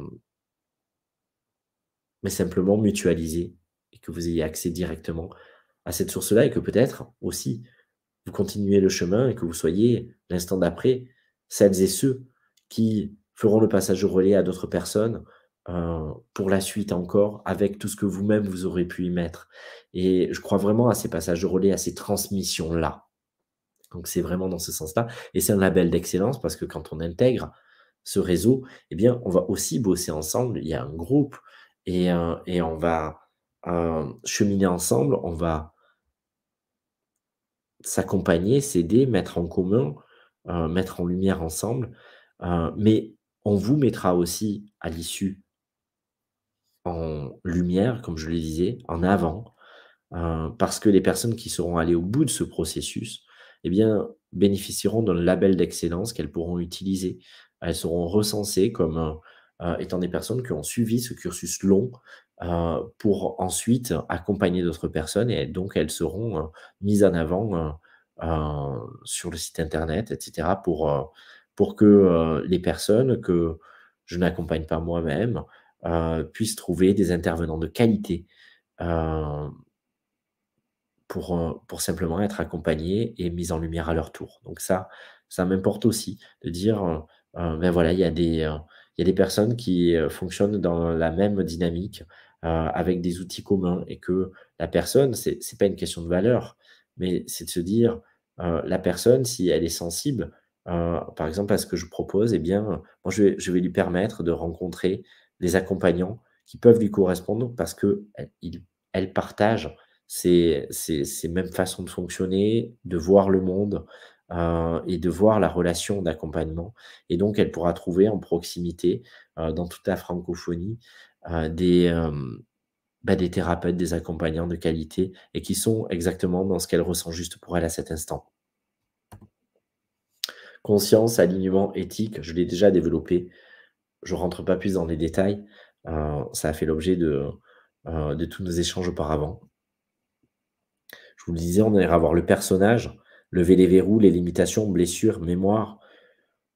mais simplement mutualiser et que vous ayez accès directement à cette source-là et que peut-être aussi vous continuez le chemin et que vous soyez l'instant d'après celles et ceux qui feront le passage au relais à d'autres personnes, euh, pour la suite encore, avec tout ce que vous-même vous aurez pu y mettre. Et je crois vraiment à ces passages de relais, à ces transmissions-là. Donc c'est vraiment dans ce sens-là. Et c'est un label d'excellence parce que quand on intègre ce réseau, eh bien, on va aussi bosser ensemble. Il y a un groupe et, euh, et on va euh, cheminer ensemble, on va s'accompagner, s'aider, mettre en commun, mettre en lumière ensemble. mais on vous mettra aussi à l'issue en lumière, comme je le disais, en avant, hein, parce que les personnes qui seront allées au bout de ce processus, eh bien, bénéficieront d'un label d'excellence qu'elles pourront utiliser. Elles seront recensées comme euh, euh, étant des personnes qui ont suivi ce cursus long euh, pour ensuite accompagner d'autres personnes et donc elles seront mises en avant sur le site internet, etc., pour, pour que les personnes que je n'accompagne pas moi-même, euh, puissent trouver des intervenants de qualité euh, euh, pour, simplement être accompagnés et mis en lumière à leur tour. Donc ça, ça m'importe aussi de dire, ben voilà, il y, a des, a des personnes qui fonctionnent dans la même dynamique, avec des outils communs, et que la personne, ce n'est pas une question de valeur, mais c'est de se dire, la personne, si elle est sensible, par exemple, à ce que je propose, eh bien, moi, je vais, je vais lui permettre de rencontrer des accompagnants qui peuvent lui correspondre parce qu'elle euh, elle partage ces, mêmes façons de fonctionner, de voir le monde euh, et de voir la relation d'accompagnement. Et donc, elle pourra trouver en proximité, euh, dans toute la francophonie, des, bah, des thérapeutes, des accompagnants de qualité et qui sont exactement dans ce qu'elle ressent juste pour elle à cet instant. Conscience, alignement, éthique, je l'ai déjà développé je ne rentre pas plus dans les détails. Euh, ça a fait l'objet de, euh, de, tous nos échanges auparavant. Je vous le disais, on ira voir le personnage, lever les verrous, les limitations, blessures, mémoire.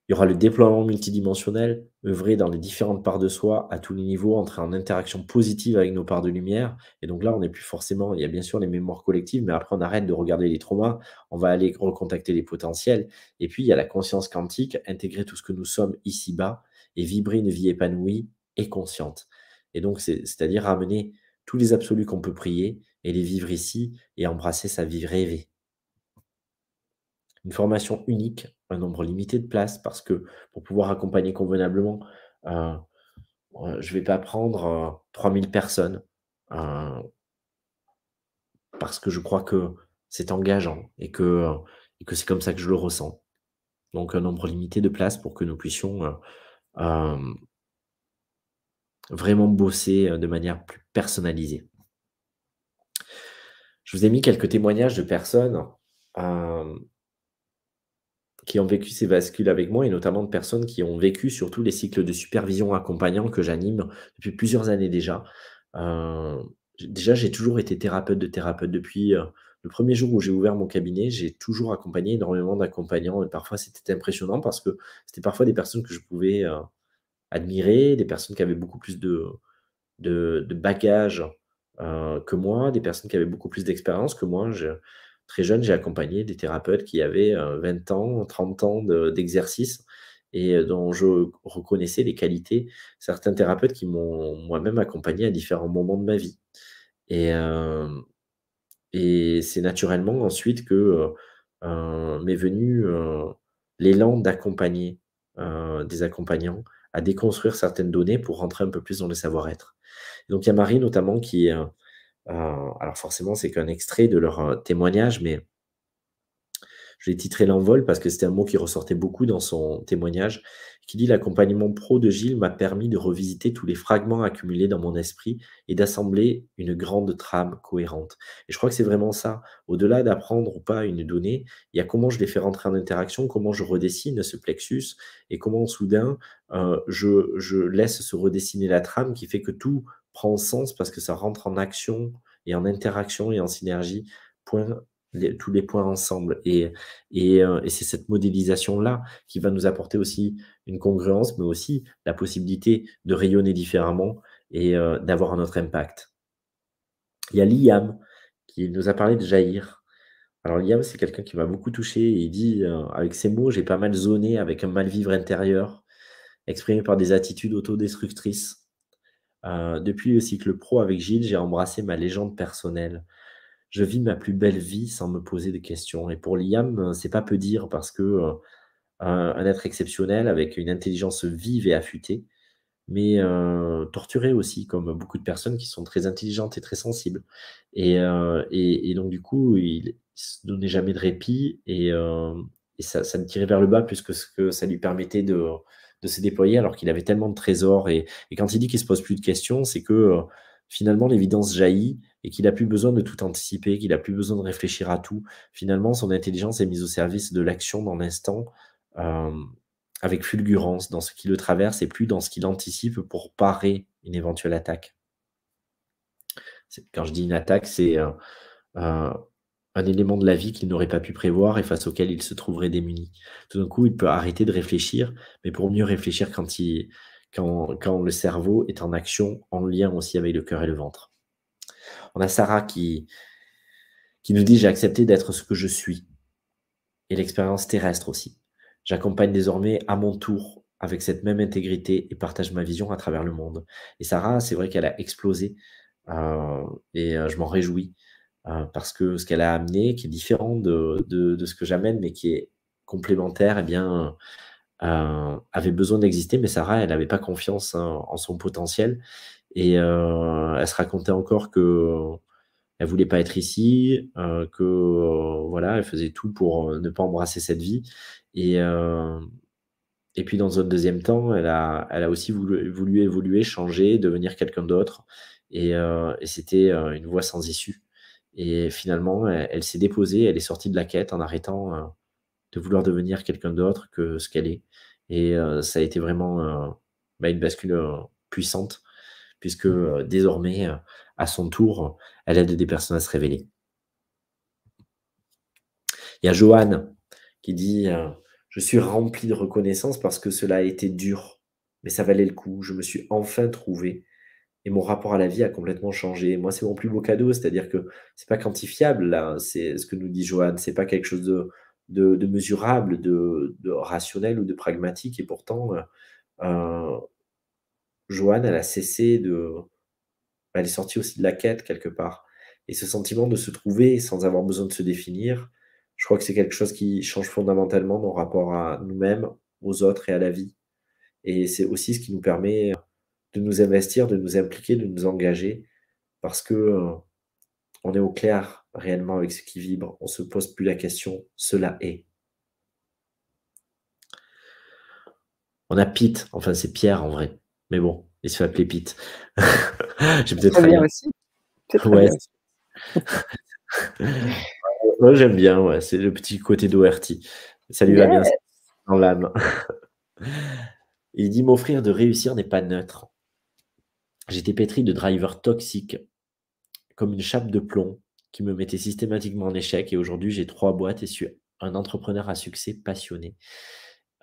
Il y aura le déploiement multidimensionnel, œuvrer dans les différentes parts de soi à tous les niveaux, entrer en interaction positive avec nos parts de lumière. Et donc là, on n'est plus forcément, il y a bien sûr les mémoires collectives, mais après, on arrête de regarder les traumas, on va aller recontacter les potentiels. Et puis, il y a la conscience quantique, intégrer tout ce que nous sommes ici-bas et vibrer une vie épanouie et consciente. Et donc, c'est-à-dire ramener tous les absolus qu'on peut prier et les vivre ici et embrasser sa vie rêvée. Une formation unique, un nombre limité de places, parce que pour pouvoir accompagner convenablement, euh, euh, je ne vais pas prendre 3000 euh, personnes, parce que je crois que c'est engageant et que, et que c'est comme ça que je le ressens. Donc un nombre limité de places pour que nous puissions vraiment bosser de manière plus personnalisée. Je vous ai mis quelques témoignages de personnes qui ont vécu ces bascules avec moi et notamment de personnes qui ont vécu surtout les cycles de supervision accompagnant que j'anime depuis plusieurs années déjà. déjà, j'ai toujours été thérapeute de thérapeute depuis le premier jour où j'ai ouvert mon cabinet, j'ai toujours accompagné énormément d'accompagnants et parfois c'était impressionnant parce que c'était parfois des personnes que je pouvais euh, admirer, des personnes qui avaient beaucoup plus de, de, bagages euh, que moi, des personnes qui avaient beaucoup plus d'expérience que moi. très jeune, j'ai accompagné des thérapeutes qui avaient 20 euh, ans, 30 ans d'exercice. et dont je reconnaissais les qualités, certains thérapeutes qui m'ont moi-même accompagné à différents moments de ma vie. Et, et c'est naturellement ensuite que euh, euh, m'est venu euh, l'élan d'accompagner des accompagnants à déconstruire certaines données pour rentrer un peu plus dans le savoir-être. Donc il y a Marie notamment qui, alors forcément c'est qu'un extrait de leur témoignage, mais je l'ai titré l'envol parce que c'était un mot qui ressortait beaucoup dans son témoignage, qui dit l'accompagnement pro de Gilles m'a permis de revisiter tous les fragments accumulés dans mon esprit et d'assembler une grande trame cohérente. Et je crois que c'est vraiment ça. Au-delà d'apprendre ou pas une donnée, il y a comment je les fais rentrer en interaction, comment je redessine ce plexus et comment soudain euh, je, je laisse se redessiner la trame qui fait que tout prend sens parce que ça rentre en action et en interaction et en synergie point tous les points ensemble. Euh, et, c'est cette modélisation-là qui va nous apporter aussi une congruence, mais aussi la possibilité de rayonner différemment et euh, d'avoir un autre impact. Il y a Liam qui nous a parlé de jaïr Alors Liam, c'est quelqu'un qui m'a beaucoup touché. il dit, euh, avec ses mots, j'ai pas mal zoné avec un mal-vivre intérieur exprimé par des attitudes autodestructrices. depuis le cycle pro avec Gilles, j'ai embrassé ma légende personnelle je vis ma plus belle vie sans me poser de questions. Et pour Liam, c'est pas peu dire parce que euh, un, être exceptionnel avec une intelligence vive et affûtée, mais euh, torturé aussi, comme beaucoup de personnes qui sont très intelligentes et très sensibles. Et, euh, donc, du coup, il ne donnait jamais de répit et, ça, ça, me tirait vers le bas puisque ce que ça lui permettait de, de se déployer alors qu'il avait tellement de trésors. Et, quand il dit qu'il se pose plus de questions, c'est que finalement l'évidence jaillit et qu'il n'a plus besoin de tout anticiper, qu'il n'a plus besoin de réfléchir à tout. Finalement, son intelligence est mise au service de l'action dans l'instant, euh, avec fulgurance, dans ce qui le traverse et plus dans ce qu'il anticipe pour parer une éventuelle attaque. Quand je dis une attaque, c'est euh, euh, un élément de la vie qu'il n'aurait pas pu prévoir et face auquel il se trouverait démuni. Tout d'un coup, il peut arrêter de réfléchir, mais pour mieux réfléchir quand il, quand, le cerveau est en action, en lien aussi avec le cœur et le ventre. On a Sarah qui, qui nous dit J'ai accepté d'être ce que je suis. Et l'expérience terrestre aussi. J'accompagne désormais à mon tour avec cette même intégrité et partage ma vision à travers le monde. Et Sarah, c'est vrai qu'elle a explosé euh, et euh, je m'en réjouis euh, parce que ce qu'elle a amené, qui est différent de, de ce que j'amène, mais qui est complémentaire, eh bien, euh, avait besoin d'exister, mais Sarah, elle n'avait pas confiance hein, en son potentiel. Et euh, elle se racontait encore que elle voulait pas être ici, euh, que euh, voilà, elle faisait tout pour euh, ne pas embrasser cette vie. Et, et puis dans un deuxième temps, elle a, elle a aussi voulu, voulu évoluer, changer, devenir quelqu'un d'autre. Et, et c'était une voie sans issue. Et finalement, elle, elle s'est déposée, elle est sortie de la quête en arrêtant de vouloir devenir quelqu'un d'autre que ce qu'elle est. Et euh, ça a été vraiment euh, bah, une bascule euh, puissante, puisque mmh. désormais, à son tour, elle aide des personnes à se révéler. Il y a Joanne qui dit Je suis rempli de reconnaissance parce que cela a été dur, mais ça valait le coup. Je me suis enfin trouvé et mon rapport à la vie a complètement changé. Moi, c'est mon plus beau cadeau, c'est-à-dire que c'est pas quantifiable là. C'est ce que nous dit Ce c'est pas quelque chose de de, de mesurable, de, de, rationnel ou de pragmatique. Et pourtant, euh, euh, Joanne, elle a cessé de. Elle est sortie aussi de la quête quelque part. Et ce sentiment de se trouver sans avoir besoin de se définir, je crois que c'est quelque chose qui change fondamentalement nos rapports à nous-mêmes, aux autres et à la vie. Et c'est aussi ce qui nous permet de nous investir, de nous impliquer, de nous engager, parce que euh, on est au clair réellement avec ce qui vibre, on ne se pose plus la question, cela est. On a Pete, enfin c'est Pierre en vrai, mais bon, il se fait appeler Pete. J'ai peut-être bien Ouais. Moi j'aime bien, ouais. c'est le petit côté d'Oerty. Ça lui va bien dans l'âme. il dit m'offrir de réussir n'est pas neutre. J'étais pétri de drivers toxiques, comme une chape de plomb qui me mettait systématiquement en échec. Et aujourd'hui, j'ai trois boîtes et je suis un entrepreneur à succès passionné.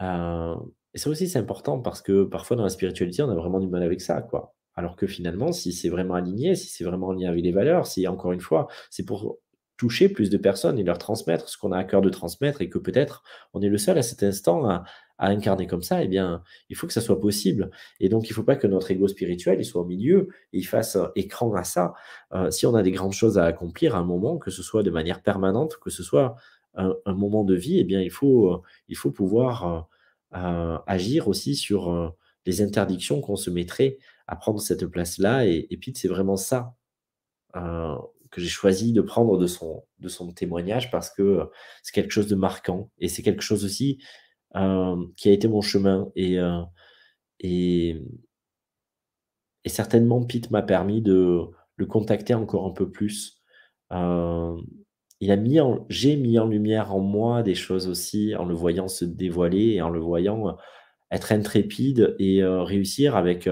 Euh, et ça aussi, c'est important parce que parfois dans la spiritualité, on a vraiment du mal avec ça, quoi. Alors que finalement, si c'est vraiment aligné, si c'est vraiment en lien avec les valeurs, si encore une fois, c'est pour toucher plus de personnes et leur transmettre ce qu'on a à cœur de transmettre et que peut-être on est le seul à cet instant à, à incarner comme ça, et eh bien, il faut que ça soit possible. Et donc, il ne faut pas que notre ego spirituel il soit au milieu et il fasse écran à ça. Euh, si on a des grandes choses à accomplir à un moment, que ce soit de manière permanente, que ce soit un, moment de vie, et eh bien, il faut, euh, il faut pouvoir euh, agir aussi sur les interdictions qu'on se mettrait à prendre cette place-là. Et, et Pete, c'est vraiment ça que j'ai choisi de prendre de son, de son témoignage parce que c'est quelque chose de marquant et c'est quelque chose aussi euh, qui a été mon chemin. Euh, et, et, certainement, Pete m'a permis de le contacter encore un peu plus. Euh, il a mis j'ai mis en lumière en moi des choses aussi en le voyant se dévoiler et en le voyant être intrépide et réussir avec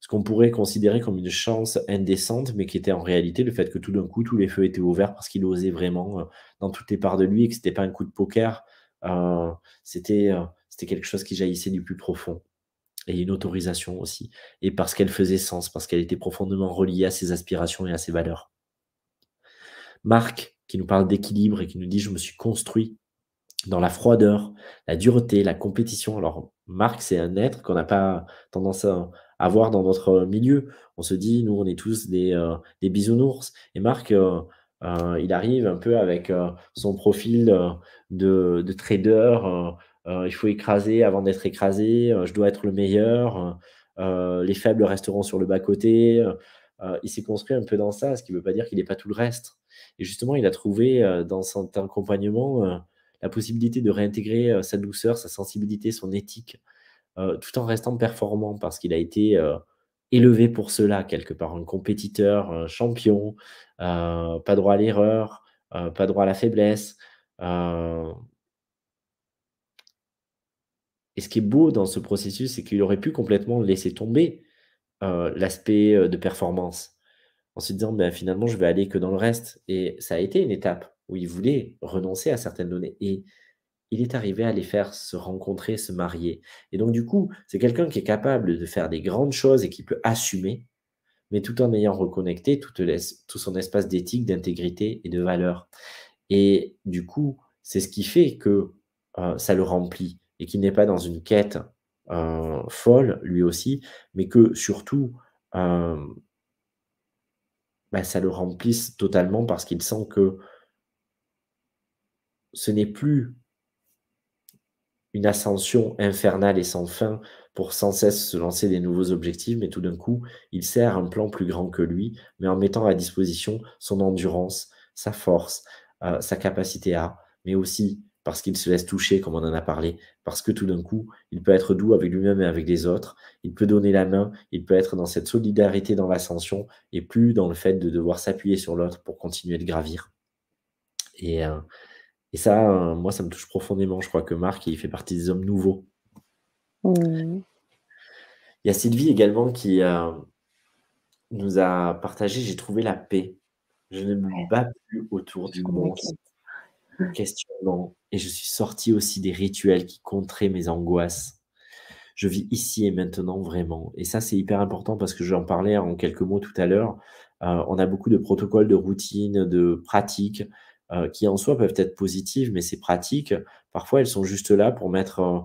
ce qu'on pourrait considérer comme une chance indécente, mais qui était en réalité le fait que tout d'un coup tous les feux étaient ouverts parce qu'il osait vraiment dans toutes les parts de lui et que c'était pas un coup de poker, euh, c'était euh, c'était quelque chose qui jaillissait du plus profond et une autorisation aussi, et parce qu'elle faisait sens, parce qu'elle était profondément reliée à ses aspirations et à ses valeurs. Marc, qui nous parle d'équilibre et qui nous dit je me suis construit dans la froideur, la dureté, la compétition. Alors Marc, c'est un être qu'on n'a pas tendance à, avoir dans notre milieu. On se dit, nous, on est tous des, euh, bisounours. Et Marc, euh, il arrive un peu avec euh, son profil euh, de, de, trader. il faut écraser avant d'être écrasé. je dois être le meilleur. les faibles resteront sur le bas-côté. il s'est construit un peu dans ça, ce qui ne veut pas dire qu'il n'est pas tout le reste. Et justement, il a trouvé dans son accompagnement la possibilité de réintégrer sa douceur, sa sensibilité, son éthique, tout en restant performant parce qu'il a été élevé pour cela, quelque part, un compétiteur, un champion, euh, pas droit à l'erreur, euh, pas droit à la faiblesse. Euh. Et ce qui est beau dans ce processus, c'est qu'il aurait pu complètement laisser tomber l'aspect de performance, en se disant, ben, finalement, je vais aller que dans le reste. Et ça a été une étape où il voulait renoncer à certaines données. Et il est arrivé à les faire se rencontrer, se marier. Et donc, du coup, c'est quelqu'un qui est capable de faire des grandes choses et qui peut assumer, mais tout en ayant reconnecté tout, son espace d'éthique, d'intégrité et de valeur. Et du coup, c'est ce qui fait que euh, ça le remplit et qu'il n'est pas dans une quête euh, folle, lui aussi, mais que surtout, euh, bah, ça le remplisse totalement parce qu'il sent que ce n'est plus une ascension infernale et sans fin pour sans cesse se lancer des nouveaux objectifs, mais tout d'un coup, il sert un plan plus grand que lui, mais en mettant à disposition son endurance, sa force, euh, sa capacité à, mais aussi parce qu'il se laisse toucher, comme on en a parlé, parce que tout d'un coup, il peut être doux avec lui-même et avec les autres, il peut donner la main, il peut être dans cette solidarité dans l'ascension et plus dans le fait de devoir s'appuyer sur l'autre pour continuer de gravir. Et, euh, et ça, euh, moi, ça me touche profondément. Je crois que Marc, il fait partie des hommes nouveaux. Mmh. Il y a Sylvie également qui euh, nous a partagé J'ai trouvé la paix. Je ne me bats plus autour du monde. et je suis sorti aussi des rituels qui contraient mes angoisses. Je vis ici et maintenant vraiment. Et ça, c'est hyper important parce que j'en parlais en quelques mots tout à l'heure. Euh, on a beaucoup de protocoles, de routines, de pratiques euh, qui en soi peuvent être positives, mais ces pratiques, parfois, elles sont juste là pour mettre euh,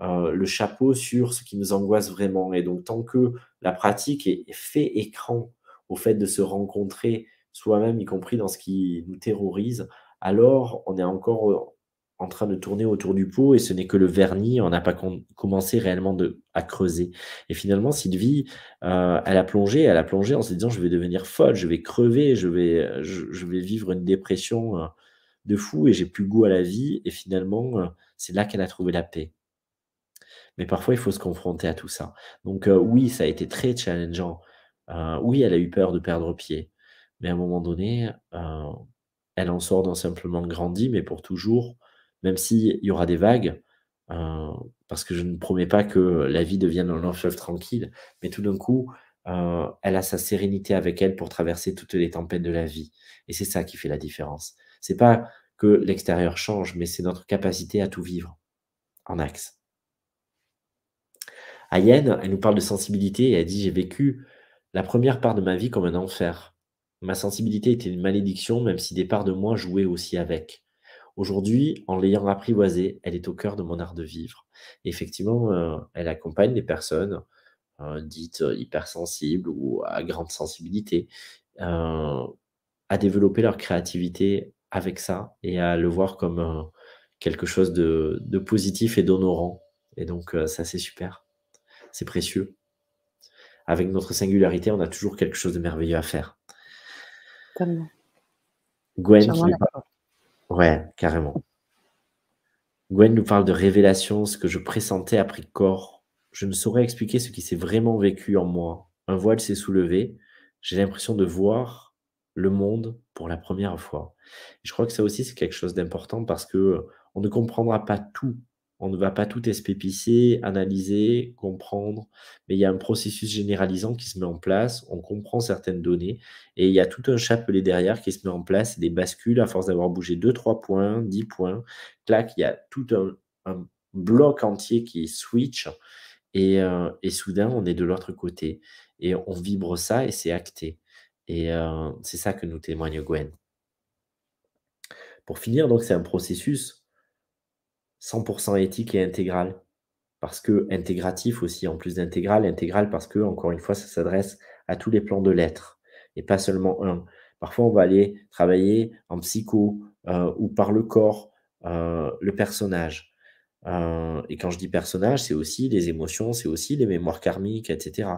euh, le chapeau sur ce qui nous angoisse vraiment. Et donc, tant que la pratique est, fait écran au fait de se rencontrer soi-même, y compris dans ce qui nous terrorise, alors on est encore en train de tourner autour du pot et ce n'est que le vernis, on n'a pas commencé réellement de, à creuser. Et finalement, Sylvie, euh, elle a plongé, elle a plongé en se disant je vais devenir folle, je vais crever, je vais, je, vais vivre une dépression euh, de fou et j'ai plus goût à la vie. Et finalement, euh, c'est là qu'elle a trouvé la paix. Mais parfois, il faut se confronter à tout ça. Donc oui, ça a été très challengeant. oui, elle a eu peur de perdre pied. Mais à un moment donné, elle en sort d'un simplement grandi, mais pour toujours même s'il y aura des vagues, euh, parce que je ne promets pas que la vie devienne un enfer tranquille, mais tout d'un coup, euh, elle a sa sérénité avec elle pour traverser toutes les tempêtes de la vie. Et c'est ça qui fait la différence. C'est pas que l'extérieur change, mais c'est notre capacité à tout vivre en axe. Ayen, elle nous parle de sensibilité et elle dit J'ai vécu la première part de ma vie comme un enfer. Ma sensibilité était une malédiction, même si des parts de moi jouaient aussi avec. Aujourd'hui, en l'ayant apprivoisée, elle est au cœur de mon art de vivre. effectivement, euh, elle accompagne des personnes euh, dites euh, hypersensibles ou à grande sensibilité à développer leur créativité avec ça et à le voir comme quelque chose de, positif et d'honorant. Et donc, ça, c'est super. C'est précieux. Avec notre singularité, on a toujours quelque chose de merveilleux à faire. Gwen, Ouais, carrément. Gwen nous parle de révélation, ce que je pressentais a pris corps. Je ne saurais expliquer ce qui s'est vraiment vécu en moi. Un voile s'est soulevé. J'ai l'impression de voir le monde pour la première fois. je crois que ça aussi, c'est quelque chose d'important parce que euh, on ne comprendra pas tout on ne va pas tout espépicer, analyser, comprendre, mais il y a un processus généralisant qui se met en place, on comprend certaines données, et il y a tout un chapelet derrière qui se met en place, des bascules, à force d'avoir bougé 2, 3 points, 10 points, clac, il y a tout un, bloc entier qui switch, euh, et, soudain, on est de l'autre côté, et on vibre ça, et c'est acté. Et euh, c'est ça que nous témoigne Gwen. Pour finir, donc c'est un processus 100% éthique et intégral. Parce que intégratif aussi, en plus d'intégral, intégral parce que, encore une fois, ça s'adresse à tous les plans de l'être et pas seulement un. Parfois, on va aller travailler en psycho euh, ou par le corps, euh, le personnage. Euh, et quand je dis personnage, c'est aussi les émotions, c'est aussi les mémoires karmiques, etc.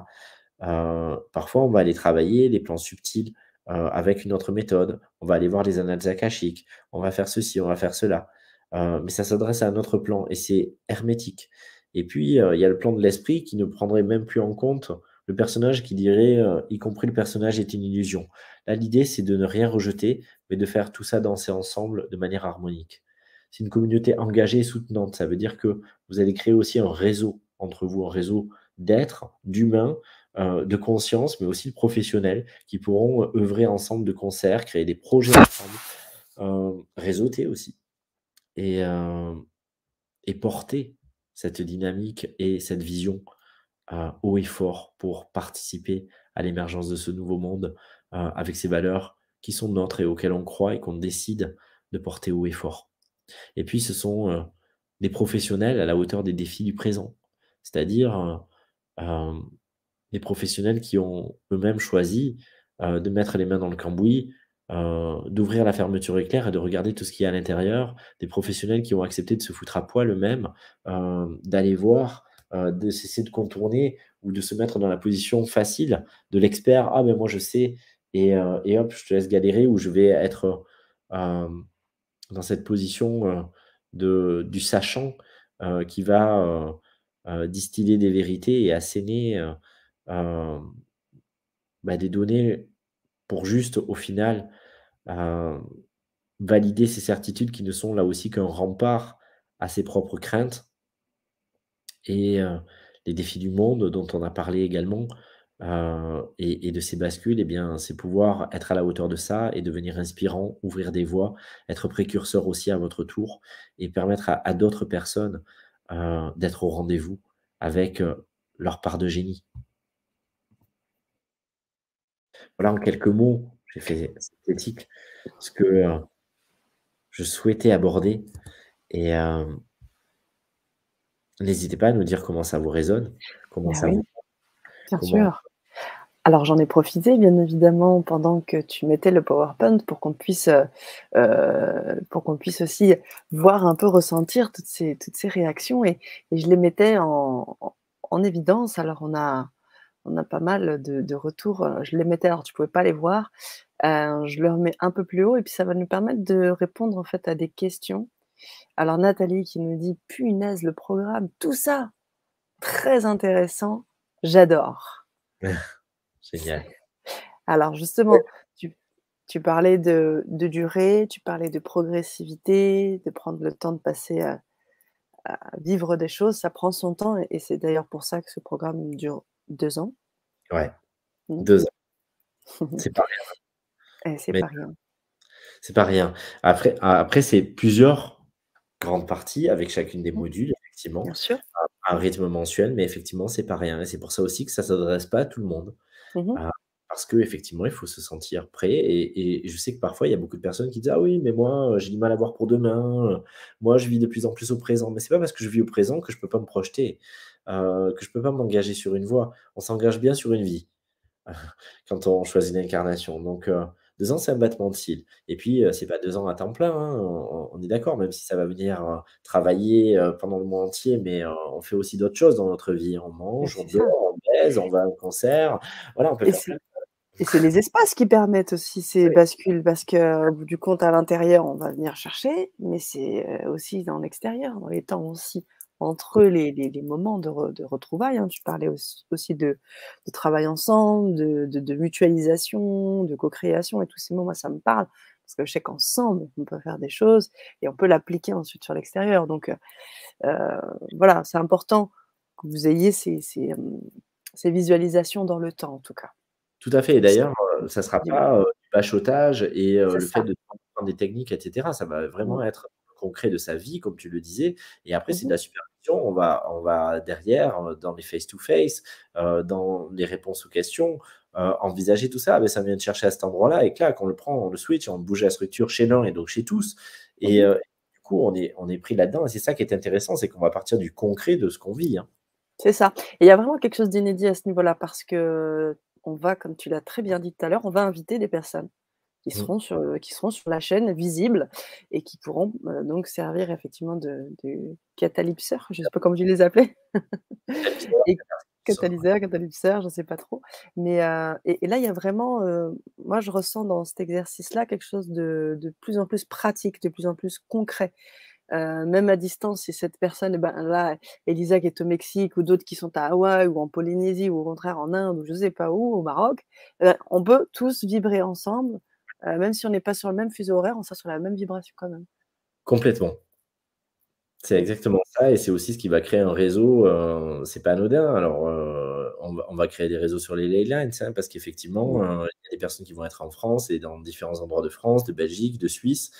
parfois, on va aller travailler les plans subtils avec une autre méthode. On va aller voir les analyses akashiques. On va faire ceci, on va faire cela. Euh, mais ça s'adresse à un autre plan et c'est hermétique. Et puis, euh, il y a le plan de l'esprit qui ne prendrait même plus en compte le personnage qui dirait, euh, y compris le personnage est une illusion. Là, l'idée, c'est de ne rien rejeter, mais de faire tout ça danser ensemble de manière harmonique. C'est une communauté engagée et soutenante. Ça veut dire que vous allez créer aussi un réseau entre vous, un réseau d'êtres, d'humains, de conscience, mais aussi de professionnels qui pourront œuvrer ensemble de concert, créer des projets ensemble, réseauter aussi et, porter cette dynamique et cette vision haut et fort pour participer à l'émergence de ce nouveau monde avec ces valeurs qui sont nôtres et auxquelles on croit et qu'on décide de porter haut et fort. Et puis ce sont des professionnels à la hauteur des défis du présent, c'est-à-dire des professionnels qui ont eux-mêmes choisi de mettre les mains dans le cambouis euh, d'ouvrir la fermeture éclair et de regarder tout ce qu'il y a à l'intérieur, des professionnels qui ont accepté de se foutre à poil eux-mêmes, euh, d'aller voir, euh, de cesser de contourner ou de se mettre dans la position facile de l'expert. Ah, mais moi je sais, et, et, hop, je te laisse galérer ou je vais être dans cette position de, du sachant qui va distiller des vérités et asséner bah, des données pour juste, au final, euh, valider ces certitudes qui ne sont là aussi qu'un rempart à ses propres craintes. Et euh, les défis du monde dont on a parlé également, euh, et, de ces bascules, et eh bien, c'est pouvoir être à la hauteur de ça et devenir inspirant, ouvrir des voies, être précurseur aussi à votre tour et permettre à, d'autres personnes d'être au rendez-vous avec leur part de génie voilà en quelques mots, j'ai fait synthétique ce que euh, je souhaitais aborder. Et euh, n'hésitez pas à nous dire comment ça vous résonne, comment ben ça Bien sûr. Alors j'en ai profité bien évidemment pendant que tu mettais le PowerPoint pour qu'on puisse, euh, pour puisse aussi voir un peu ressentir toutes ces, toutes ces réactions et, je les mettais en évidence. Alors on a, on a pas mal de, retours. Euh, je les mettais, alors tu pouvais pas les voir. Euh, je le remets un peu plus haut et puis ça va nous permettre de répondre en fait à des questions. Alors Nathalie qui nous dit punaise le programme, tout ça, très intéressant, j'adore. Génial. Alors justement, tu, parlais de, durée, tu parlais de progressivité, de prendre le temps de passer à, vivre des choses, ça prend son temps et c'est d'ailleurs pour ça que ce programme dure deux ans. Ouais, deux ans. Euh, c'est pas rien. Eh, c'est pas rien. C'est pas rien. Après, après c'est plusieurs grandes parties avec chacune des mmh. modules, effectivement. Bien sûr. un rythme mensuel, mais effectivement, c'est pas rien. Et c'est pour ça aussi que ça s'adresse pas à tout le monde. Mmh ah, parce qu'effectivement, il faut se sentir prêt. Et, je sais que parfois, il y a beaucoup de personnes qui disent Ah oui, mais moi, euh, j'ai du mal à voir pour demain. Moi, je vis de plus en plus au présent. Mais c'est pas parce que je vis au présent que je peux pas me projeter. Euh, que je ne peux pas m'engager sur une voie. On s'engage bien sur une vie quand on choisit l'incarnation. Donc, euh, deux ans, c'est un battement de cils. Et puis, euh, c'est pas deux ans à temps plein, hein, on, est d'accord, même si ça va venir travailler pendant le mois entier, mais on fait aussi d'autres choses dans notre vie. On mange, on dort, on baise, on va au concert. Voilà, on peut faire et c'est les espaces qui permettent aussi ces bascules, parce que bout du compte, à l'intérieur, on va venir chercher, mais c'est aussi dans l'extérieur, dans les temps aussi entre les, moments de, retrouvailles. Hein. Tu parlais aussi, de, travail ensemble, de, mutualisation, de co-création et tous ces mots, ça me parle. Parce que je sais qu'ensemble, on peut faire des choses et on peut l'appliquer ensuite sur l'extérieur. Donc, euh, voilà, c'est important que vous ayez hum, ces, visualisations dans le temps, en tout cas. Tout à fait. Et d'ailleurs, euh, ça ne sera pas euh, du bachotage et le fait de prendre des techniques, etc. Ça va vraiment mmh. être concret de sa vie, comme tu le disais. Et après, c'est de mmh la supervision. On va, on va derrière, euh, dans les face-to-face, euh, dans les réponses aux questions, euh, envisager tout ça. Mais ah ben, ça vient de chercher à cet endroit-là. Et là, qu'on le prend, on le switch, on bouge la structure chez l'un et donc chez tous. Mmh et du coup, on est, on est pris là-dedans. Et c'est ça qui est intéressant, c'est qu'on va partir du concret de ce qu'on vit. Hein. C'est ça. Et il y a vraiment quelque chose d'inédit à ce niveau-là parce que on va, comme tu l'as très bien dit tout à l'heure, on va inviter des personnes qui, mmh. seront sur, qui seront sur la chaîne visible et qui pourront euh, donc servir effectivement de, de je ne sais pas comment je les appelais. catalyseur, catalypseur je ne sais pas trop. Mais euh, et, là, il y a vraiment, euh, moi, je ressens dans cet exercice-là quelque chose de, de, plus en plus pratique, de plus en plus concret. même à distance, si cette personne, eh ben là, Elisa qui est au Mexique ou d'autres qui sont à Hawaï ou en Polynésie ou au contraire en Inde ou je ne sais pas où, au Maroc, eh ben, on peut tous vibrer ensemble euh, même si on n'est pas sur le même fuseau horaire, on sera sur la même vibration quand même. Complètement. C'est exactement ça, et c'est aussi ce qui va créer un réseau. Ce euh, c'est pas anodin. Alors, euh, on, va, créer des réseaux sur les ley lines, hein, parce qu'effectivement, il y a des personnes qui vont être en France et dans différents endroits de France, de Belgique, de Suisse,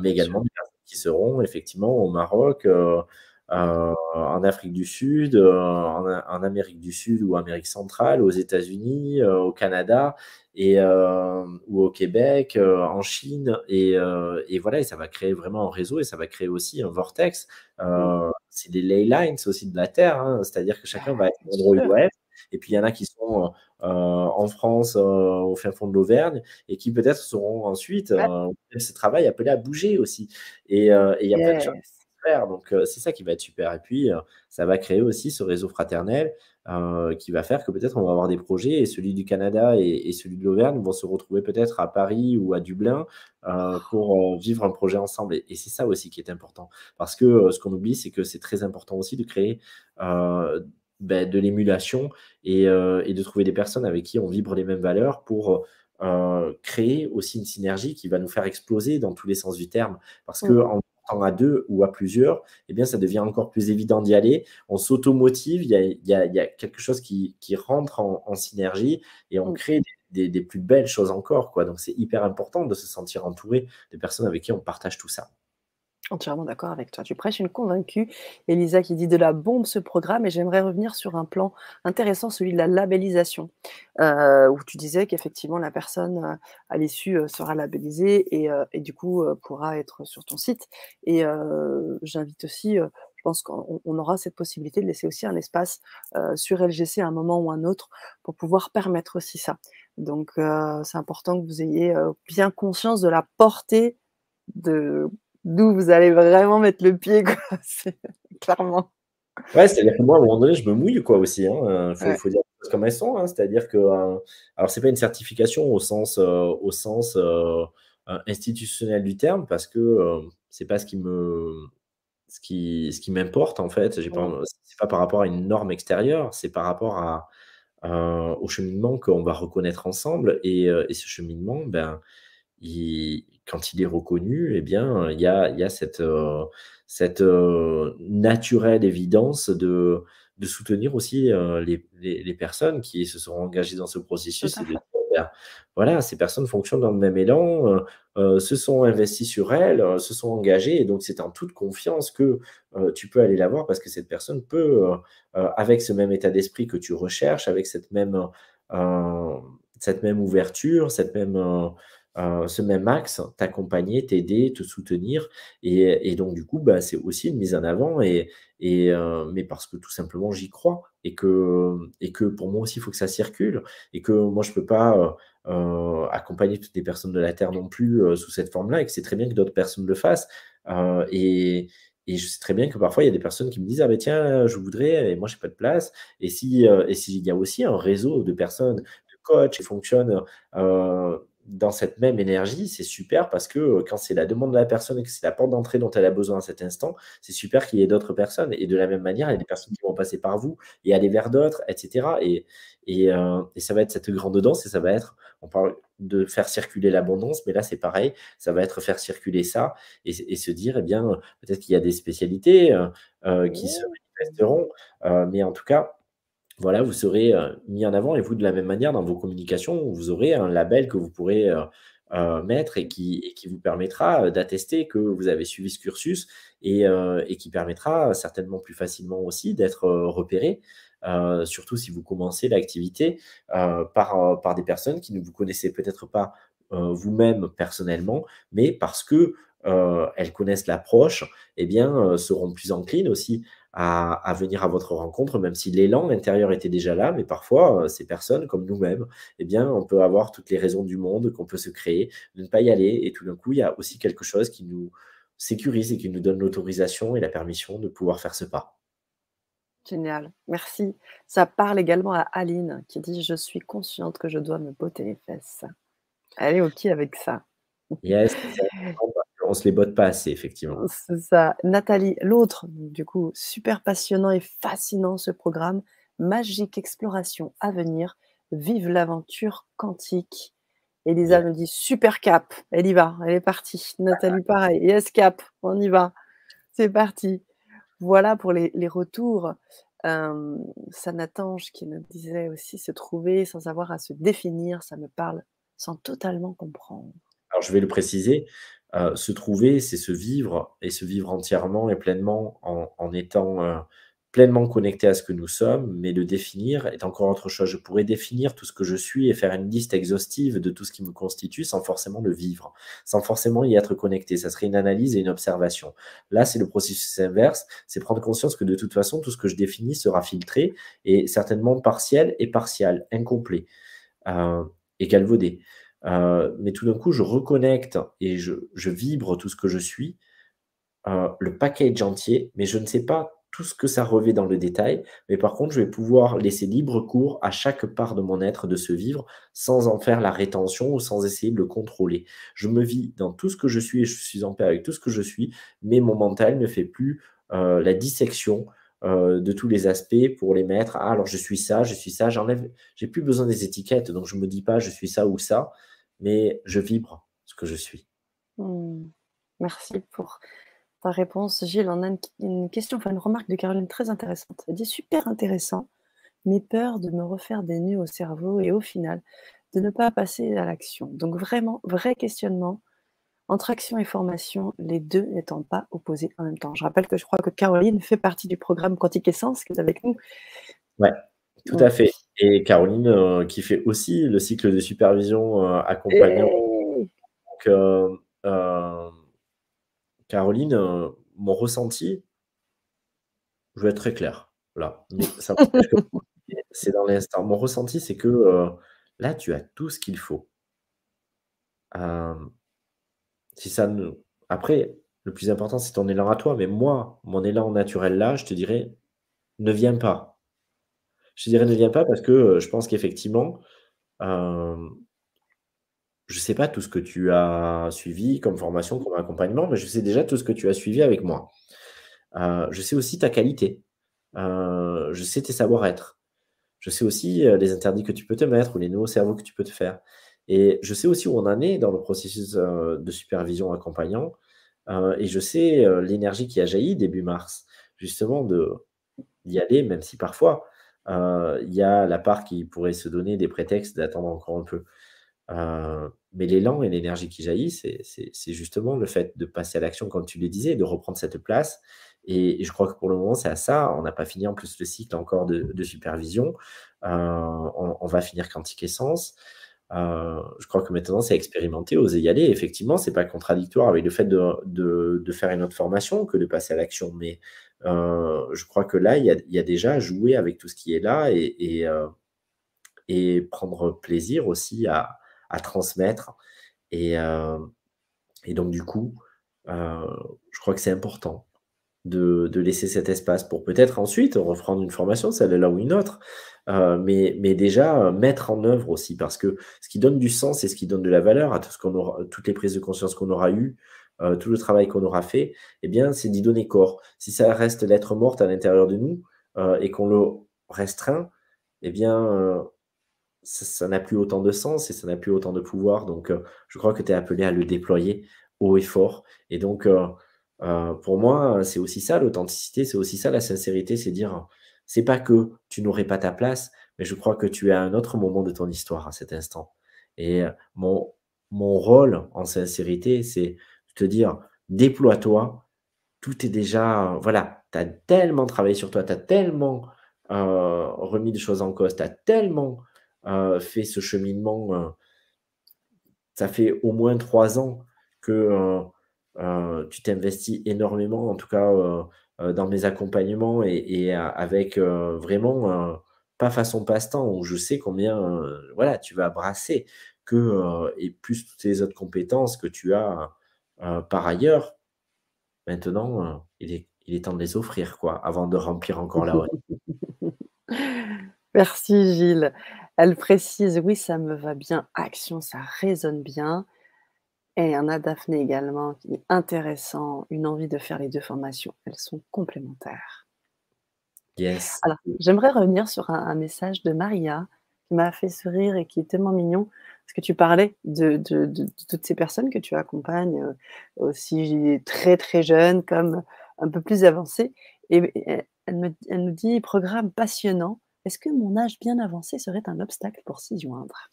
mais également des personnes qui seront effectivement au Maroc, euh, en Afrique du Sud, euh, en, en, Amérique du Sud ou Amérique centrale, aux États-Unis, euh, au Canada et, euh, ou au Québec, en Chine. Et, et, voilà, et ça va créer vraiment un réseau et ça va créer aussi un vortex. c'est des ley lines aussi de la Terre, hein, c'est-à-dire que chacun va ah, être en droit où Et puis il y en a qui sont euh, en France, au fin fond de l'Auvergne, et qui peut-être seront ensuite, ah. euh, ce travail appelé à bouger aussi. Et, il y a plein de choses donc, euh, c'est ça qui va être super. Et puis, euh, ça va créer aussi ce réseau fraternel euh, qui va faire que peut-être on va avoir des projets et celui du Canada et, celui de l'Auvergne vont se retrouver peut-être à Paris ou à Dublin ah. pour vivre un projet ensemble. Et, c'est ça aussi qui est important. Parce que ce qu'on oublie, c'est que c'est très important aussi de créer. Ben, de l'émulation et, de trouver des personnes avec qui on vibre les mêmes valeurs pour créer aussi une synergie qui va nous faire exploser dans tous les sens du terme. Parce que en à deux ou à plusieurs, eh bien, ça devient encore plus évident d'y aller. On s'automotive, il y a, quelque chose qui, rentre en, synergie et on mm. crée des, plus belles choses encore. Donc, c'est hyper important de se sentir entouré de personnes avec qui on partage tout ça. Entièrement d'accord avec toi. Tu prêches une convaincue, Elisa, qui dit de la bombe ce programme. Et j'aimerais revenir sur un plan intéressant, celui de la labellisation, euh, où tu disais qu'effectivement la personne euh, à l'issue euh, sera labellisée et, du coup pourra être sur ton site. Et j'invite aussi je pense qu'on aura cette possibilité de laisser aussi un espace sur LGC à un moment ou un autre pour pouvoir permettre aussi ça. Donc, c'est important que vous ayez bien conscience de la portée de d'où vous allez vraiment mettre le pied, quoi. clairement. Ouais, c'est-à-dire que moi, à un moment donné, je me mouille, quoi, aussi. Il hein. euh, faut, dire les choses comme elles sont. Hein. C'est-à-dire que, euh, alors, c'est pas une certification au sens, euh, au sens institutionnel du terme, parce que c'est pas ce qui me, ce qui, ce qui m'importe en fait. J'ai pas, c'est pas par rapport à une norme extérieure, c'est par rapport à, au cheminement qu'on va reconnaître ensemble. Et, et ce cheminement, ben, il, quand il est reconnu, eh bien, il y a, cette, euh, euh, naturelle évidence de, soutenir aussi euh, les, personnes qui se sont engagées dans ce processus. Ben, voilà, ces personnes fonctionnent dans le même élan, se sont investies sur elles, se sont engagées, et donc c'est en toute confiance que tu peux aller la voir parce que cette personne peut, avec ce même état d'esprit que tu recherches, avec cette même, cette même ouverture, cette même euh, ce même axe, t'accompagner, t'aider, te soutenir. Et, donc, du coup, bah, c'est aussi une mise en avant, et, euh, mais parce que tout simplement, j'y crois. Et que, et que pour moi aussi, il faut que ça circule. Et que moi, je ne peux pas euh, accompagner toutes les personnes de la Terre non plus sous cette forme-là, et que c'est très bien que d'autres personnes le fassent. et, je sais très bien que parfois, il y a des personnes qui me disent Ah, ben tiens, je voudrais, et moi, je n'ai pas de place. Et s'il si, et si, y a aussi un réseau de personnes, de coachs qui fonctionnent dans cette même énergie, c'est super parce que euh, quand c'est la demande de la personne et que c'est la porte d'entrée dont elle a besoin à cet instant, c'est super qu'il y ait d'autres personnes. Et de la même manière, il y a des personnes qui vont passer par vous et aller vers d'autres, etc. Et, euh, et, ça va être cette grande danse et ça va être, on parle de faire circuler l'abondance, mais là c'est pareil, ça va être faire circuler ça et, se dire, eh bien, euh, peut-être qu'il y a des spécialités qui se manifesteront, mais en tout cas, voilà, vous serez euh, mis en avant et vous, de la même manière, dans vos communications, vous aurez un label que vous pourrez euh, euh, mettre et qui, vous permettra d'attester que vous avez suivi ce cursus et, qui permettra certainement plus facilement aussi d'être repéré. surtout si vous commencez l'activité par, des personnes qui ne vous connaissaient peut-être pas vous-même personnellement, mais parce que elles connaissent l'approche, eh bien seront plus enclines aussi à, venir à votre rencontre, même si l'élan intérieur était déjà là, mais parfois, euh, ces personnes, comme nous-mêmes, eh bien, on peut avoir toutes les raisons du monde qu'on peut se créer, de ne pas y aller, et tout d'un coup, il y a aussi quelque chose qui nous sécurise et qui nous donne l'autorisation et la permission de pouvoir faire ce pas. Génial, merci. Ça parle également à Aline qui dit Je suis consciente que je dois me botter les fesses. Elle est OK avec ça. Yes, on se les botte pas assez, effectivement. C'est ça. Nathalie, l'autre, du coup, super passionnant et fascinant ce programme, Magique Exploration à venir, vive l'aventure quantique. Elisa nous dit super cap, elle y va, elle est partie. Nathalie, pareil, yes cap, on y va, c'est parti. Voilà pour les, les retours. Euh, Sanatange qui me disait aussi se trouver sans avoir à se définir, ça me parle sans totalement comprendre. Alors je vais le préciser, euh, se trouver, c'est se vivre et se vivre entièrement et pleinement en, étant euh, pleinement connecté à ce que nous sommes, mais le définir est encore autre chose. Je pourrais définir tout ce que je suis et faire une liste exhaustive de tout ce qui me constitue sans forcément le vivre, sans forcément y être connecté. Ça serait une analyse et une observation. Là, c'est le processus inverse, c'est prendre conscience que de toute façon, tout ce que je définis sera filtré et certainement partiel et partial, incomplet euh, et euh, mais tout d'un coup, je reconnecte et je, vibre tout ce que je suis, euh, le package entier, mais je ne sais pas tout ce que ça revêt dans le détail. Mais par contre, je vais pouvoir laisser libre cours à chaque part de mon être de se vivre sans en faire la rétention ou sans essayer de le contrôler. Je me vis dans tout ce que je suis et je suis en paix avec tout ce que je suis, mais mon mental ne fait plus euh, la dissection de tous les aspects pour les mettre. Ah, alors je suis ça, je suis ça, j'enlève, j'ai plus besoin des étiquettes, donc je ne me dis pas je suis ça ou ça mais je vibre ce que je suis. Hmm. Merci pour ta réponse, Gilles. On a une, question, enfin une remarque de Caroline très intéressante. Elle dit super intéressant, mais peur de me refaire des nœuds au cerveau et au final de ne pas passer à l'action. Donc vraiment, vrai questionnement entre action et formation, les deux n'étant pas opposés en même temps. Je rappelle que je crois que Caroline fait partie du programme Quantique Essence qui est avec nous. Ouais. Tout à fait. Et Caroline euh, qui fait aussi le cycle de supervision euh, accompagnant. Eh euh, Caroline, mon ressenti, je vais être très clair c'est dans l'instant. Mon ressenti, c'est que là, tu as tout ce qu'il faut. si ça Après, le plus important, c'est ton élan à toi. Mais moi, mon élan naturel là, je te dirais, ne viens pas. Je dirais ne vient pas parce que euh, je pense qu'effectivement, euh, je ne sais pas tout ce que tu as suivi comme formation, comme accompagnement, mais je sais déjà tout ce que tu as suivi avec moi. Euh, je sais aussi ta qualité. je sais tes savoir-être. Je sais aussi les interdits que tu peux te mettre ou les nouveaux cerveaux que tu peux te faire. Et je sais aussi où on en est dans le processus de supervision accompagnant. et je sais l'énergie qui a jailli début mars, justement, d'y aller, même si parfois euh, il y a la part qui pourrait se donner des prétextes d'attendre encore un peu. Euh, mais l'élan et l'énergie qui jaillit, c'est justement le fait de passer à l'action, comme tu le disais, de reprendre cette place. Et, je crois que pour le moment, c'est à ça. On n'a pas fini en plus le cycle encore de, supervision. Euh, on, on, va finir Quantique Essence. Euh, je crois que maintenant c'est à expérimenter, oser y aller, effectivement, c'est pas contradictoire avec le fait de, de, de, faire une autre formation que de passer à l'action. Mais euh, je crois que là, il y, a, il y a déjà jouer avec tout ce qui est là et, et, euh, et prendre plaisir aussi à, à transmettre. Et, et, donc, du coup, je crois que c'est important de, laisser cet espace pour peut-être ensuite reprendre une formation, celle-là ou une autre, euh, mais, mais, déjà euh, mettre en œuvre aussi, parce que ce qui donne du sens et ce qui donne de la valeur à tout ce qu'on toutes les prises de conscience qu'on aura eues, euh, tout le travail qu'on aura fait, eh bien, c'est d'y donner corps. Si ça reste l'être morte à l'intérieur de nous et qu'on le restreint, eh bien, ça n'a plus autant de sens et ça n'a plus autant de pouvoir. Donc, je crois que tu es appelé à le déployer haut et fort. Et donc, euh, pour moi, c'est aussi ça l'authenticité, c'est aussi ça la sincérité, c'est dire, c'est pas que tu n'aurais pas ta place, mais je crois que tu es à un autre moment de ton histoire à cet instant. Et euh, mon, mon rôle en sincérité, c'est te dire, déploie-toi, tout est déjà, voilà, tu as tellement travaillé sur toi, tu as tellement euh, remis des choses en cause, tu as tellement fait ce cheminement, ça fait au moins trois ans que euh, tu t'investis énormément, en tout cas euh, euh, dans mes accompagnements et, avec vraiment pas façon passe-temps où je sais combien tu vas brasser et plus toutes les autres compétences que tu as par ailleurs. Maintenant, il est il est temps de les offrir, avant de remplir encore la Merci Gilles. Elle précise, oui, ça me va bien, action, ça résonne bien. Et il y en a Daphné également, qui est intéressant, une envie de faire les deux formations. Elles sont complémentaires. Yes. Alors, j'aimerais revenir sur un, message de Maria qui m'a fait sourire et qui est tellement mignon. Parce que tu parlais de, toutes ces personnes que tu accompagnes, euh, aussi très très jeunes comme un peu plus avancées. Et elle, me, elle nous dit programme passionnant. Est-ce que mon âge bien avancé serait un obstacle pour s'y joindre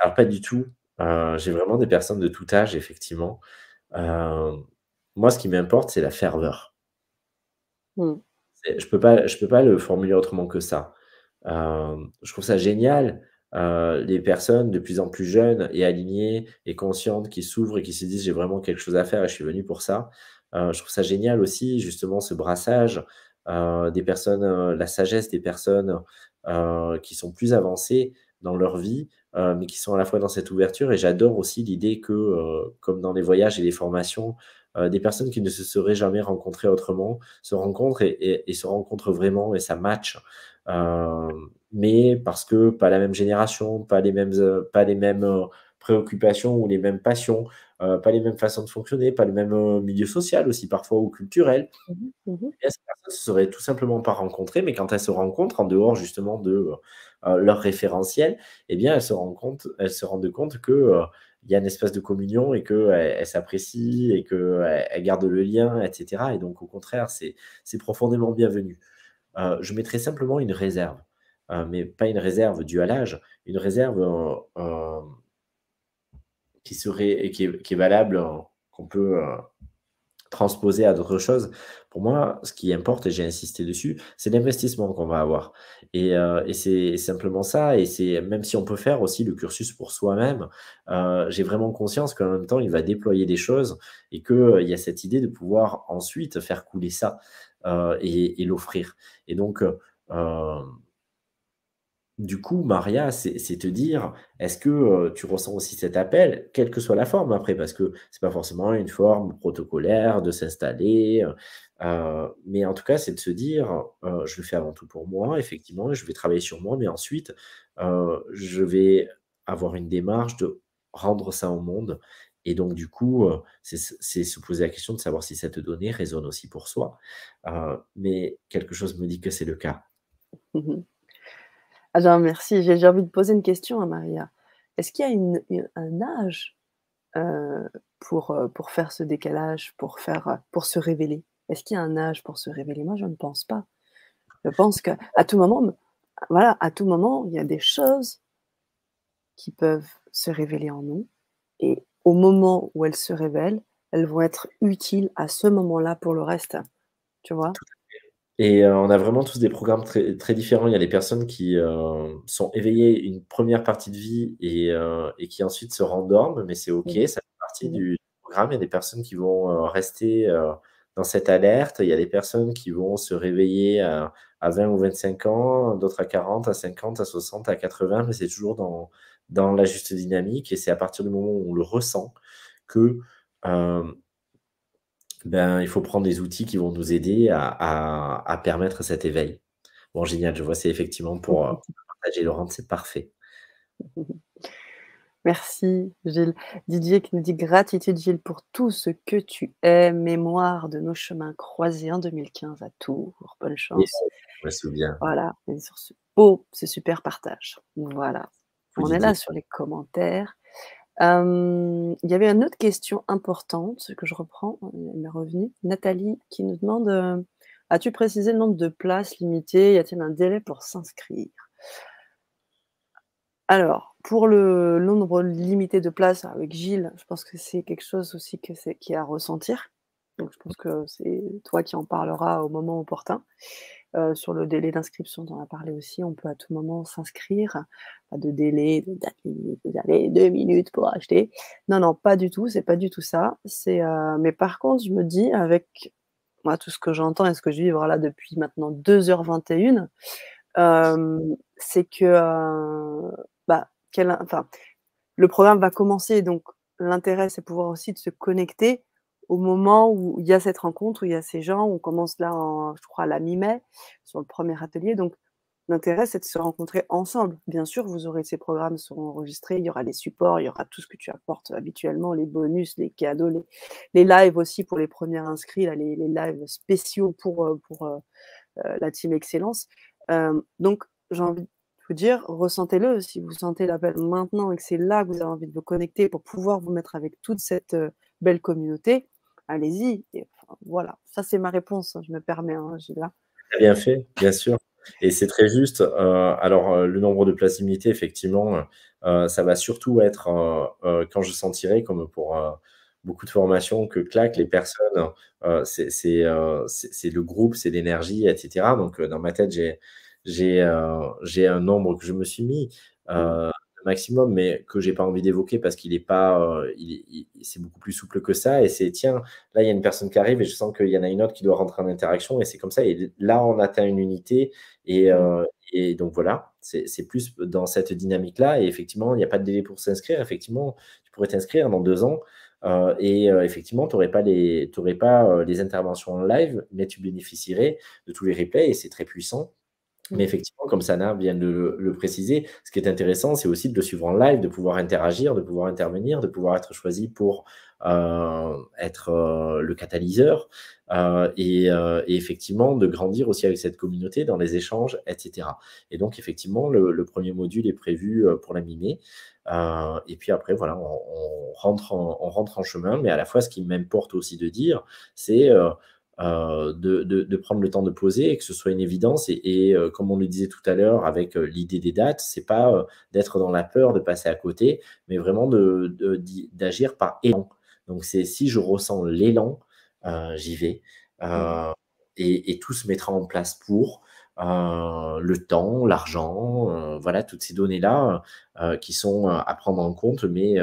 Alors, pas du tout. Euh, j'ai vraiment des personnes de tout âge, effectivement. Euh, moi, ce qui m'importe, c'est la ferveur. Mmh. Je ne peux, pas, peux pas le formuler autrement que ça. Euh, je trouve ça génial. les personnes de plus en plus jeunes et alignées et conscientes qui s'ouvrent et qui se disent j'ai vraiment quelque chose à faire et je suis venu pour ça. je trouve ça génial aussi, justement, ce brassage des personnes, la sagesse des personnes qui sont plus avancées dans leur vie, euh, mais qui sont à la fois dans cette ouverture. Et j'adore aussi l'idée que, euh, comme dans les voyages et les formations, euh, des personnes qui ne se seraient jamais rencontrées autrement se rencontrent et, se rencontrent vraiment et ça match. mais parce que pas la même génération, pas les mêmes, pas les mêmes préoccupations ou les mêmes passions, pas les mêmes façons de fonctionner, pas le même milieu social aussi parfois ou culturel. Mmh, mmh ces personnes ne se seraient tout simplement pas rencontrées, mais quand elles se rencontrent en dehors justement de euh, leur référentiel, eh bien, elles se rendent compte, elles se rendent compte que euh, y a un espace de communion et qu'elles euh, elles s'apprécient et qu'elles elles gardent le lien, etc. Et donc, au contraire, c'est profondément bienvenu. je mettrai simplement une réserve, mais pas une réserve due à l'âge, une réserve qui serait qui est, qui est valable, qu'on peut transposer à d'autres choses. Pour moi, ce qui importe, et j'ai insisté dessus, c'est l'investissement qu'on va avoir. Et, euh, c'est simplement ça. Et c'est même si on peut faire aussi le cursus pour soi-même, euh, j'ai vraiment conscience qu'en même temps, il va déployer des choses et que euh, il y a cette idée de pouvoir ensuite faire couler ça euh, et, et l'offrir. Et donc, du coup, Maria, c'est te dire, est-ce que euh, tu ressens aussi cet appel, quelle que soit la forme après, parce que c'est pas forcément une forme protocolaire de s'installer, euh, euh, mais en tout cas, c'est de se dire, je le fais avant tout pour moi, effectivement, je vais travailler sur moi, mais ensuite, je vais avoir une démarche de rendre ça au monde. Et donc, du coup, c'est se poser la question de savoir si cette donnée résonne aussi pour soi. mais quelque chose me dit que c'est le cas. Mmh ah, ben, merci. J'ai envie de poser une question à Maria. Est-ce qu'il y a un âge euh, pour, euh, pour faire ce décalage, pour, faire, euh, pour se révéler Est-ce qu'il y a un âge pour se révéler Moi, je ne pense pas. Je pense qu'à tout moment, voilà, à tout moment, il y a des choses qui peuvent se révéler en nous. Et au moment où elles se révèlent, elles vont être utiles à ce moment-là pour le reste. Tu vois et euh, on a vraiment tous des programmes très, très différents. Il y a des personnes qui euh, sont éveillées une première partie de vie et, euh, et qui ensuite se rendorment, mais c'est OK, mmh. ça fait partie mmh. du programme. Il y a des personnes qui vont rester dans cette alerte. Il y a des personnes qui vont se réveiller à, à 20 ou 25 ans, d'autres à 40, à 50, à 60, à 80, mais c'est toujours dans, dans la juste dynamique. Et c'est à partir du moment où on le ressent que ben, il faut prendre des outils qui vont nous aider à, permettre cet éveil. Bon, génial, je vois, c'est effectivement pour euh, partager Laurent, c'est parfait. Merci Gilles. Didier qui nous dit gratitude Gilles pour tout ce que tu es, mémoire de nos chemins croisés en 2015 à Tours. Bonne chance. je me souviens. Voilà, super partage. Voilà. On est là sur les commentaires il y avait une autre question importante que je reprends, elle m'est revenue. Nathalie qui nous demande euh, As-tu précisé le nombre de places limitées Y a-t-il un délai pour s'inscrire Alors, pour le nombre limité de places avec Gilles, je pense que c'est quelque chose aussi que qui est à ressentir. Donc, je pense que c'est toi qui en parleras au moment opportun. Euh, sur le délai d'inscription, on a parlé aussi, on peut à tout moment s'inscrire. Pas de délai, vous avez deux minutes pour acheter. Non, non, pas du tout, c'est pas du tout ça. C'est, euh, mais par contre, je me dis, avec moi, tout ce que j'entends et ce que je vis voilà, depuis maintenant 2h21, euh, c'est que euh, bah, quel, enfin, le programme va commencer, donc l'intérêt, c'est pouvoir aussi de se connecter au moment où il y a cette rencontre, où il y a ces gens, on commence là, en, je crois, à la mi-mai, sur le premier atelier. Donc, l'intérêt, c'est de se rencontrer ensemble. Bien sûr, vous aurez ces programmes seront enregistrés, il y aura les supports, il y aura tout ce que tu apportes habituellement, les bonus, les cadeaux, les, lives aussi pour les premiers inscrits, les, lives spéciaux pour, euh, pour euh, euh, la team Excellence. donc, j'ai envie de vous dire, ressentez-le si vous sentez l'appel maintenant et que c'est là que vous avez envie de vous connecter pour pouvoir vous mettre avec toute cette belle communauté allez-y. voilà, ça c'est ma réponse, hein, je me permets, hein, Bien fait, bien sûr. Et c'est très juste. Euh, alors, euh, le nombre de places limitées, effectivement, euh, ça va surtout être quand je sentirai, comme pour beaucoup de formations, que claque les personnes, c'est le groupe, c'est l'énergie, etc. Donc, dans ma tête, j'ai un nombre que je me suis mis maximum, mais que j'ai pas envie d'évoquer parce qu'il est pas, euh, c'est beaucoup plus souple que ça. Et c'est tiens, là il y a une personne qui arrive et je sens qu'il y en a une autre qui doit rentrer en interaction et c'est comme ça. Et là on atteint une unité et, mmh. euh, donc voilà, c'est plus dans cette dynamique là. Et effectivement, il n'y a pas de délai pour s'inscrire. Effectivement, tu pourrais t'inscrire dans deux ans. Euh, et effectivement, tu n'aurais pas, les, aurais pas les interventions en live, mais tu bénéficierais de tous les replays et c'est très puissant. Mais mmh. effectivement, comme Sana vient de le, préciser, ce qui est intéressant, c'est aussi de le suivre en live, de pouvoir interagir, de pouvoir intervenir, de pouvoir être choisi pour euh, être euh, le catalyseur euh, et, effectivement de grandir aussi avec cette communauté dans les échanges, etc. Et donc effectivement, le, premier module est prévu pour la mi-mai. et puis après, voilà, on rentre en chemin. Mais à la fois, ce qui m'importe aussi de dire, c'est euh, de, prendre le temps de poser et que ce soit une évidence. Et, euh, comme on le disait tout à l'heure avec euh, l'idée des dates, c'est pas d'être dans la peur de passer à côté, mais vraiment d'agir par élan. Donc c'est si je ressens l'élan, j'y vais. Mmh. Et, et, tout se mettra en place pour le temps, l'argent, voilà, toutes ces données-là qui sont à prendre en compte, mais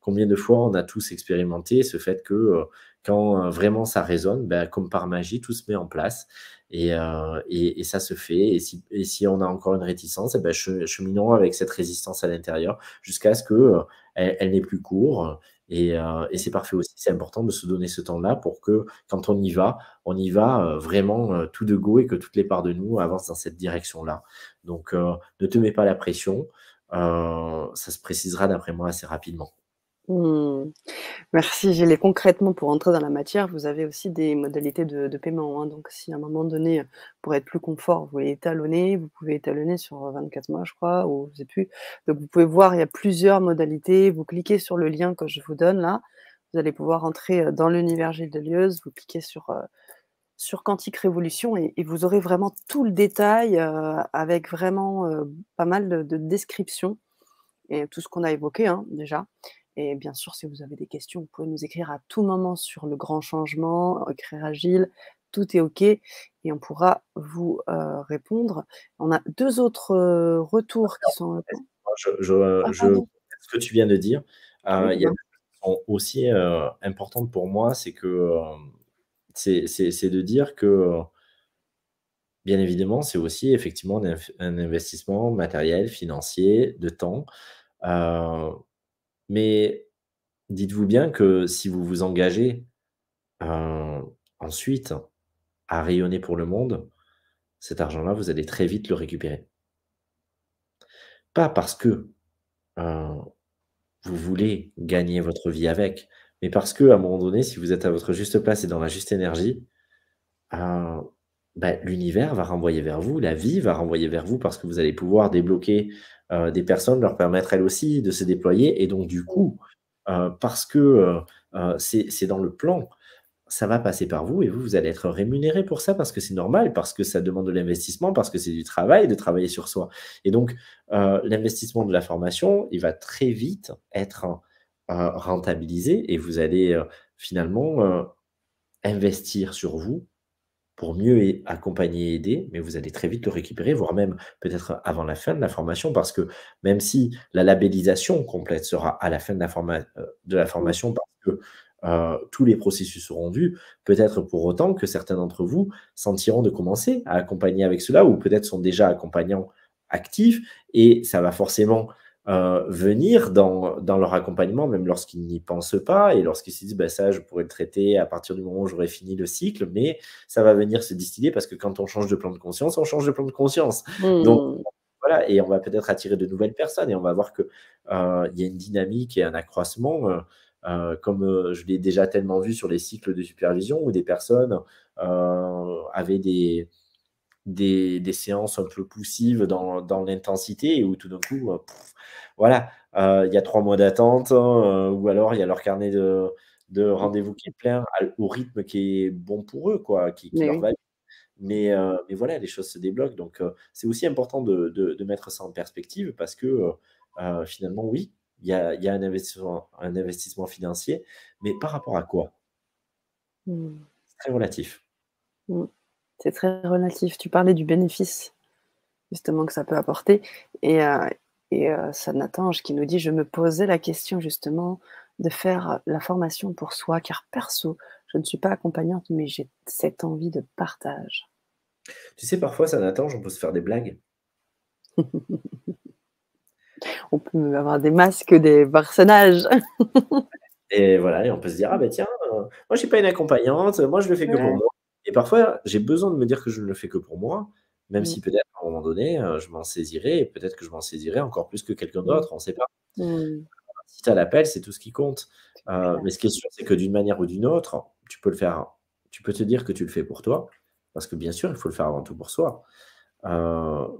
combien de fois on a tous expérimenté ce fait que quand euh, vraiment ça résonne, ben, comme par magie, tout se met en place euh, et, et, ça se fait. Et si, et si, on a encore une réticence, et eh ben, cheminons avec cette résistance à l'intérieur jusqu'à ce que euh, elle, elle plus courte Et, et c'est parfait aussi. C'est important de se donner ce temps-là pour que quand on y va, on y va vraiment tout de go et que toutes les parts de nous avancent dans cette direction-là. Donc, ne te mets pas la pression. ça se précisera d'après moi assez rapidement. Mmh. Merci J'ai les concrètement, pour entrer dans la matière, vous avez aussi des modalités de, paiement. Hein. Donc, si à un moment donné, euh, pour être plus confort, vous voulez étalonner, vous pouvez étalonner sur 24 euh, mois, je crois, ou je sais plus. Donc, vous pouvez voir, il y a plusieurs modalités. Vous cliquez sur le lien que je vous donne là. Vous allez pouvoir entrer euh, dans l'univers Gilles Deleuze. Vous cliquez sur, sur Quantique Révolution et, vous aurez vraiment tout le détail avec vraiment pas mal de, descriptions et tout ce qu'on a évoqué hein, déjà. Et bien sûr, si vous avez des questions, vous pouvez nous écrire à tout moment sur le grand changement, écrire agile, tout est OK et on pourra vous euh, répondre. On a deux autres euh, retours qui sont. Euh, ah, ce que tu viens de dire, il y a aussi importantes pour moi, c'est que c'est de dire que. Bien évidemment, c'est aussi effectivement un, un, investissement matériel, financier, de temps. Mais dites-vous bien que si vous vous engagez euh, ensuite à rayonner pour le monde, cet argent-là, vous allez très vite le récupérer. Pas parce que euh, vous voulez gagner votre vie avec, mais parce que à un moment donné, si vous êtes à votre juste place et dans la juste énergie, euh, ben, l'univers va renvoyer vers vous, la vie va renvoyer vers vous parce que vous allez pouvoir débloquer euh, des personnes, leur permettre elles aussi de se déployer. Et donc, du coup, euh, parce que euh, c'est dans le plan, ça va passer par vous et vous, vous allez être rémunéré pour ça parce que c'est normal, parce que ça demande de l'investissement, parce que c'est du travail de travailler sur soi. Et donc, l'investissement de la formation, il va très vite être rentabilisé et vous allez finalement investir sur vous pour mieux accompagner et aider, mais vous allez très vite le récupérer, voire même peut-être avant la fin de la formation, parce que même si la labellisation complète sera à la fin de la, euh, formation, parce que euh, tous les processus seront vus, peut-être pour autant que certains d'entre vous sentiront de commencer à accompagner avec cela, ou peut-être sont déjà accompagnants actifs, et ça va forcément euh, venir dans, dans, leur accompagnement, même lorsqu'ils n'y pensent pas et lorsqu'ils se disent bah, ça, je pourrais le traiter à partir du moment où j'aurai fini le cycle, mais ça va venir se distiller parce que quand on change de plan de conscience, on change de plan de conscience. Hmm. Donc voilà, et on va peut-être attirer de nouvelles personnes et on va voir que euh, y a une dynamique et un accroissement. Euh, euh comme euh, je l'ai déjà tellement vu sur les cycles de supervision où des personnes euh, avaient des, des, séances un peu poussives dans, l'intensité et où tout d'un coup, euh, voilà, euh, il y a trois mois d'attente hein, euh, ou alors il y a leur carnet de, de mmh. rendez-vous qui est plein au rythme qui est bon pour eux, quoi, qui, leur va mais, mais, voilà, les choses se débloquent. Donc, c'est aussi important de, mettre ça en perspective parce que finalement, oui, il y a, un, investissement, un, investissement, financier, mais par rapport à quoi mmh. C'est très relatif. Mmh c'est très relatif. Tu parlais du bénéfice justement que ça peut apporter et, euh, et euh, Sanatange qui nous dit je me posais la question justement de faire la formation pour soi car perso je ne suis pas accompagnante mais j'ai cette envie de partage. Tu sais parfois Sanatange on peut se faire des blagues. on peut avoir des masques des personnages. et voilà, et on peut se dire, ah ben tiens, euh, moi je suis pas une accompagnante, moi je le fais que mon pour moi, et parfois, j'ai besoin de me dire que je ne le fais que pour moi, même si mmh. peut-être à un moment donné, euh, je m'en saisirai, et peut-être que je m'en saisirai encore plus que quelqu'un mmh. d'autre, on ne sait pas. Mmh. Euh, si tu as l'appel, c'est tout ce qui compte. Euh, mais ce qui est sûr, c'est que d'une manière ou d'une autre, tu peux le faire. Tu peux te dire que tu le fais pour toi, parce que bien sûr, il faut le faire avant tout pour soi.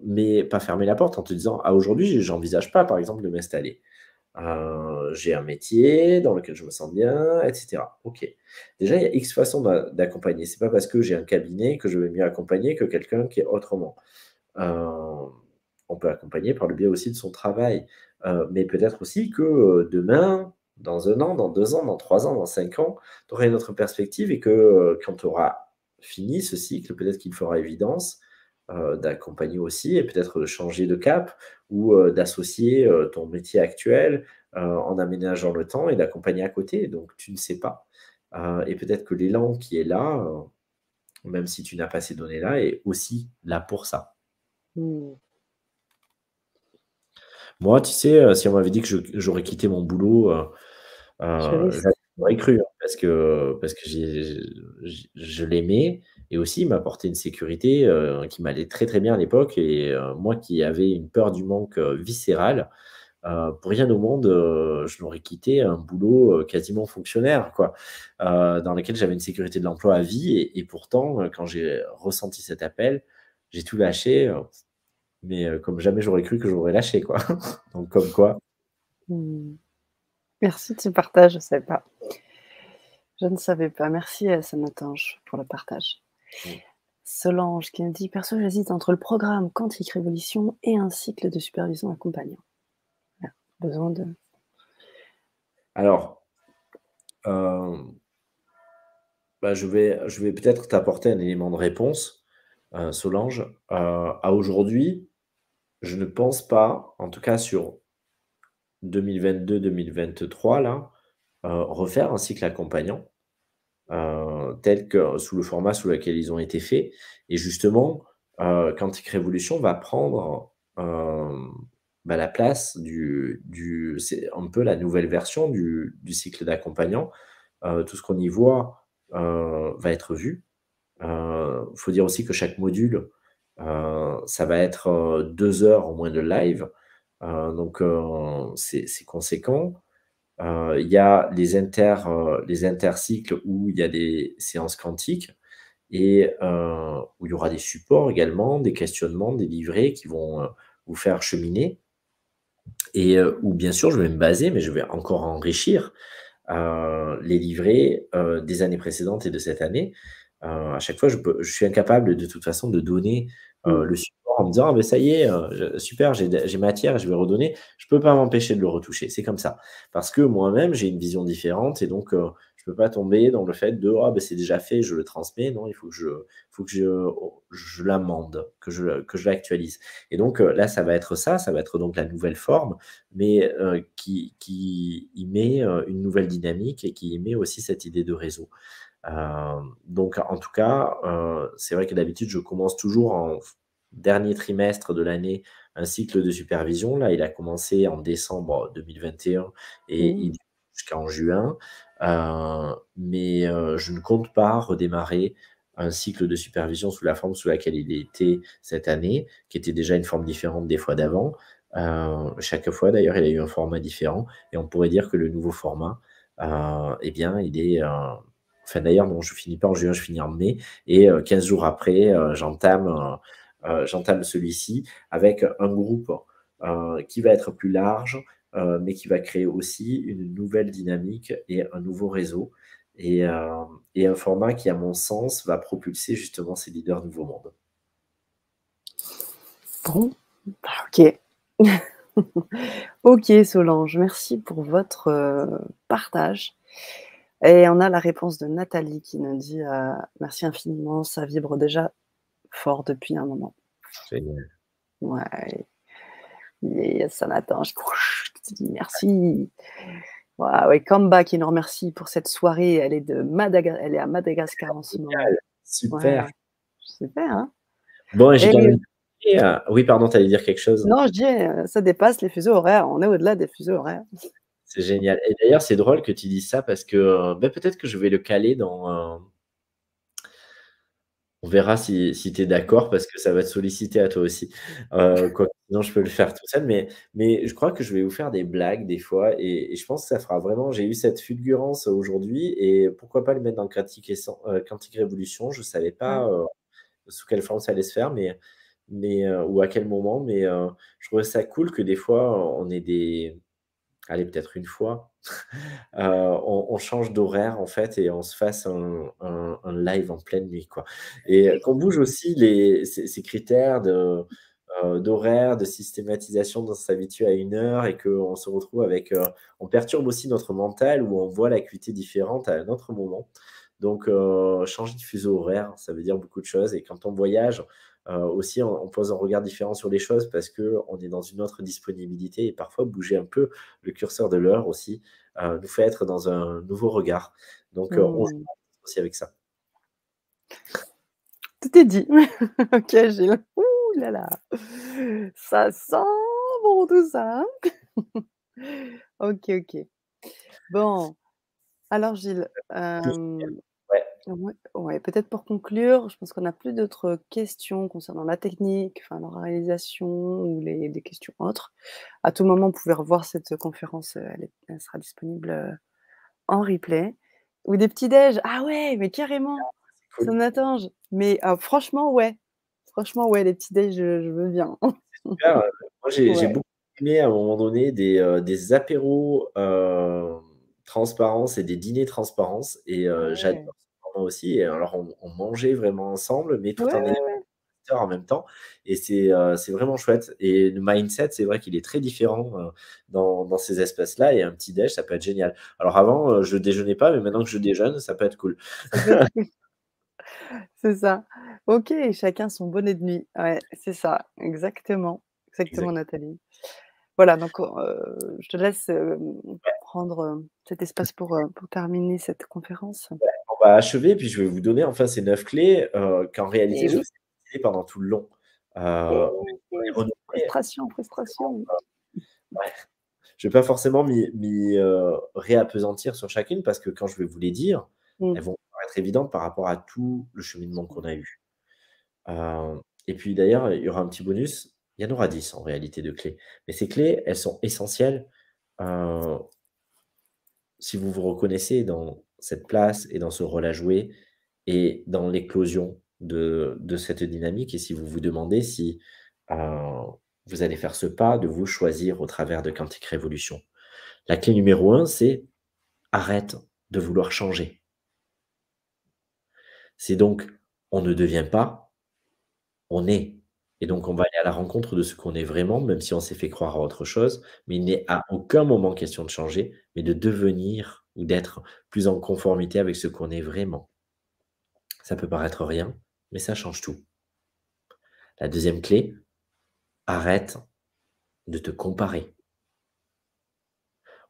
mais pas fermer la porte en te disant, ah aujourd'hui, n'envisage pas, par exemple, de m'installer. Euh, j'ai un métier dans lequel je me sens bien, etc. Ok. Déjà, il y a X façons d'accompagner. C'est pas parce que j'ai un cabinet que je vais mieux accompagner que quelqu'un qui est autrement. Euh, on peut accompagner par le biais aussi de son travail, euh, mais peut-être aussi que demain, dans un an, dans deux ans, dans trois ans, dans cinq ans, tu auras une autre perspective et que quand tu auras fini ce cycle, peut-être qu'il fera évidence euh, d'accompagner aussi et peut-être de changer de cap ou euh, d'associer euh, ton métier actuel en aménageant le temps et d'accompagner à côté. Donc tu ne sais pas. et peut-être que l'élan qui est là, même si tu n'as pas ces données-là, est aussi là pour ça. Mmh. Moi, tu sais, si on m'avait dit que j'aurais quitté mon boulot, j'aurais cru, hein, parce que, parce que je l'aimais, et aussi il m'apportait une sécurité euh, qui m'allait très très bien à l'époque, et euh, moi qui avais une peur du manque euh, viscérale, pour rien au monde, je n'aurais quitté un boulot quasiment fonctionnaire, quoi, dans lequel j'avais une sécurité de l'emploi à vie. Et, pourtant, quand j'ai ressenti cet appel, j'ai tout lâché, mais comme jamais j'aurais cru que j'aurais lâché, quoi. Donc, comme quoi. Mmh. Merci de ce partage, je ne savais pas. Je ne savais pas. Merci à Samatange pour le partage. Solange qui me dit Perso, j'hésite entre le programme Quantique Révolution et un cycle de supervision accompagnant. Besoin de. Alors, euh, bah, je vais, je vais peut-être t'apporter un élément de réponse, euh, Solange. Euh, à aujourd'hui, je ne pense pas, en tout cas sur 2022-2023, là, euh, refaire un cycle accompagnant, euh, tel que sous le format sous lequel ils ont été faits. Et justement, euh, Révolution va prendre euh, bah, la place du, du c'est un peu la nouvelle version du, du cycle d'accompagnant. tout ce qu'on y voit va être vu. Il faut dire aussi que chaque module, ça va être deux heures au moins de live. Euh, donc, euh, c'est conséquent. Euh, il y a les, inter, les intercycles où il y a des séances quantiques et où il y aura des supports également, des questionnements, des livrets qui vont vous faire cheminer. Et où bien sûr, je vais me baser, mais je vais encore enrichir les livrets des années précédentes et de cette année. à chaque fois, je, je, suis incapable de toute façon de donner mmh. le support en me disant ah, ça y est, euh, super, j'ai matière, je vais redonner. Je ne peux pas m'empêcher de le retoucher. C'est comme ça. Parce que moi-même, j'ai une vision différente et donc je euh, je peux pas tomber dans le fait de ah, ben, c'est déjà fait, je le transmets. Non, il faut que je, que je, je l'amende, que je, que je l'actualise. Et donc euh, là, ça va être ça, ça va être donc la nouvelle forme, mais qui, y met une nouvelle dynamique et qui y met aussi cette idée de réseau. donc, en tout cas, c'est vrai que d'habitude, je commence toujours en dernier trimestre de l'année un cycle de supervision. Là, il a commencé en décembre 2021 et mmh. il jusqu'en juin. Euh, mais euh, je ne compte pas redémarrer un cycle de supervision sous la forme sous laquelle il était cette année, qui était déjà une forme différente des fois d'avant. Euh, chaque fois, d'ailleurs, il a eu un format différent. Et on pourrait dire que le nouveau format, eh bien, il est... Enfin, d'ailleurs, non, je finis pas en juin, je finis en mai. Et 15 jours après, j'entame euh, j'entame celui-ci avec un groupe euh, qui va être plus large, euh, mais qui va créer aussi une nouvelle dynamique et un nouveau réseau. Et, un format qui, à mon sens, va propulser justement ces leaders Nouveau Monde. Bon, bah, ok. ok Solange, merci pour votre partage. Et on a la réponse de Nathalie qui nous dit merci infiniment, ça vibre déjà fort depuis un moment. Génial. Ouais. ça m'attend. Je te dis merci. Ouais, et Kamba qui nous remercie pour cette soirée. Elle est, de elle est à Madagascar en ce moment. Super. Super. Hein bon, j'ai et... Euh, oui, pardon, tu allais dire quelque chose. Non, je dis, euh, ça dépasse les fuseaux horaires. On est au-delà des fuseaux horaires. C'est génial. Et d'ailleurs, c'est drôle que tu dises ça parce que euh, ben, peut-être que je vais le caler dans, on verra si, si tu es d'accord parce que ça va te solliciter à toi aussi. Euh, quoi, sinon, je peux le faire tout seul. Mais, mais je crois que je vais vous faire des blagues des fois et, je pense que ça fera vraiment. J'ai eu cette fulgurance aujourd'hui et pourquoi pas le mettre dans le euh, et Révolution. Je ne savais pas euh, sous quelle forme ça allait se faire mais, mais, euh, ou à quel moment, mais je trouvais ça cool que des fois on ait des allez, peut-être une fois, euh, on, change d'horaire en fait et on se fasse un, live en pleine nuit. Quoi. Et qu'on bouge aussi les, ces, critères de, euh, d'horaire, de systématisation, on s'habitue à une heure et qu'on se retrouve avec... Euh, on perturbe aussi notre mental où on voit l'acuité différente à un autre moment. Donc, changer de fuseau horaire, ça veut dire beaucoup de choses. Et quand on voyage, euh, aussi on, pose un regard différent sur les choses parce qu'on est dans une autre disponibilité et parfois bouger un peu le curseur de l'heure aussi euh, nous fait être dans un nouveau regard. Donc euh, on mmh. joue aussi avec ça. Tout est dit. ok, Gilles. Ouh là là. Ça sent bon tout ça. Hein? ok, ok. Bon. Alors, Gilles. Euh... Ouais, peut-être pour conclure, je pense qu'on n'a plus d'autres questions concernant la technique, enfin réalisation ou les, des questions autres. À tout moment, vous pouvez revoir cette conférence, euh, elle, sera disponible euh, en replay. Ou des petits déj. Ah ouais, mais carrément, ah, ça m'attend. Mais ah, franchement, ouais. Franchement, ouais, les petits déj, je, veux bien. Moi, j'ai beaucoup aimé à un moment donné des, euh, apéros. transparence et des dîners transparence. Et ah j'adore aussi. Et alors, on, mangeait vraiment ensemble, mais tout en en même temps. Et euh, c'est vraiment chouette. Et le mindset, c'est vrai qu'il est très différent euh, dans, ces espaces-là. Et un petit déj, ça peut être génial. Alors, avant, euh, je déjeunais pas, mais maintenant que je déjeune, ça peut être cool. c'est ça. Ok, chacun son bonnet de nuit. Ouais, c'est ça, exactement. Exactement, Nathalie. Voilà, donc oh, je te laisse prendre cet espace pour, pour terminer cette conférence va achever, puis je vais vous donner enfin ces neuf clés euh, qu'en réalité, je pendant tout le long. Euh, frustration, euh, Je ne vais pas forcément m'y réapesantir sur chacune parce que quand je vais vous les dire, mm. elles vont être évidentes par rapport à tout le cheminement qu'on a eu. et puis d'ailleurs, il y aura un petit bonus. Il y en aura dix en réalité de clés. Mais ces clés, elles sont essentielles si vous vous reconnaissez dans cette place et dans ce rôle à jouer et dans l'éclosion de, cette dynamique. Et si vous vous demandez si euh, vous allez faire ce pas de vous choisir au travers de Quantique Révolution, la clé numéro un, c'est arrête de vouloir changer. C'est donc on ne devient pas, on est. Et donc on va aller à la rencontre de ce qu'on est vraiment, même si on s'est fait croire à autre chose, mais il n'est à aucun moment question de changer, mais de devenir ou d'être plus en conformité avec ce qu'on est vraiment. Ça peut paraître rien, mais ça change tout. La deuxième clé, arrête de te comparer.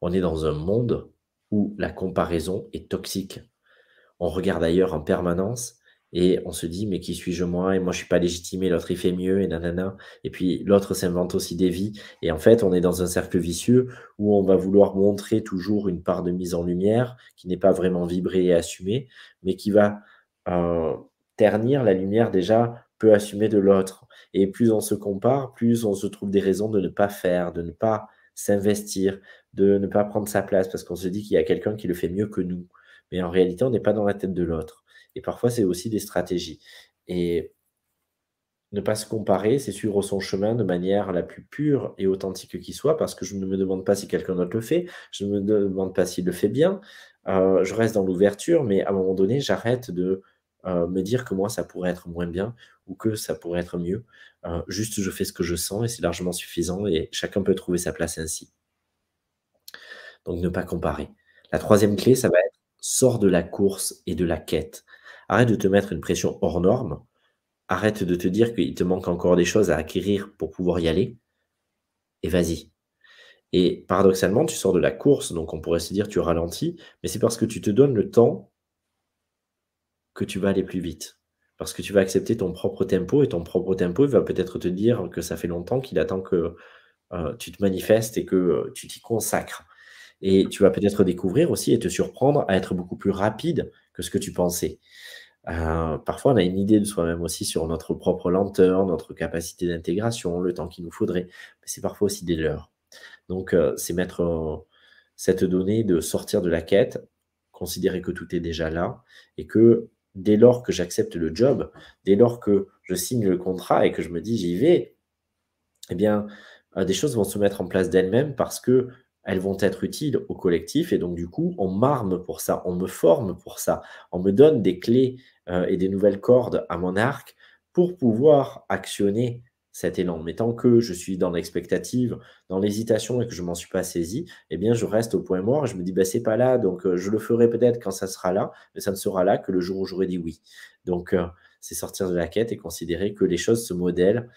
On est dans un monde où la comparaison est toxique. On regarde ailleurs en permanence et on se dit mais qui suis-je moi et moi je suis pas légitimé l'autre il fait mieux et nanana et puis l'autre s'invente aussi des vies et en fait on est dans un cercle vicieux où on va vouloir montrer toujours une part de mise en lumière qui n'est pas vraiment vibrée et assumée mais qui va euh, ternir la lumière déjà peu assumée de l'autre et plus on se compare plus on se trouve des raisons de ne pas faire de ne pas s'investir de ne pas prendre sa place parce qu'on se dit qu'il y a quelqu'un qui le fait mieux que nous mais en réalité on n'est pas dans la tête de l'autre et parfois, c'est aussi des stratégies. Et ne pas se comparer, c'est suivre son chemin de manière la plus pure et authentique qui soit, parce que je ne me demande pas si quelqu'un d'autre le fait, je ne me demande pas s'il le fait bien, euh, je reste dans l'ouverture, mais à un moment donné, j'arrête de euh, me dire que moi, ça pourrait être moins bien ou que ça pourrait être mieux. Euh, juste, je fais ce que je sens et c'est largement suffisant et chacun peut trouver sa place ainsi. Donc, ne pas comparer. La troisième clé, ça va être sort de la course et de la quête. Arrête de te mettre une pression hors norme. Arrête de te dire qu'il te manque encore des choses à acquérir pour pouvoir y aller. Et vas-y. Et paradoxalement, tu sors de la course, donc on pourrait se dire tu ralentis, mais c'est parce que tu te donnes le temps que tu vas aller plus vite. Parce que tu vas accepter ton propre tempo et ton propre tempo va peut-être te dire que ça fait longtemps qu'il attend que euh, tu te manifestes et que euh, tu t'y consacres. Et tu vas peut-être découvrir aussi et te surprendre à être beaucoup plus rapide que ce que tu pensais. Euh, parfois, on a une idée de soi-même aussi sur notre propre lenteur, notre capacité d'intégration, le temps qu'il nous faudrait, mais c'est parfois aussi des leurs. Donc, euh, c'est mettre euh, cette donnée de sortir de la quête, considérer que tout est déjà là, et que dès lors que j'accepte le job, dès lors que je signe le contrat et que je me dis j'y vais, eh bien, des choses vont se mettre en place d'elles-mêmes parce que elles vont être utiles au collectif. Et donc, du coup, on m'arme pour ça, on me forme pour ça, on me donne des clés euh, et des nouvelles cordes à mon arc pour pouvoir actionner cet élan. Mais tant que je suis dans l'expectative, dans l'hésitation et que je ne m'en suis pas saisi, eh bien, je reste au point mort. Et je me dis, bah, c'est pas là, donc euh, je le ferai peut-être quand ça sera là, mais ça ne sera là que le jour où j'aurai dit oui. Donc, euh, c'est sortir de la quête et considérer que les choses se modèlent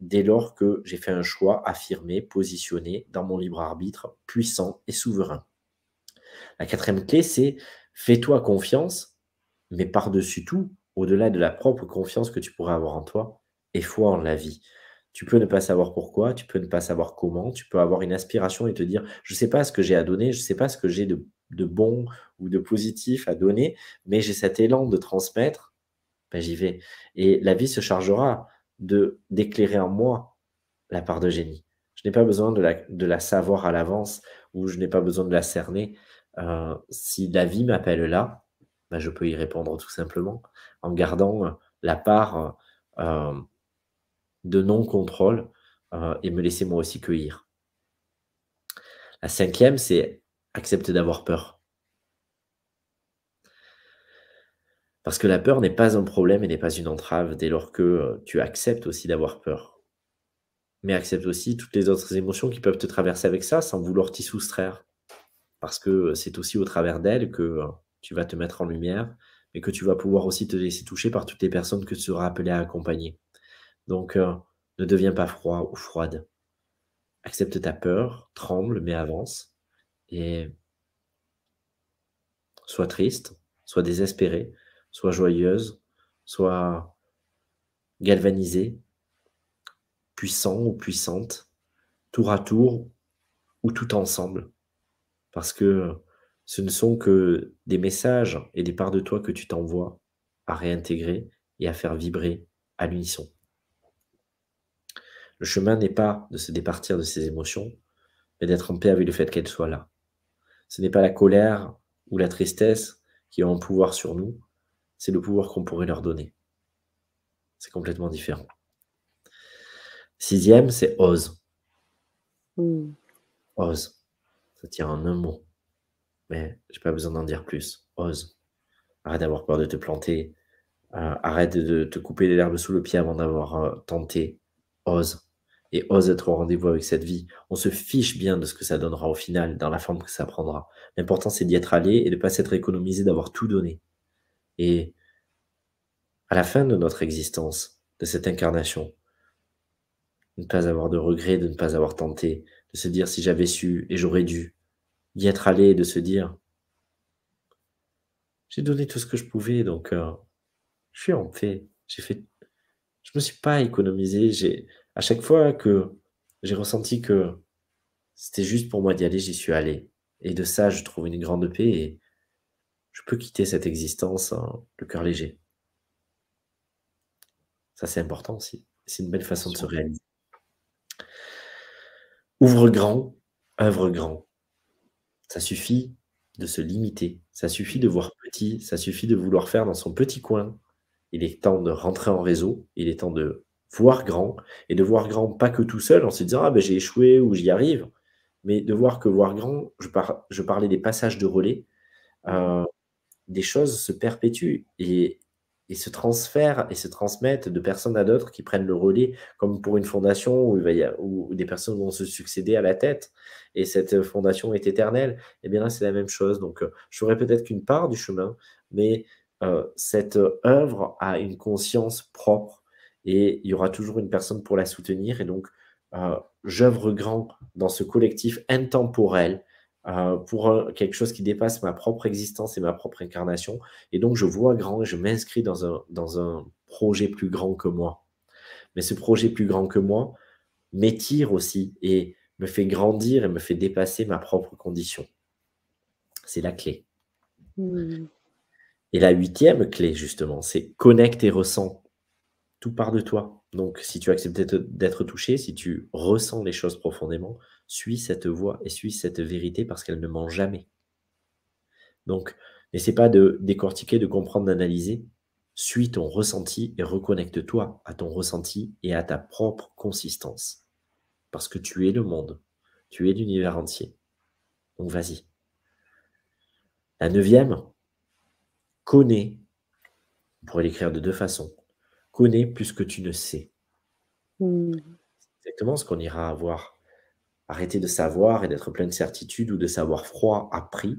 dès lors que j'ai fait un choix affirmé, positionné dans mon libre arbitre, puissant et souverain. La quatrième clé, c'est fais-toi confiance, mais par-dessus tout, au-delà de la propre confiance que tu pourrais avoir en toi, et foi en la vie. Tu peux ne pas savoir pourquoi, tu peux ne pas savoir comment, tu peux avoir une aspiration et te dire, je ne sais pas ce que j'ai à donner, je ne sais pas ce que j'ai de, bon ou de positif à donner, mais j'ai cet élan de transmettre, ben j'y vais. Et la vie se chargera de d'éclairer en moi la part de génie. Je n'ai pas besoin de la, savoir à l'avance ou je n'ai pas besoin de la cerner. Euh, si la vie m'appelle là, bah, je peux y répondre tout simplement en gardant euh, la part euh, de non-contrôle et me laisser moi aussi cueillir. La cinquième, c'est accepter d'avoir peur. Parce que la peur n'est pas un problème et n'est pas une entrave dès lors que euh, tu acceptes aussi d'avoir peur. Mais accepte aussi toutes les autres émotions qui peuvent te traverser avec ça sans vouloir t'y soustraire. Parce que euh, c'est aussi au travers d'elles que euh, tu vas te mettre en lumière et que tu vas pouvoir aussi te laisser toucher par toutes les personnes que tu seras appelé à accompagner. Donc, ne deviens pas froid ou froide. Accepte ta peur, tremble, mais avance. Et sois triste, sois désespéré, soit joyeuse, soit galvanisée, puissant ou puissante, tour à tour ou tout ensemble. Parce que ce ne sont que des messages et des parts de toi que tu t'envoies à réintégrer et à faire vibrer à l'unisson. Le chemin n'est pas de se départir de ses émotions, mais d'être en paix avec le fait qu'elles soient là. Ce n'est pas la colère ou la tristesse qui ont un pouvoir sur nous, c'est le pouvoir qu'on pourrait leur donner. C'est complètement différent. Sixième, c'est ose. Hmm. Ose. Ça tient en un mot. Mais j'ai pas besoin d'en dire plus. Ose. Arrête d'avoir peur de te planter. Euh, arrête de te couper les l'herbe sous le pied avant d'avoir euh, tenté. Ose. Et ose être au rendez-vous avec cette vie. On se fiche bien de ce que ça donnera au final, dans la forme que ça prendra. L'important, c'est d'y être allé et de ne pas s'être économisé d'avoir tout donné. Et à la fin de notre existence, de cette incarnation, de ne pas avoir de regrets, de ne pas avoir tenté, de se dire si j'avais su et j'aurais dû, y être allé, de se dire j'ai donné tout ce que je pouvais, donc euh, je suis en paix. J'ai fait, je me suis pas économisé. J'ai à chaque fois que j'ai ressenti que c'était juste pour moi d'y aller, j'y suis allé. Et de ça, je trouve une grande paix. Et je peux quitter cette existence hein, le cœur léger. Ça, c'est important aussi. C'est une belle façon de se réaliser. Ouvre grand, œuvre grand. Ça suffit de se limiter. Ça suffit de voir petit. Ça suffit de vouloir faire dans son petit coin. Il est temps de rentrer en réseau. Il est temps de voir grand. Et de voir grand, pas que tout seul, en se disant Ah ben j'ai échoué ou j'y arrive. Mais de voir que voir grand, je, parlais des passages de relais. Euh, des choses se perpétuent et, se transfèrent et se transmettent de personnes à d'autres qui prennent le relais, comme pour une fondation où, il des personnes vont se succéder à la tête et cette fondation est éternelle. Et eh bien là, c'est la même chose. Donc, euh, je ferai peut-être qu'une part du chemin, mais euh, cette œuvre a une conscience propre et il y aura toujours une personne pour la soutenir. Et donc, euh, j'œuvre grand dans ce collectif intemporel euh, pour euh, quelque chose qui dépasse ma propre existence et ma propre incarnation. Et donc, je vois grand et je m'inscris dans un, projet plus grand que moi. Mais ce projet plus grand que moi m'étire aussi et me fait grandir et me fait dépasser ma propre condition. C'est la clé. Hmm. Et la huitième clé, justement, c'est connecte et ressens. Tout part de toi. Donc, si tu acceptes d'être touché, si tu ressens les choses profondément, suis cette voie et suis cette vérité parce qu'elle ne ment jamais. Donc, n'essaie pas de décortiquer, de comprendre, d'analyser. Suis ton ressenti et reconnecte-toi à ton ressenti et à ta propre consistance. Parce que tu es le monde, tu es l'univers entier. Donc vas-y. La neuvième, connais, on pourrait l'écrire de deux façons, connais plus que tu ne sais. Mmh. c'est Exactement ce qu'on ira avoir Arrêter de savoir et d'être plein de certitude ou de savoir froid, appris,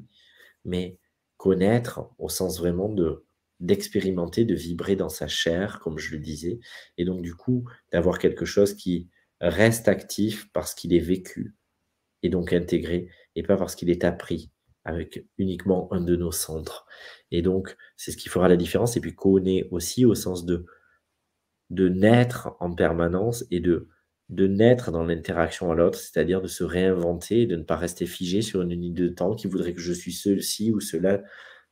mais connaître au sens vraiment de d'expérimenter, de vibrer dans sa chair, comme je le disais, et donc du coup d'avoir quelque chose qui reste actif parce qu'il est vécu et donc intégré, et pas parce qu'il est appris avec uniquement un de nos centres. Et donc c'est ce qui fera la différence, et puis connaître aussi au sens de de naître en permanence et de de naître dans l'interaction à l'autre, c'est-à-dire de se réinventer, de ne pas rester figé sur une unité de temps qui voudrait que je suis ceci ou cela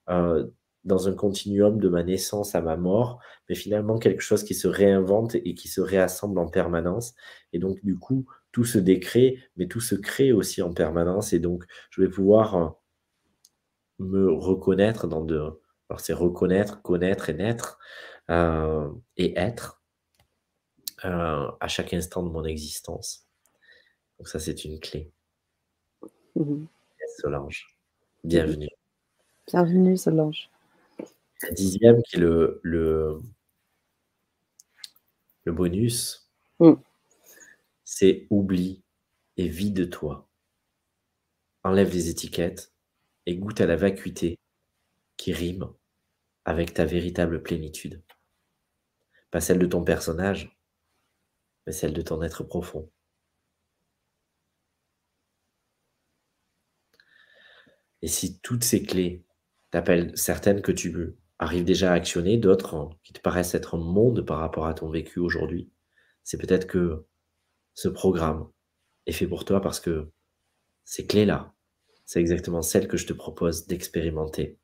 euh, dans un continuum de ma naissance à ma mort, mais finalement quelque chose qui se réinvente et qui se réassemble en permanence. Et donc du coup, tout se décrée, mais tout se crée aussi en permanence. Et donc je vais pouvoir euh, me reconnaître dans de... Alors c'est reconnaître, connaître et naître euh, et être euh, à chaque instant de mon existence. Donc ça, c'est une clé. Mhm. Solange, bienvenue. Bienvenue, Solange. La dixième qui est le, le, bonus, mm. c'est oublie et vide de toi. Enlève les étiquettes et goûte à la vacuité qui rime avec ta véritable plénitude. Pas celle de ton personnage, mais celle de ton être profond. Et si toutes ces clés t'appellent certaines que tu arrives déjà à actionner, d'autres qui te paraissent être monde par rapport à ton vécu aujourd'hui, c'est peut-être que ce programme est fait pour toi parce que ces clés-là, c'est exactement celles que je te propose d'expérimenter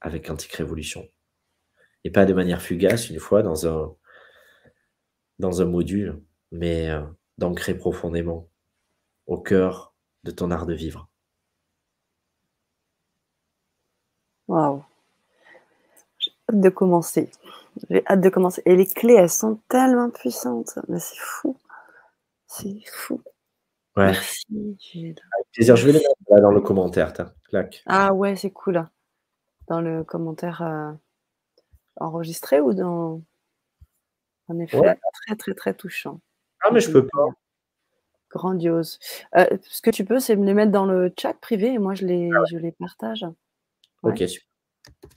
avec Quantique Révolution. Et pas de manière fugace, une fois, dans un, dans un module mais euh, d'ancrer profondément au cœur de ton art de vivre. Waouh! J'ai hâte de commencer. J'ai hâte de commencer. Et les clés, elles sont tellement puissantes. Mais c'est fou. C'est fou. Merci, Je vais les mettre là dans le commentaire. Ah ouais, c'est cool. Dans le commentaire euh, enregistré ou dans. En effet, très, très, très touchant. Ah, mais je peux euh, pas. Grandiose. Euh, ce que tu peux, c'est me les mettre dans le chat privé et moi, je les, ah je les partage. Ok, super. Ah,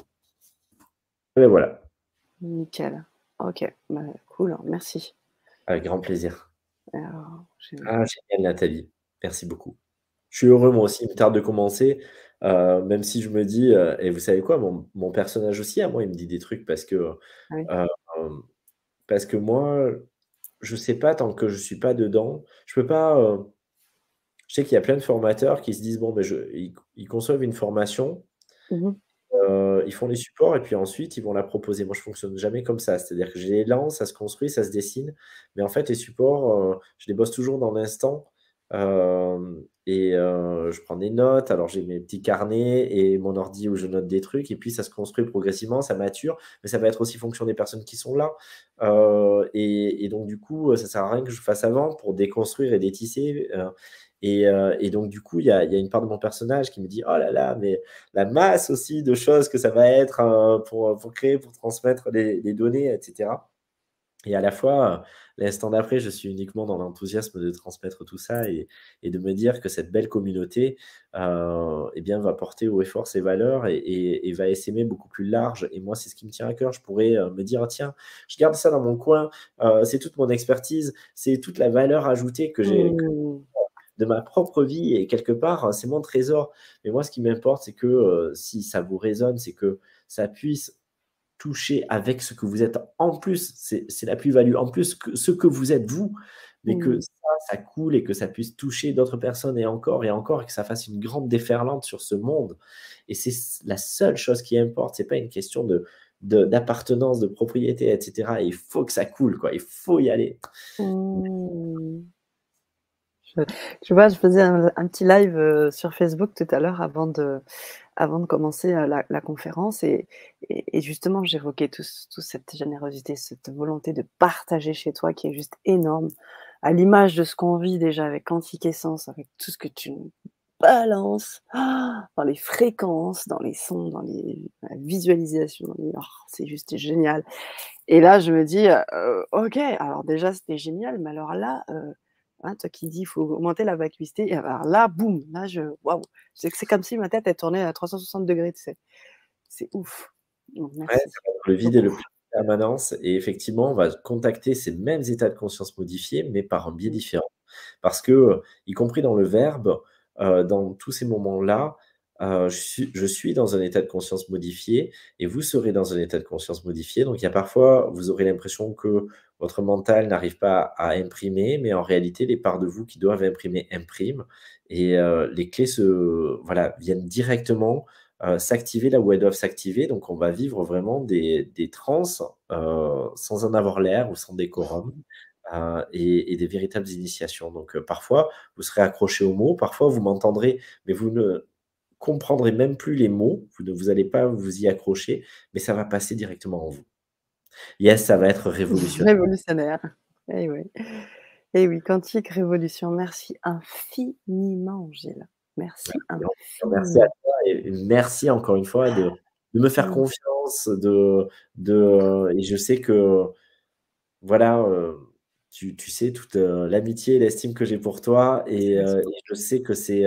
et ben voilà. Nickel. Ok, bah, cool, merci. Avec grand plaisir. ah, génial, Nathalie. Merci beaucoup. Je suis heureux, moi aussi, il me tarde de commencer. Euh, même si je me dis, et vous savez quoi, mon, personnage aussi, à moi, il me dit des trucs parce que, ah parce que moi, je ne sais pas tant que je suis pas dedans. Je peux pas. Euh, je sais qu'il y a plein de formateurs qui se disent bon, mais ben, je, ils, conçoivent une formation, mmh euh, ils font les supports et puis ensuite ils vont la proposer. Moi, je fonctionne jamais comme ça. C'est-à-dire que j'ai lance, ça se construit, ça se dessine, mais en fait les supports, euh, je les bosse toujours dans l'instant. Et euh, je prends des notes, alors j'ai mes petits carnets et mon ordi où je note des trucs, et puis ça se construit progressivement, ça mature, mais ça va être aussi fonction des personnes qui sont là. Euh, et, et, donc du coup, ça sert à rien que je fasse avant pour déconstruire et détisser. Euh, et, euh, et, donc du coup, il y a, y a, une part de mon personnage qui me dit, oh là là, mais la masse aussi de choses que ça va être euh, pour, pour créer, pour transmettre les, les données, etc. Et à la fois, l'instant d'après, je suis uniquement dans l'enthousiasme de transmettre tout ça et, de me dire que cette belle communauté euh, eh bien, va porter au effort ses valeurs et, va s'aimer beaucoup plus large. Et moi, c'est ce qui me tient à cœur. Je pourrais euh, me dire, tiens, je garde ça dans mon coin, euh, c'est toute mon expertise, c'est toute la valeur ajoutée que j'ai. Mmh. de ma propre vie et quelque part, c'est mon trésor. Mais moi, ce qui m'importe, c'est que euh, si ça vous résonne, c'est que ça puisse toucher avec ce que vous êtes en plus. C'est la plus-value en plus que ce que vous êtes vous, mais que ça, ça, coule et que ça puisse toucher d'autres personnes et encore et encore et que ça fasse une grande déferlante sur ce monde. Et c'est la seule chose qui importe. C'est pas une question de d'appartenance, de, propriété, etc. il faut que ça coule, quoi. Il faut y aller. Mmh. Je, tu vois, je faisais un, petit live euh, sur Facebook tout à l'heure avant de, avant de commencer la, la conférence. Et, justement, j'évoquais toute cette générosité, cette volonté de partager chez toi qui est juste énorme, à l'image de ce qu'on vit déjà avec Antique Essence, avec tout ce que tu nous balances dans les fréquences, dans les sons, dans les visualisations. Oh, c'est juste génial. Et là, je me dis, ok, alors déjà, c'était génial, mais alors là... Hein, toi qui dis il faut augmenter la vacuité. Et alors là, boum, là, je. Waouh C'est comme si ma tête, est tournée à 360 degrés, C'est ouf. le vide est le plus permanence. Et effectivement, on va contacter ces mêmes états de conscience modifiés, mais par un biais mmh. différent. Parce que, y compris dans le verbe, euh, dans tous ces moments-là, euh, je, suis, je, suis, dans un état de conscience modifié et vous serez dans un état de conscience modifié. Donc, il y a parfois, vous aurez l'impression que votre mental n'arrive pas à imprimer, mais en réalité, les parts de vous qui doivent imprimer impriment. Et euh, les clés se, voilà, viennent directement euh, s'activer là où elles doivent s'activer. Donc, on va vivre vraiment des, trans euh, sans en avoir l'air ou sans décorum. Et, et, des véritables initiations. Donc parfois, vous serez accroché aux mots, parfois vous m'entendrez, mais vous ne, comprendrez même plus les mots, vous ne vous allez pas vous y accrocher, mais ça va passer directement en vous. Yes, ça va être révolutionnaire. Révolutionnaire. Eh oui. Eh oui, Quantique Révolution. Merci infiniment, Gilles. Merci infiniment. Merci à toi et merci encore une fois de, me faire confiance. De, de, et je sais que, voilà, euh, tu, sais, toute euh, l'amitié et l'estime que j'ai pour toi. et, euh, je sais que c'est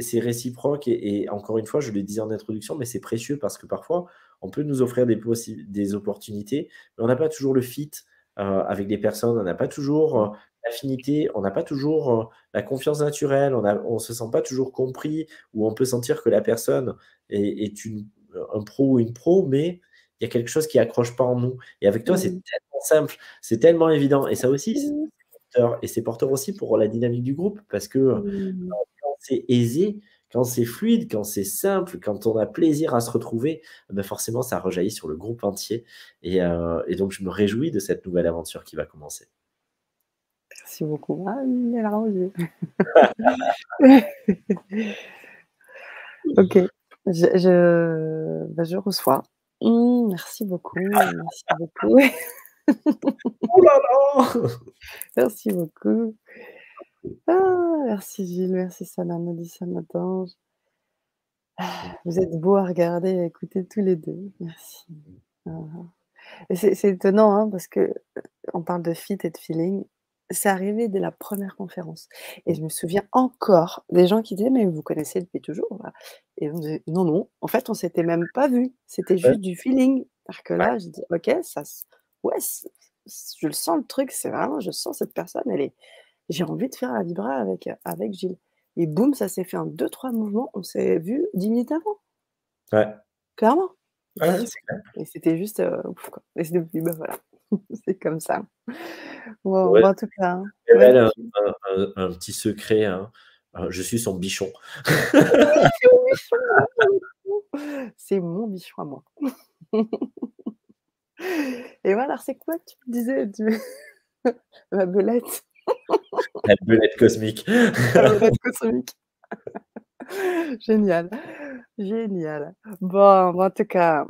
c'est réciproque et, encore une fois, je le disais en introduction, mais c'est précieux parce que parfois, on peut nous offrir des, des opportunités, mais on n'a pas toujours le fit euh, avec des personnes, on n'a pas toujours euh, l'affinité, on n'a pas toujours euh, la confiance naturelle, on ne se sent pas toujours compris ou on peut sentir que la personne est, une, un pro ou une pro, mais il y a quelque chose qui accroche pas en nous. Et avec toi, c'est mmh. tellement simple, c'est tellement évident. Et ça aussi, c'est porteur. Et c'est porteur aussi pour la dynamique du groupe parce que mmh c'est aisé, quand c'est fluide, quand c'est simple, quand on a plaisir à se retrouver, eh ben, forcément, ça rejaillit sur le groupe entier. Euh, et, donc, je me réjouis de cette nouvelle aventure qui va commencer. Merci beaucoup. Ah, elle a ok, je, je, ben, reçois. Hum, merci beaucoup. Merci beaucoup. oh là là merci beaucoup. Ah, merci Gilles, merci Salam, merci dit ah, Vous êtes beau à regarder et à écouter tous les deux. Merci. Ah. C'est étonnant hein, parce que euh, on parle de fit et de feeling. C'est arrivé dès la première conférence. Et je me souviens encore des gens qui disaient Mais vous connaissez depuis toujours Et on disait Non, non, en fait, on s'était même pas vu. C'était juste du feeling. Parce que là, je dis Ok, ça, ouais, je le sens le truc, c'est vraiment, je sens cette personne, elle est, j'ai envie de faire la vibra avec, avec Gilles. Et boum, ça s'est fait en deux, trois mouvements. On s'est vu dix minutes avant. Ouais. Clairement. Bah Et c'était juste. Euh, Et c'est bah, voilà. c'est comme ça. En tout cas. Hein. Un, petit secret. Hein. Euh, je suis son bichon. c'est mon bichon à moi. Et voilà, c'est quoi que tu me disais Ma belette. La être cosmique. cosmique. Génial. Génial. Bon, en tout cas,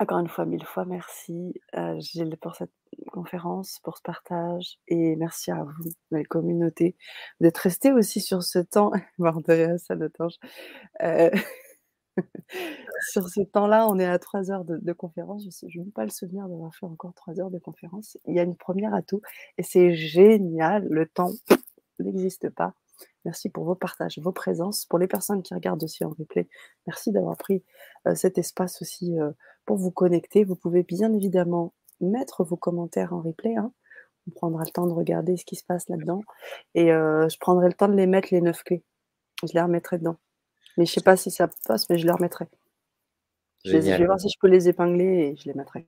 encore une fois, mille fois, merci euh, Gilles pour cette conférence, pour ce partage. Et merci à vous, la communauté, d'être resté aussi sur ce temps. Mordeur, ça de euh, sur ce temps-là, on est à trois heures de, conférence. Je n'ai pas le souvenir d'avoir fait encore trois heures de conférence. Il y a une première à tout et c'est génial. Le temps n'existe pas. Merci pour vos partages, vos présences. Pour les personnes qui regardent aussi en replay, merci d'avoir pris euh, cet espace aussi euh, pour vous connecter. Vous pouvez bien évidemment mettre vos commentaires en replay. Hein. On prendra le temps de regarder ce qui se passe là-dedans. Et euh, je prendrai le temps de les mettre, les neuf clés. Je les remettrai dedans. Mais je ne sais pas si ça passe, mais je les remettrai. Je, vais voir si je peux les épingler et je les mettrai.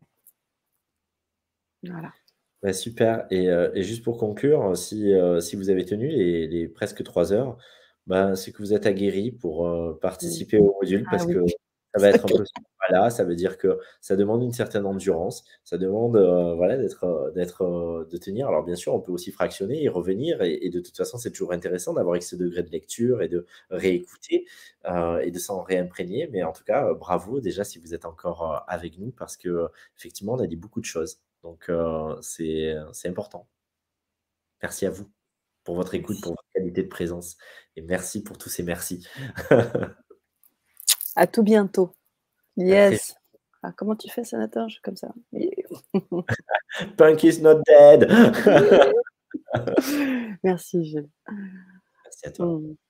Voilà. Bah, super. Euh, et, juste pour conclure, si, euh, si vous avez tenu les, les presque trois heures, bah, c'est que vous êtes aguerri pour euh, participer au module ah parce que ça va être un peu voilà, ça veut dire que ça demande une certaine endurance, ça demande euh, voilà d'être euh, d'être euh, de tenir. Alors bien sûr, on peut aussi fractionner et revenir, et, de toute façon, c'est toujours intéressant d'avoir ce degré de lecture et de réécouter et de s'en réimprégner. Mais en tout cas, bravo déjà si vous êtes encore avec nous parce que effectivement, on a dit beaucoup de choses, donc c'est c'est important. Merci à vous pour votre écoute, pour votre qualité de présence, et merci pour tous ces merci. À tout bientôt. Yes. Ah, comment tu fais, sénateur Je comme ça. Punk is not dead. Merci, Gilles. Merci à toi. Mm.